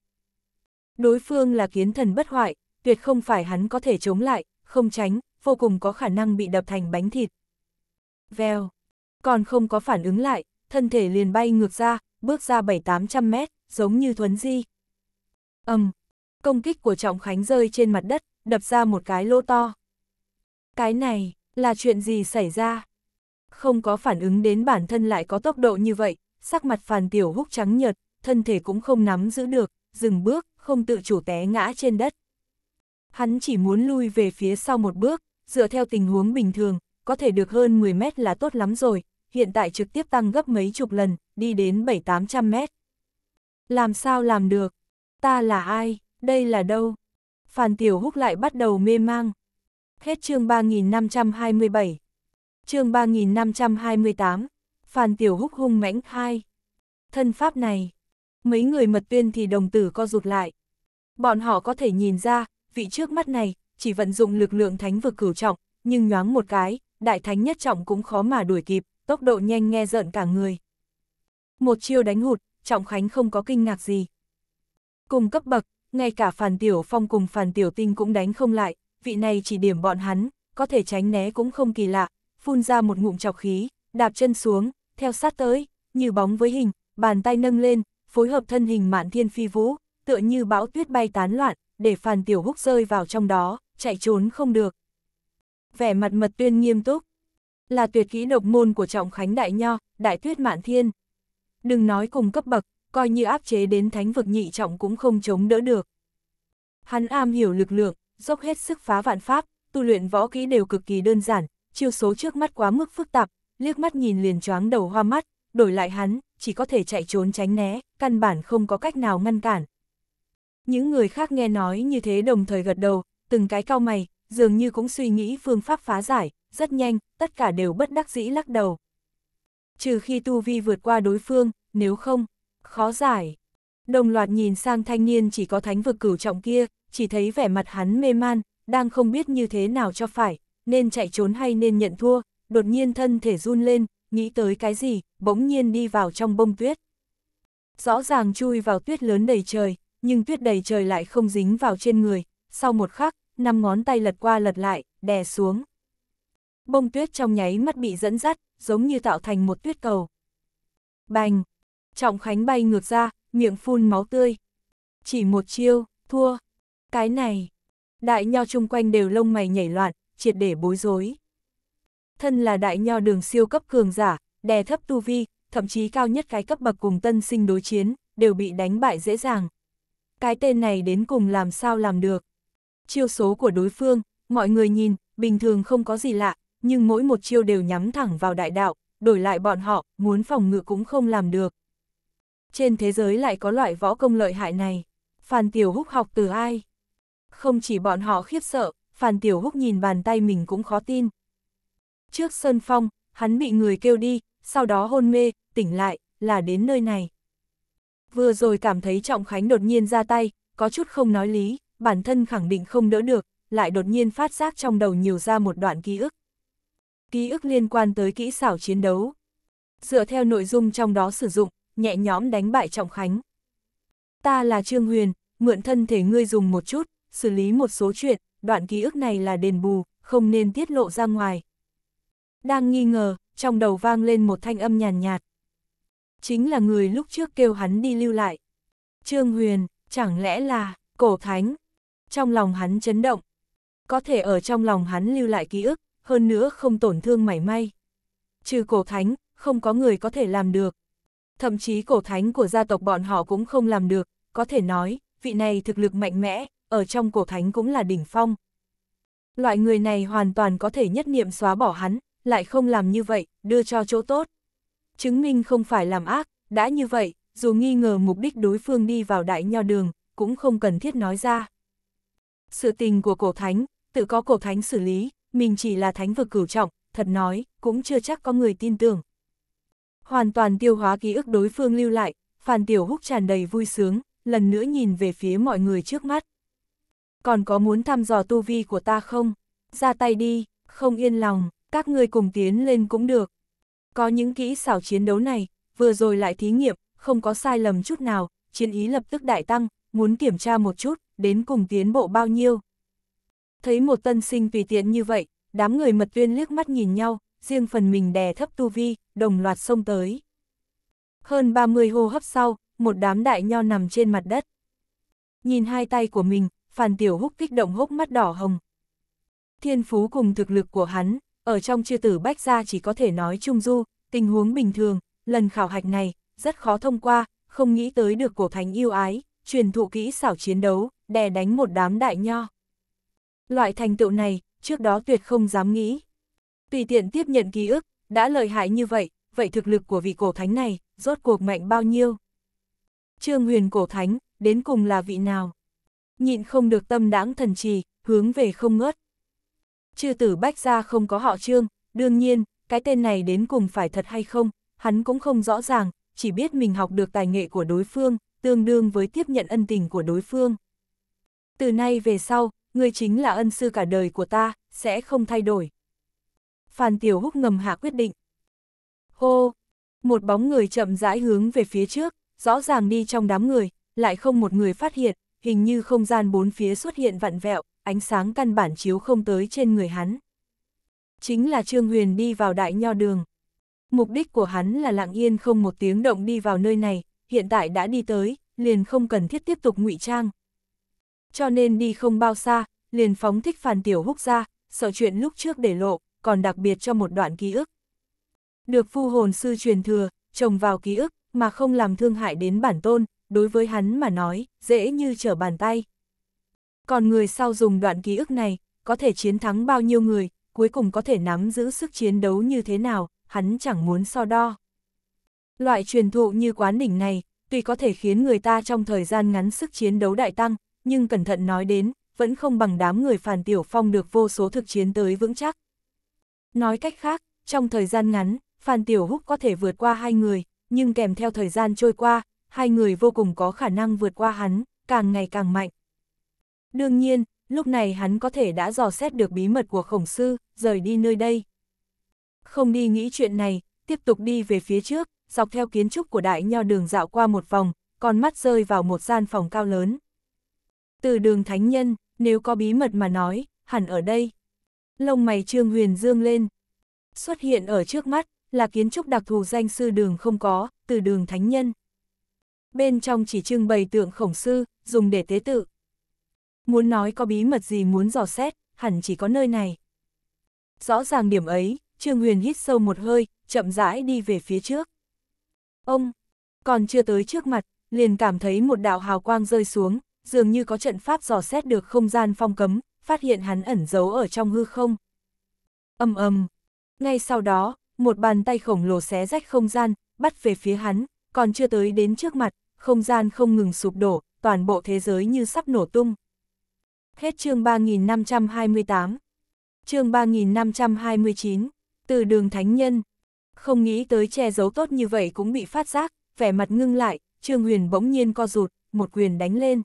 Đối phương là kiến thần bất hoại, tuyệt không phải hắn có thể chống lại, không tránh, vô cùng có khả năng bị đập thành bánh thịt. Vèo còn không có phản ứng lại, thân thể liền bay ngược ra, bước ra 7-800 mét, giống như thuấn di. ầm um, công kích của Trọng Khánh rơi trên mặt đất, đập ra một cái lỗ to. Cái này, là chuyện gì xảy ra? Không có phản ứng đến bản thân lại có tốc độ như vậy, sắc mặt phàn tiểu húc trắng nhợt, thân thể cũng không nắm giữ được, dừng bước, không tự chủ té ngã trên đất. Hắn chỉ muốn lui về phía sau một bước, dựa theo tình huống bình thường, có thể được hơn 10 mét là tốt lắm rồi, hiện tại trực tiếp tăng gấp mấy chục lần, đi đến 7-800 mét. Làm sao làm được? Ta là ai? Đây là đâu? Phàn Tiểu Húc lại bắt đầu mê mang. Hết chương 3527. Chương 3528. Phàn Tiểu Húc hung mãnh khai. Thân pháp này, mấy người mật tuyên thì đồng tử co rụt lại. Bọn họ có thể nhìn ra, vị trước mắt này chỉ vận dụng lực lượng thánh vực cửu trọng, nhưng nhoáng một cái, đại thánh nhất trọng cũng khó mà đuổi kịp tốc độ nhanh nghe rợn cả người. Một chiêu đánh hụt, Trọng Khánh không có kinh ngạc gì. Cùng cấp bậc, ngay cả Phàn Tiểu Phong cùng Phàn Tiểu Tinh cũng đánh không lại, vị này chỉ điểm bọn hắn, có thể tránh né cũng không kỳ lạ, phun ra một ngụm chọc khí, đạp chân xuống, theo sát tới, như bóng với hình, bàn tay nâng lên, phối hợp thân hình mạn thiên phi vũ, tựa như bão tuyết bay tán loạn, để Phàn Tiểu Húc rơi vào trong đó, chạy trốn không được. Vẻ mặt mật tuyên nghiêm túc, là tuyệt kỹ độc môn của Trọng Khánh Đại Nho, Đại Tuyết Mạn Thiên. Đừng nói cùng cấp bậc, coi như áp chế đến thánh vực nhị trọng cũng không chống đỡ được. Hắn am hiểu lực lượng, dốc hết sức phá vạn pháp, tu luyện võ kỹ đều cực kỳ đơn giản, chiêu số trước mắt quá mức phức tạp, liếc mắt nhìn liền choáng đầu hoa mắt, đổi lại hắn, chỉ có thể chạy trốn tránh né, căn bản không có cách nào ngăn cản. Những người khác nghe nói như thế đồng thời gật đầu, từng cái cao mày, dường như cũng suy nghĩ phương pháp phá giải, rất nhanh, tất cả đều bất đắc dĩ lắc đầu. Trừ khi tu vi vượt qua đối phương, nếu không, khó giải. Đồng loạt nhìn sang thanh niên chỉ có thánh vực cửu trọng kia, chỉ thấy vẻ mặt hắn mê man, đang không biết như thế nào cho phải, nên chạy trốn hay nên nhận thua, đột nhiên thân thể run lên, nghĩ tới cái gì, bỗng nhiên đi vào trong bông tuyết. Rõ ràng chui vào tuyết lớn đầy trời, nhưng tuyết đầy trời lại không dính vào trên người, sau một khắc, năm ngón tay lật qua lật lại, đè xuống. Bông tuyết trong nháy mắt bị dẫn dắt, giống như tạo thành một tuyết cầu. Bành! Trọng Khánh bay ngược ra, miệng phun máu tươi. Chỉ một chiêu, thua. Cái này! Đại nho chung quanh đều lông mày nhảy loạn, triệt để bối rối. Thân là đại nho đường siêu cấp cường giả, đè thấp tu vi, thậm chí cao nhất cái cấp bậc cùng tân sinh đối chiến, đều bị đánh bại dễ dàng. Cái tên này đến cùng làm sao làm được. Chiêu số của đối phương, mọi người nhìn, bình thường không có gì lạ, nhưng mỗi một chiêu đều nhắm thẳng vào đại đạo, đổi lại bọn họ, muốn phòng ngự cũng không làm được. Trên thế giới lại có loại võ công lợi hại này. Phan Tiểu Húc học từ ai? Không chỉ bọn họ khiếp sợ, Phan Tiểu Húc nhìn bàn tay mình cũng khó tin. Trước Sơn Phong, hắn bị người kêu đi, sau đó hôn mê, tỉnh lại, là đến nơi này. Vừa rồi cảm thấy Trọng Khánh đột nhiên ra tay, có chút không nói lý, bản thân khẳng định không đỡ được, lại đột nhiên phát giác trong đầu nhiều ra một đoạn ký ức. Ký ức liên quan tới kỹ xảo chiến đấu. Dựa theo nội dung trong đó sử dụng, nhẹ nhõm đánh bại Trọng Khánh. Ta là Trương Huyền, mượn thân thể ngươi dùng một chút, xử lý một số chuyện, đoạn ký ức này là đền bù, không nên tiết lộ ra ngoài. Đang nghi ngờ, trong đầu vang lên một thanh âm nhàn nhạt, nhạt. Chính là người lúc trước kêu hắn đi lưu lại. Trương Huyền, chẳng lẽ là, cổ thánh, trong lòng hắn chấn động. Có thể ở trong lòng hắn lưu lại ký ức, hơn nữa không tổn thương mảy may. Trừ cổ thánh, không có người có thể làm được. Thậm chí cổ thánh của gia tộc bọn họ cũng không làm được, có thể nói, vị này thực lực mạnh mẽ, ở trong cổ thánh cũng là đỉnh phong. Loại người này hoàn toàn có thể nhất niệm xóa bỏ hắn, lại không làm như vậy, đưa cho chỗ tốt. Chứng minh không phải làm ác, đã như vậy, dù nghi ngờ mục đích đối phương đi vào đại nho đường, cũng không cần thiết nói ra sự tình của cổ thánh, tự có cổ thánh xử lý, mình chỉ là thánh vực cửu trọng, thật nói, cũng chưa chắc có người tin tưởng. Hoàn toàn tiêu hóa ký ức đối phương lưu lại, Phan Tiểu Húc tràn đầy vui sướng, lần nữa nhìn về phía mọi người trước mắt. Còn có muốn thăm dò tu vi của ta không? Ra tay đi, không yên lòng, các ngươi cùng tiến lên cũng được. Có những kỹ xảo chiến đấu này, vừa rồi lại thí nghiệm, không có sai lầm chút nào, chiến ý lập tức đại tăng, muốn kiểm tra một chút, đến cùng tiến bộ bao nhiêu. Thấy một tân sinh tùy tiện như vậy, đám người mật tuyên liếc mắt nhìn nhau, riêng phần mình đè thấp tu vi, đồng loạt xông tới. Hơn 30 hô hấp sau, một đám đại nho nằm trên mặt đất. Nhìn hai tay của mình, phàn Tiểu Húc kích động hốc mắt đỏ hồng. Thiên phú cùng thực lực của hắn, ở trong chư tử bách gia chỉ có thể nói trung du, tình huống bình thường, lần khảo hạch này, rất khó thông qua, không nghĩ tới được cổ thánh yêu ái, truyền thụ kỹ xảo chiến đấu, đè đánh một đám đại nho. Loại thành tựu này, trước đó tuyệt không dám nghĩ. Tùy tiện tiếp nhận ký ức, đã lợi hại như vậy, vậy thực lực của vị cổ thánh này, rốt cuộc mạnh bao nhiêu? Trương huyền cổ thánh, đến cùng là vị nào? Nhịn không được tâm đáng thần trì, hướng về không ngớt. Chư tử bách ra không có họ trương, đương nhiên, cái tên này đến cùng phải thật hay không, hắn cũng không rõ ràng, chỉ biết mình học được tài nghệ của đối phương, tương đương với tiếp nhận ân tình của đối phương từ nay về sau, ngươi chính là ân sư cả đời của ta, sẽ không thay đổi. Phan Tiểu Húc ngầm hạ quyết định. Hô! Một bóng người chậm rãi hướng về phía trước, rõ ràng đi trong đám người, lại không một người phát hiện, hình như không gian bốn phía xuất hiện vặn vẹo, ánh sáng căn bản chiếu không tới trên người hắn. Chính là Trương Huyền đi vào đại nho đường. Mục đích của hắn là lặng yên không một tiếng động đi vào nơi này, hiện tại đã đi tới, liền không cần thiết tiếp tục ngụy trang, cho nên đi không bao xa, liền phóng thích phàn Tiểu Húc ra, sợ chuyện lúc trước để lộ, còn đặc biệt cho một đoạn ký ức. Được phu hồn sư truyền thừa, trồng vào ký ức, mà không làm thương hại đến bản tôn, đối với hắn mà nói, dễ như trở bàn tay. Còn người sau dùng đoạn ký ức này, có thể chiến thắng bao nhiêu người, cuối cùng có thể nắm giữ sức chiến đấu như thế nào, hắn chẳng muốn so đo. Loại truyền thụ như quán đỉnh này, tuy có thể khiến người ta trong thời gian ngắn sức chiến đấu đại tăng, nhưng cẩn thận nói đến, vẫn không bằng đám người phàn Tiểu Phong được vô số thực chiến tới vững chắc. Nói cách khác, trong thời gian ngắn, phàn Tiểu Húc có thể vượt qua hai người, nhưng kèm theo thời gian trôi qua, hai người vô cùng có khả năng vượt qua hắn, càng ngày càng mạnh. Đương nhiên, lúc này hắn có thể đã dò xét được bí mật của khổng sư, rời đi nơi đây. Không đi nghĩ chuyện này, tiếp tục đi về phía trước, dọc theo kiến trúc của đại nho đường dạo qua một vòng, con mắt rơi vào một gian phòng cao lớn. Từ đường thánh nhân, nếu có bí mật mà nói, hẳn ở đây. Lông mày Trương Huyền dương lên. Xuất hiện ở trước mắt, là kiến trúc đặc thù danh sư đường không có, từ đường thánh nhân. Bên trong chỉ trưng bày tượng khổng sư, dùng để tế tự. Muốn nói có bí mật gì muốn dò xét, hẳn chỉ có nơi này. Rõ ràng điểm ấy, Trương Huyền hít sâu một hơi, chậm rãi đi về phía trước. Ông, còn chưa tới trước mặt, liền cảm thấy một đạo hào quang rơi xuống, dường như có trận pháp dò xét được không gian phong cấm, phát hiện hắn ẩn giấu ở trong hư không. Âm ầm. Ngay sau đó, một bàn tay khổng lồ xé rách không gian, bắt về phía hắn, còn chưa tới đến trước mặt, không gian không ngừng sụp đổ, toàn bộ thế giới như sắp nổ tung. Hết chương 3528. Chương 3529. Từ đường thánh nhân. Không nghĩ tới che giấu tốt như vậy cũng bị phát giác, vẻ mặt ngưng lại, Trương Huyền bỗng nhiên co rụt, một quyền đánh lên.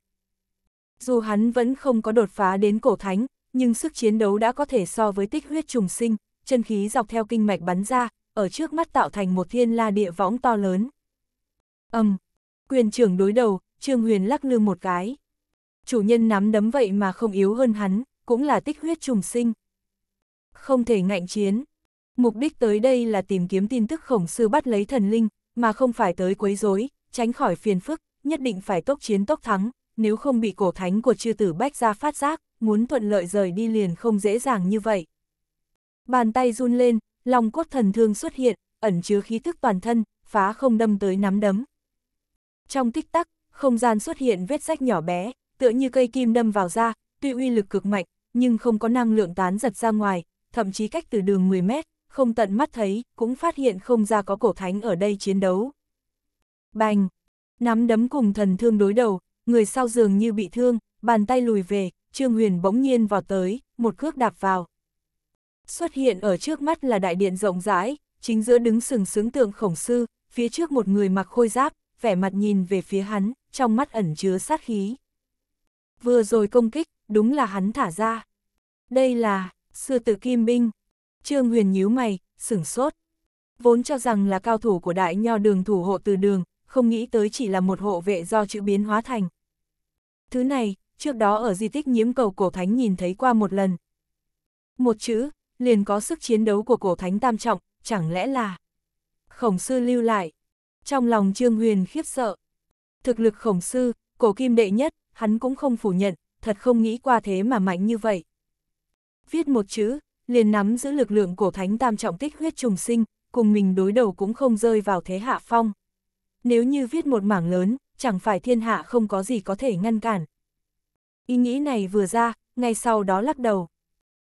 Dù hắn vẫn không có đột phá đến cổ thánh, nhưng sức chiến đấu đã có thể so với tích huyết trùng sinh, chân khí dọc theo kinh mạch bắn ra, ở trước mắt tạo thành một thiên la địa võng to lớn. Âm, um, quyền trưởng đối đầu, Trương Huyền lắc lư một cái. Chủ nhân nắm đấm vậy mà không yếu hơn hắn, cũng là tích huyết trùng sinh. Không thể ngạnh chiến. Mục đích tới đây là tìm kiếm tin tức khổng sư bắt lấy thần linh, mà không phải tới quấy rối, tránh khỏi phiền phức, nhất định phải tốc chiến tốc thắng, nếu không bị cổ thánh của chư tử bách ra phát giác, muốn thuận lợi rời đi liền không dễ dàng như vậy. Bàn tay run lên, lòng cốt thần thương xuất hiện, ẩn chứa khí thức toàn thân, phá không đâm tới nắm đấm. Trong tích tắc, không gian xuất hiện vết rách nhỏ bé, tựa như cây kim đâm vào da, tuy uy lực cực mạnh, nhưng không có năng lượng tán giật ra ngoài, thậm chí cách từ đường 10 mét, không tận mắt thấy, cũng phát hiện không ra có cổ thánh ở đây chiến đấu. Bành! Nắm đấm cùng thần thương đối đầu, người sau giường như bị thương, bàn tay lùi về, Trương Huyền bỗng nhiên vào tới, một cước đạp vào. Xuất hiện ở trước mắt là đại điện rộng rãi, chính giữa đứng sừng sướng tượng khổng sư, phía trước một người mặc khôi giáp, vẻ mặt nhìn về phía hắn, trong mắt ẩn chứa sát khí. Vừa rồi công kích, đúng là hắn thả ra. Đây là, sư tử kim binh. Trương Huyền nhíu mày, sửng sốt. Vốn cho rằng là cao thủ của đại nho đường thủ hộ từ đường, không nghĩ tới chỉ là một hộ vệ do chữ biến hóa thành. Thứ này, trước đó ở di tích nhiễm cầu cổ thánh nhìn thấy qua một lần. Một chữ, liền có sức chiến đấu của cổ thánh tam trọng, chẳng lẽ là... Khổng sư lưu lại. Trong lòng Trương Huyền khiếp sợ. Thực lực khổng sư, cổ kim đệ nhất, hắn cũng không phủ nhận, thật không nghĩ qua thế mà mạnh như vậy. Viết một chữ, liền nắm giữ lực lượng cổ thánh tam trọng tích huyết trùng sinh, cùng mình đối đầu cũng không rơi vào thế hạ phong. Nếu như viết một mảng lớn, chẳng phải thiên hạ không có gì có thể ngăn cản. Ý nghĩ này vừa ra, ngay sau đó lắc đầu.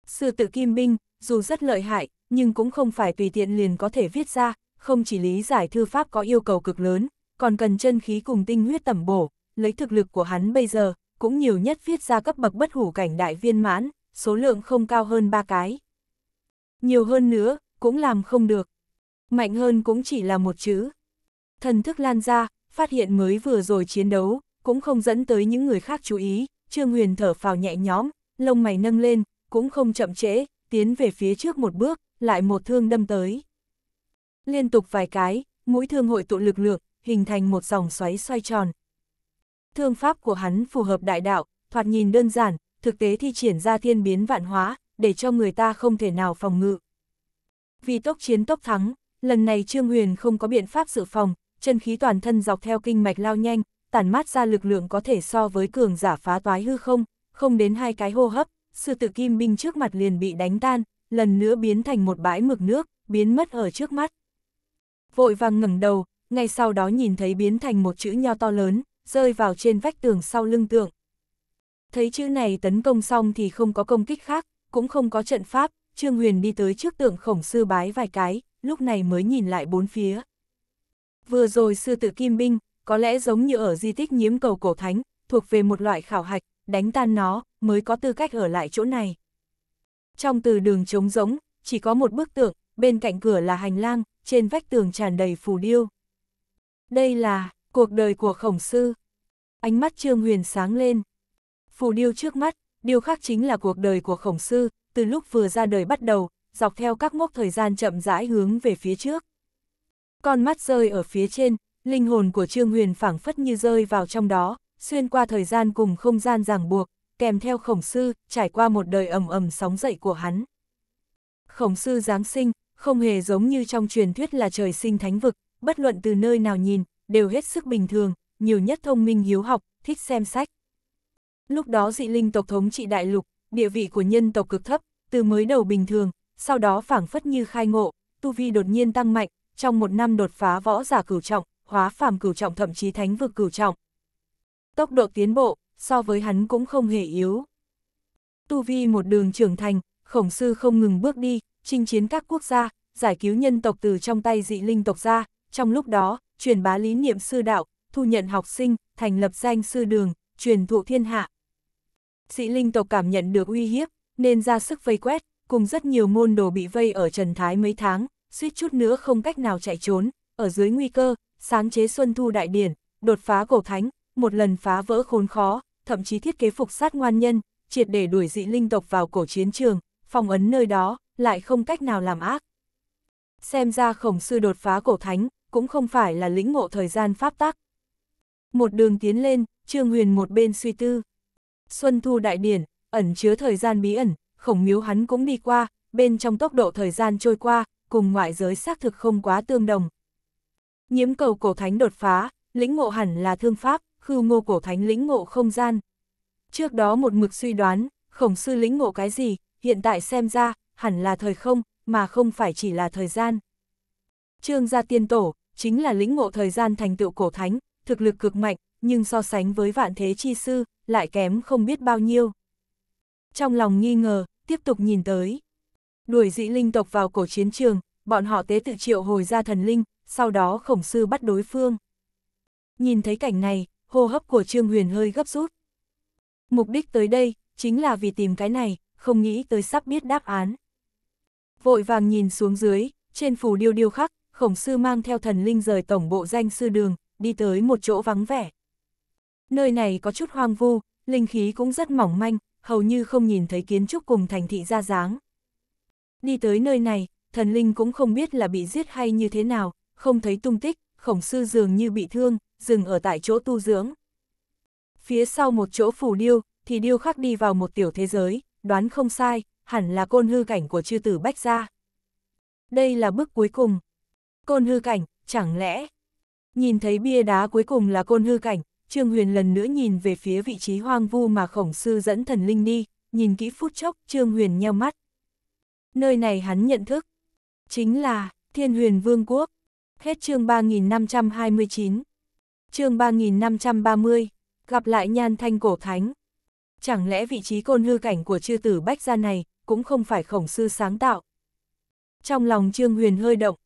Sư tự kim binh, dù rất lợi hại, nhưng cũng không phải tùy tiện liền có thể viết ra, không chỉ lý giải thư pháp có yêu cầu cực lớn, còn cần chân khí cùng tinh huyết tẩm bổ, lấy thực lực của hắn bây giờ, cũng nhiều nhất viết ra cấp bậc bất hủ cảnh đại viên mãn, số lượng không cao hơn ba cái. Nhiều hơn nữa, cũng làm không được. Mạnh hơn cũng chỉ là một chữ. Thần thức lan ra, phát hiện mới vừa rồi chiến đấu, cũng không dẫn tới những người khác chú ý, Trương Huyền thở phào nhẹ nhõm, lông mày nâng lên, cũng không chậm trễ, tiến về phía trước một bước, lại một thương đâm tới. Liên tục vài cái, mũi thương hội tụ lực lượng, hình thành một dòng xoáy xoay tròn. Thương pháp của hắn phù hợp đại đạo, thoạt nhìn đơn giản, thực tế thi triển ra thiên biến vạn hóa, để cho người ta không thể nào phòng ngự. Vì tốc chiến tốc thắng, lần này Trương Huyền không có biện pháp dự phòng, chân khí toàn thân dọc theo kinh mạch lao nhanh, tản mát ra lực lượng có thể so với cường giả phá toái hư không, không đến hai cái hô hấp, sư tử kim binh trước mặt liền bị đánh tan, lần nữa biến thành một bãi mực nước, biến mất ở trước mắt. Vội vàng ngẩng đầu, ngay sau đó nhìn thấy biến thành một chữ nho to lớn, rơi vào trên vách tường sau lưng tượng. Thấy chữ này tấn công xong thì không có công kích khác, cũng không có trận pháp, Trương Huyền đi tới trước tượng khổng sư bái vài cái, lúc này mới nhìn lại bốn phía. Vừa rồi sư tử kim binh, có lẽ giống như ở di tích nhiễm cầu cổ thánh, thuộc về một loại khảo hạch, đánh tan nó, mới có tư cách ở lại chỗ này. Trong từ đường trống rỗng, chỉ có một bức tượng, bên cạnh cửa là hành lang, trên vách tường tràn đầy phù điêu. Đây là cuộc đời của khổng sư. Ánh mắt Trương Huyền sáng lên. Phù điêu trước mắt, điêu khắc chính là cuộc đời của khổng sư, từ lúc vừa ra đời bắt đầu, dọc theo các mốc thời gian chậm rãi hướng về phía trước. Con mắt rơi ở phía trên, linh hồn của Trương Huyền phảng phất như rơi vào trong đó, xuyên qua thời gian cùng không gian ràng buộc, kèm theo khổng sư, trải qua một đời ầm ầm sóng dậy của hắn. Khổng sư Giáng sinh, không hề giống như trong truyền thuyết là trời sinh thánh vực, bất luận từ nơi nào nhìn, đều hết sức bình thường, nhiều nhất thông minh hiếu học, thích xem sách. Lúc đó dị linh tộc thống trị đại lục, địa vị của nhân tộc cực thấp, từ mới đầu bình thường, sau đó phảng phất như khai ngộ, tu vi đột nhiên tăng mạnh, trong một năm đột phá võ giả cửu trọng, hóa phàm cửu trọng thậm chí thánh vực cửu trọng. Tốc độ tiến bộ, so với hắn cũng không hề yếu. Tu vi một đường trưởng thành, khổng sư không ngừng bước đi, chinh chiến các quốc gia, giải cứu nhân tộc từ trong tay dị linh tộc ra, trong lúc đó, truyền bá lý niệm sư đạo, thu nhận học sinh, thành lập danh sư đường, truyền thụ thiên hạ. Dị linh tộc cảm nhận được uy hiếp, nên ra sức vây quét, cùng rất nhiều môn đồ bị vây ở Trần Thái mấy tháng, suýt chút nữa không cách nào chạy trốn, ở dưới nguy cơ, sáng chế Xuân Thu Đại Điển, đột phá cổ thánh, một lần phá vỡ khốn khó, thậm chí thiết kế phục sát ngoan nhân, triệt để đuổi dị linh tộc vào cổ chiến trường, phong ấn nơi đó, lại không cách nào làm ác. Xem ra khổng sư đột phá cổ thánh, cũng không phải là lĩnh ngộ thời gian pháp tắc. Một đường tiến lên, Trương Huyền một bên suy tư. Xuân Thu Đại Điển, ẩn chứa thời gian bí ẩn, khổng miếu hắn cũng đi qua, bên trong tốc độ thời gian trôi qua, cùng ngoại giới xác thực không quá tương đồng. Nhiễm cầu cổ thánh đột phá, lĩnh ngộ hẳn là thương pháp, khư ngô cổ thánh lĩnh ngộ không gian. Trước đó một mực suy đoán, khổng sư lĩnh ngộ cái gì, hiện tại xem ra, hẳn là thời không, mà không phải chỉ là thời gian. Trương gia tiên tổ, chính là lĩnh ngộ thời gian thành tựu cổ thánh, thực lực cực mạnh, nhưng so sánh với vạn thế chi sư, lại kém không biết bao nhiêu. Trong lòng nghi ngờ, tiếp tục nhìn tới đuổi dị linh tộc vào cổ chiến trường, bọn họ tế tự triệu hồi ra thần linh, sau đó khổng sư bắt đối phương. Nhìn thấy cảnh này, hô hấp của Trương Huyền hơi gấp rút. Mục đích tới đây, chính là vì tìm cái này, không nghĩ tới sắp biết đáp án. Vội vàng nhìn xuống dưới, trên phù điêu điêu khắc, khổng sư mang theo thần linh rời tổng bộ danh sư đường, đi tới một chỗ vắng vẻ. Nơi này có chút hoang vu, linh khí cũng rất mỏng manh, hầu như không nhìn thấy kiến trúc cùng thành thị ra dáng. Đi tới nơi này, thần linh cũng không biết là bị giết hay như thế nào, không thấy tung tích, khổng sư dường như bị thương, dừng ở tại chỗ tu dưỡng. Phía sau một chỗ phủ điêu, thì điêu khắc đi vào một tiểu thế giới, đoán không sai, hẳn là côn hư cảnh của chư tử Bách Gia. Đây là bước cuối cùng. Côn hư cảnh, chẳng lẽ... Nhìn thấy bia đá cuối cùng là côn hư cảnh, Trương Huyền lần nữa nhìn về phía vị trí hoang vu mà khổng sư dẫn thần linh đi, nhìn kỹ phút chốc Trương Huyền nheo mắt, Nơi này hắn nhận thức, chính là Thiên Huyền Vương quốc. Hết chương 3529. Chương 3530, gặp lại Nhan Thanh cổ thánh. Chẳng lẽ vị trí côn hư cảnh của chư tử Bách gia này cũng không phải khổng sư sáng tạo? Trong lòng Trương Huyền hơi động.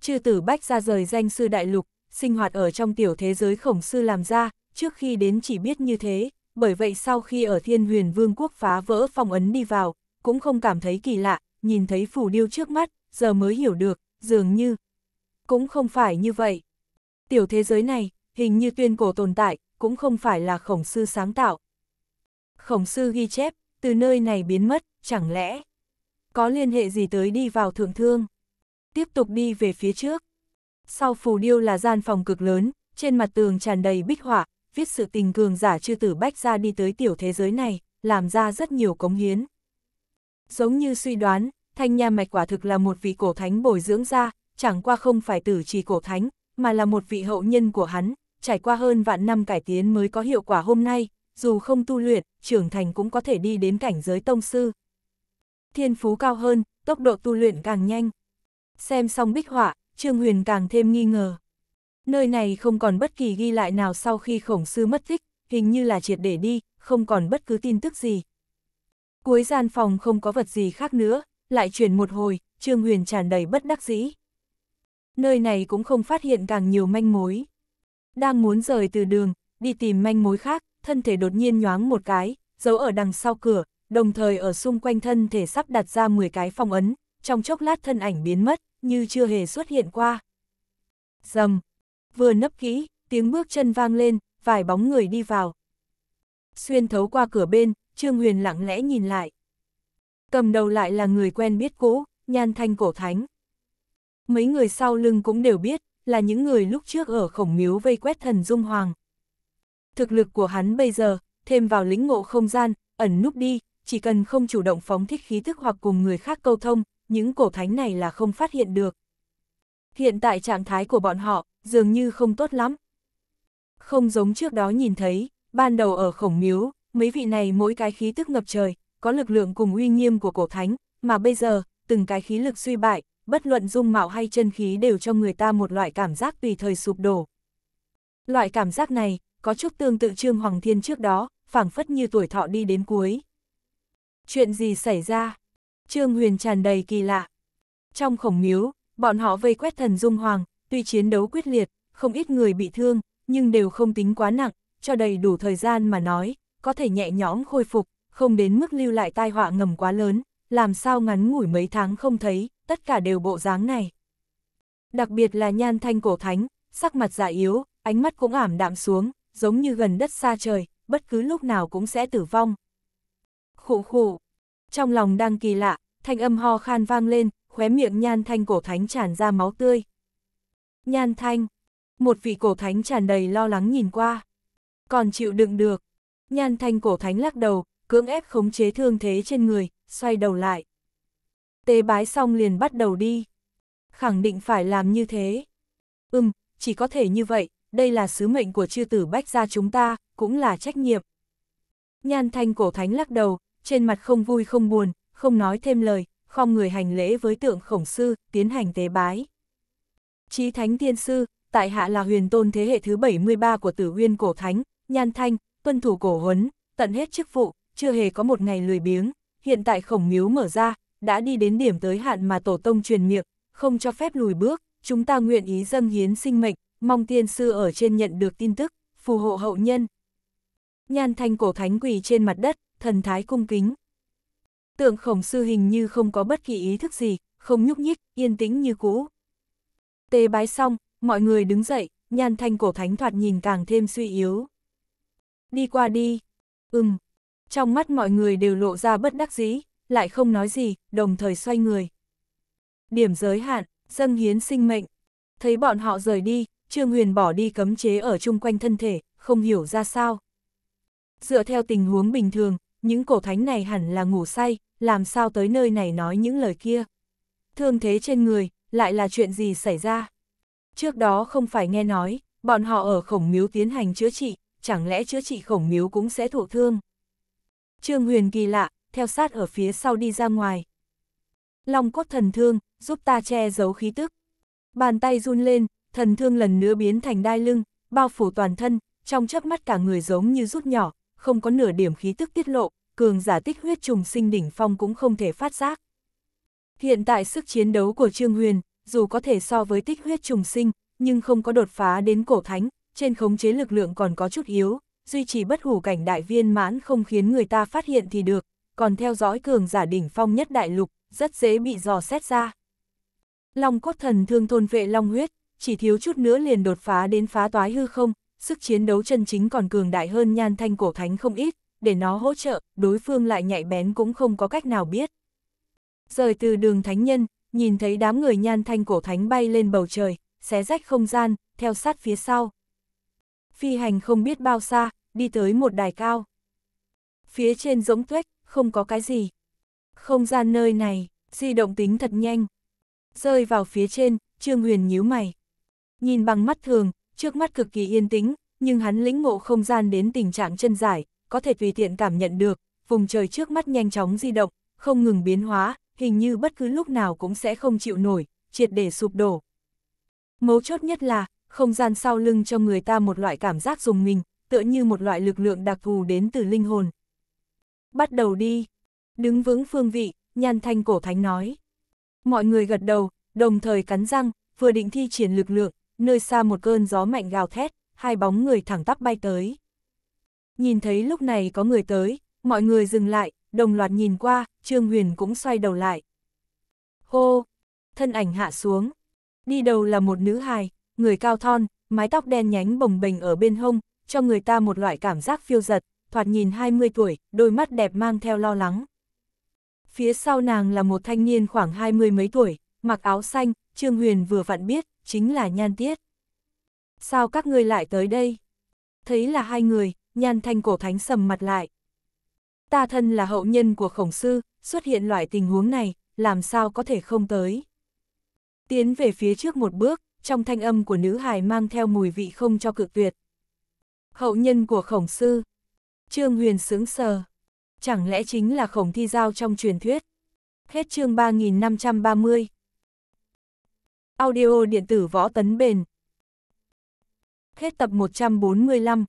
Chư tử Bách gia rời danh sư đại lục, sinh hoạt ở trong tiểu thế giới khổng sư làm ra, trước khi đến chỉ biết như thế, bởi vậy sau khi ở Thiên Huyền Vương quốc phá vỡ phong ấn đi vào, cũng không cảm thấy kỳ lạ, nhìn thấy phù điêu trước mắt, giờ mới hiểu được, dường như. Cũng không phải như vậy. Tiểu thế giới này, hình như tuyên cổ tồn tại, cũng không phải là khổng sư sáng tạo. Khổng sư ghi chép, từ nơi này biến mất, chẳng lẽ có liên hệ gì tới đi vào thượng thương? Tiếp tục đi về phía trước. Sau phù điêu là gian phòng cực lớn, trên mặt tường tràn đầy bích họa, viết sự tình cường giả chư tử bách ra đi tới tiểu thế giới này, làm ra rất nhiều cống hiến. Giống như suy đoán, thanh nha mạch quả thực là một vị cổ thánh bồi dưỡng ra, chẳng qua không phải tử trì cổ thánh, mà là một vị hậu nhân của hắn, trải qua hơn vạn năm cải tiến mới có hiệu quả hôm nay, dù không tu luyện, trưởng thành cũng có thể đi đến cảnh giới tông sư. Thiên phú cao hơn, tốc độ tu luyện càng nhanh. Xem xong bích họa, Trương Huyền càng thêm nghi ngờ. Nơi này không còn bất kỳ ghi lại nào sau khi khổng sư mất tích, hình như là triệt để đi, không còn bất cứ tin tức gì, Cuối gian phòng không có vật gì khác nữa, lại chuyển một hồi, Trương Huyền tràn đầy bất đắc dĩ. Nơi này cũng không phát hiện càng nhiều manh mối. Đang muốn rời từ đường, đi tìm manh mối khác, thân thể đột nhiên nhoáng một cái, giấu ở đằng sau cửa, đồng thời ở xung quanh thân thể sắp đặt ra 10 cái phong ấn, trong chốc lát thân ảnh biến mất, như chưa hề xuất hiện qua. Dầm, vừa nấp kỹ, tiếng bước chân vang lên, vài bóng người đi vào. Xuyên thấu qua cửa bên, Trương Huyền lặng lẽ nhìn lại. Cầm đầu lại là người quen biết cũ, nhan thanh cổ thánh. Mấy người sau lưng cũng đều biết, là những người lúc trước ở khổng miếu vây quét thần Dung Hoàng. Thực lực của hắn bây giờ, thêm vào lĩnh ngộ không gian, ẩn núp đi, chỉ cần không chủ động phóng thích khí thức hoặc cùng người khác câu thông, những cổ thánh này là không phát hiện được. Hiện tại trạng thái của bọn họ, dường như không tốt lắm. Không giống trước đó nhìn thấy, ban đầu ở khổng miếu, mấy vị này mỗi cái khí tức ngập trời, có lực lượng cùng uy nghiêm của cổ thánh, mà bây giờ, từng cái khí lực suy bại, bất luận dung mạo hay chân khí đều cho người ta một loại cảm giác tùy thời sụp đổ. Loại cảm giác này, có chút tương tự Trương Hoàng Thiên trước đó, phảng phất như tuổi thọ đi đến cuối. Chuyện gì xảy ra? Trương Huyền tràn đầy kỳ lạ. Trong khổng miếu, bọn họ vây quét thần Dung Hoàng, tuy chiến đấu quyết liệt, không ít người bị thương, nhưng đều không tính quá nặng, cho đầy đủ thời gian mà nói, có thể nhẹ nhõm khôi phục, không đến mức lưu lại tai họa ngầm quá lớn, làm sao ngắn ngủi mấy tháng không thấy, tất cả đều bộ dáng này. Đặc biệt là nhan thanh cổ thánh, sắc mặt già yếu, ánh mắt cũng ảm đạm xuống, giống như gần đất xa trời, bất cứ lúc nào cũng sẽ tử vong. khủ khủ trong lòng đang kỳ lạ, thanh âm ho khan vang lên, khóe miệng nhan thanh cổ thánh tràn ra máu tươi. Nhan thanh, một vị cổ thánh tràn đầy lo lắng nhìn qua. Còn chịu đựng được, Nhan thanh cổ thánh lắc đầu, cưỡng ép khống chế thương thế trên người, xoay đầu lại. Tế bái xong liền bắt đầu đi. Khẳng định phải làm như thế. Ừm, chỉ có thể như vậy, đây là sứ mệnh của chư tử bách gia chúng ta, cũng là trách nhiệm. Nhan thanh cổ thánh lắc đầu, trên mặt không vui không buồn, không nói thêm lời, không người hành lễ với tượng khổng sư, tiến hành tế bái. Chí thánh tiên sư, tại hạ là huyền tôn thế hệ thứ 73 của tử huyên cổ thánh, nhan thanh, tuân thủ cổ huấn, tận hết chức vụ, chưa hề có một ngày lười biếng, hiện tại khổng miếu mở ra, đã đi đến điểm tới hạn mà tổ tông truyền miệng, không cho phép lùi bước, chúng ta nguyện ý dâng hiến sinh mệnh, mong tiên sư ở trên nhận được tin tức, phù hộ hậu nhân. Nhan thanh cổ thánh quỳ trên mặt đất, thần thái cung kính. Tượng khổng sư hình như không có bất kỳ ý thức gì, không nhúc nhích, yên tĩnh như cũ. Tế bái xong, mọi người đứng dậy, nhan thanh cổ thánh thoạt nhìn càng thêm suy yếu. Đi qua đi. Ừm. Trong mắt mọi người đều lộ ra bất đắc dĩ, lại không nói gì, đồng thời xoay người. Điểm giới hạn, dâng hiến sinh mệnh. Thấy bọn họ rời đi, Trương Huyền bỏ đi cấm chế ở chung quanh thân thể, không hiểu ra sao. Dựa theo tình huống bình thường, những cổ thánh này hẳn là ngủ say, làm sao tới nơi này nói những lời kia. Thương thế trên người, lại là chuyện gì xảy ra? Trước đó không phải nghe nói, bọn họ ở khổng miếu tiến hành chữa trị, chẳng lẽ chữa trị khổng miếu cũng sẽ thụ thương. Trương Huyền kỳ lạ, theo sát ở phía sau đi ra ngoài. Long cốt thần thương, giúp ta che giấu khí tức. Bàn tay run lên, thần thương lần nữa biến thành đai lưng, bao phủ toàn thân, trong chớp mắt cả người giống như rút nhỏ, không có nửa điểm khí tức tiết lộ, cường giả tích huyết trùng sinh đỉnh phong cũng không thể phát giác. Hiện tại sức chiến đấu của Trương Huyền, dù có thể so với tích huyết trùng sinh, nhưng không có đột phá đến cổ thánh, trên khống chế lực lượng còn có chút yếu, duy trì bất hủ cảnh đại viên mãn không khiến người ta phát hiện thì được, còn theo dõi cường giả đỉnh phong nhất đại lục, rất dễ bị dò xét ra. Long cốt thần thương thôn vệ long huyết, chỉ thiếu chút nữa liền đột phá đến phá toái hư không, sức chiến đấu chân chính còn cường đại hơn nhan thanh cổ thánh không ít, để nó hỗ trợ, đối phương lại nhạy bén cũng không có cách nào biết. Rời từ đường thánh nhân, nhìn thấy đám người nhan thanh cổ thánh bay lên bầu trời, xé rách không gian, theo sát phía sau phi hành không biết bao xa, đi tới một đài cao. Phía trên giống tuếch, không có cái gì. Không gian nơi này, di động tính thật nhanh. Rơi vào phía trên, Trương Huyền nhíu mày. Nhìn bằng mắt thường, trước mắt cực kỳ yên tĩnh, nhưng hắn lĩnh ngộ không gian đến tình trạng chân giải, có thể tùy tiện cảm nhận được, vùng trời trước mắt nhanh chóng di động, không ngừng biến hóa, hình như bất cứ lúc nào cũng sẽ không chịu nổi, triệt để sụp đổ. Mấu chốt nhất là, không gian sau lưng cho người ta một loại cảm giác dùng mình, tựa như một loại lực lượng đặc thù đến từ linh hồn. Bắt đầu đi. Đứng vững phương vị, nhan thanh cổ thánh nói. Mọi người gật đầu, đồng thời cắn răng, vừa định thi triển lực lượng, nơi xa một cơn gió mạnh gào thét, hai bóng người thẳng tắp bay tới. Nhìn thấy lúc này có người tới, mọi người dừng lại, đồng loạt nhìn qua, Trương Huyền cũng xoay đầu lại. Hô! Thân ảnh hạ xuống. Đi đầu là một nữ hài, người cao thon, mái tóc đen nhánh bồng bềnh ở bên hông, cho người ta một loại cảm giác phiêu giật, thoạt nhìn 20 tuổi, đôi mắt đẹp mang theo lo lắng. Phía sau nàng là một thanh niên khoảng 20 mấy tuổi, mặc áo xanh, Trương Huyền vừa vặn biết, chính là Nhan Tiết. Sao các ngươi lại tới đây? Thấy là hai người, Nhan Thanh cổ thánh sầm mặt lại. Ta thân là hậu nhân của khổng sư, xuất hiện loại tình huống này, làm sao có thể không tới? Tiến về phía trước một bước, trong thanh âm của nữ hài mang theo mùi vị không cho cực tuyệt. Hậu nhân của khổng sư. Trương Huyền sướng sờ. Chẳng lẽ chính là khổng thi giao trong truyền thuyết. Hết chương 3530. Audio điện tử võ tấn bền. Hết tập 145.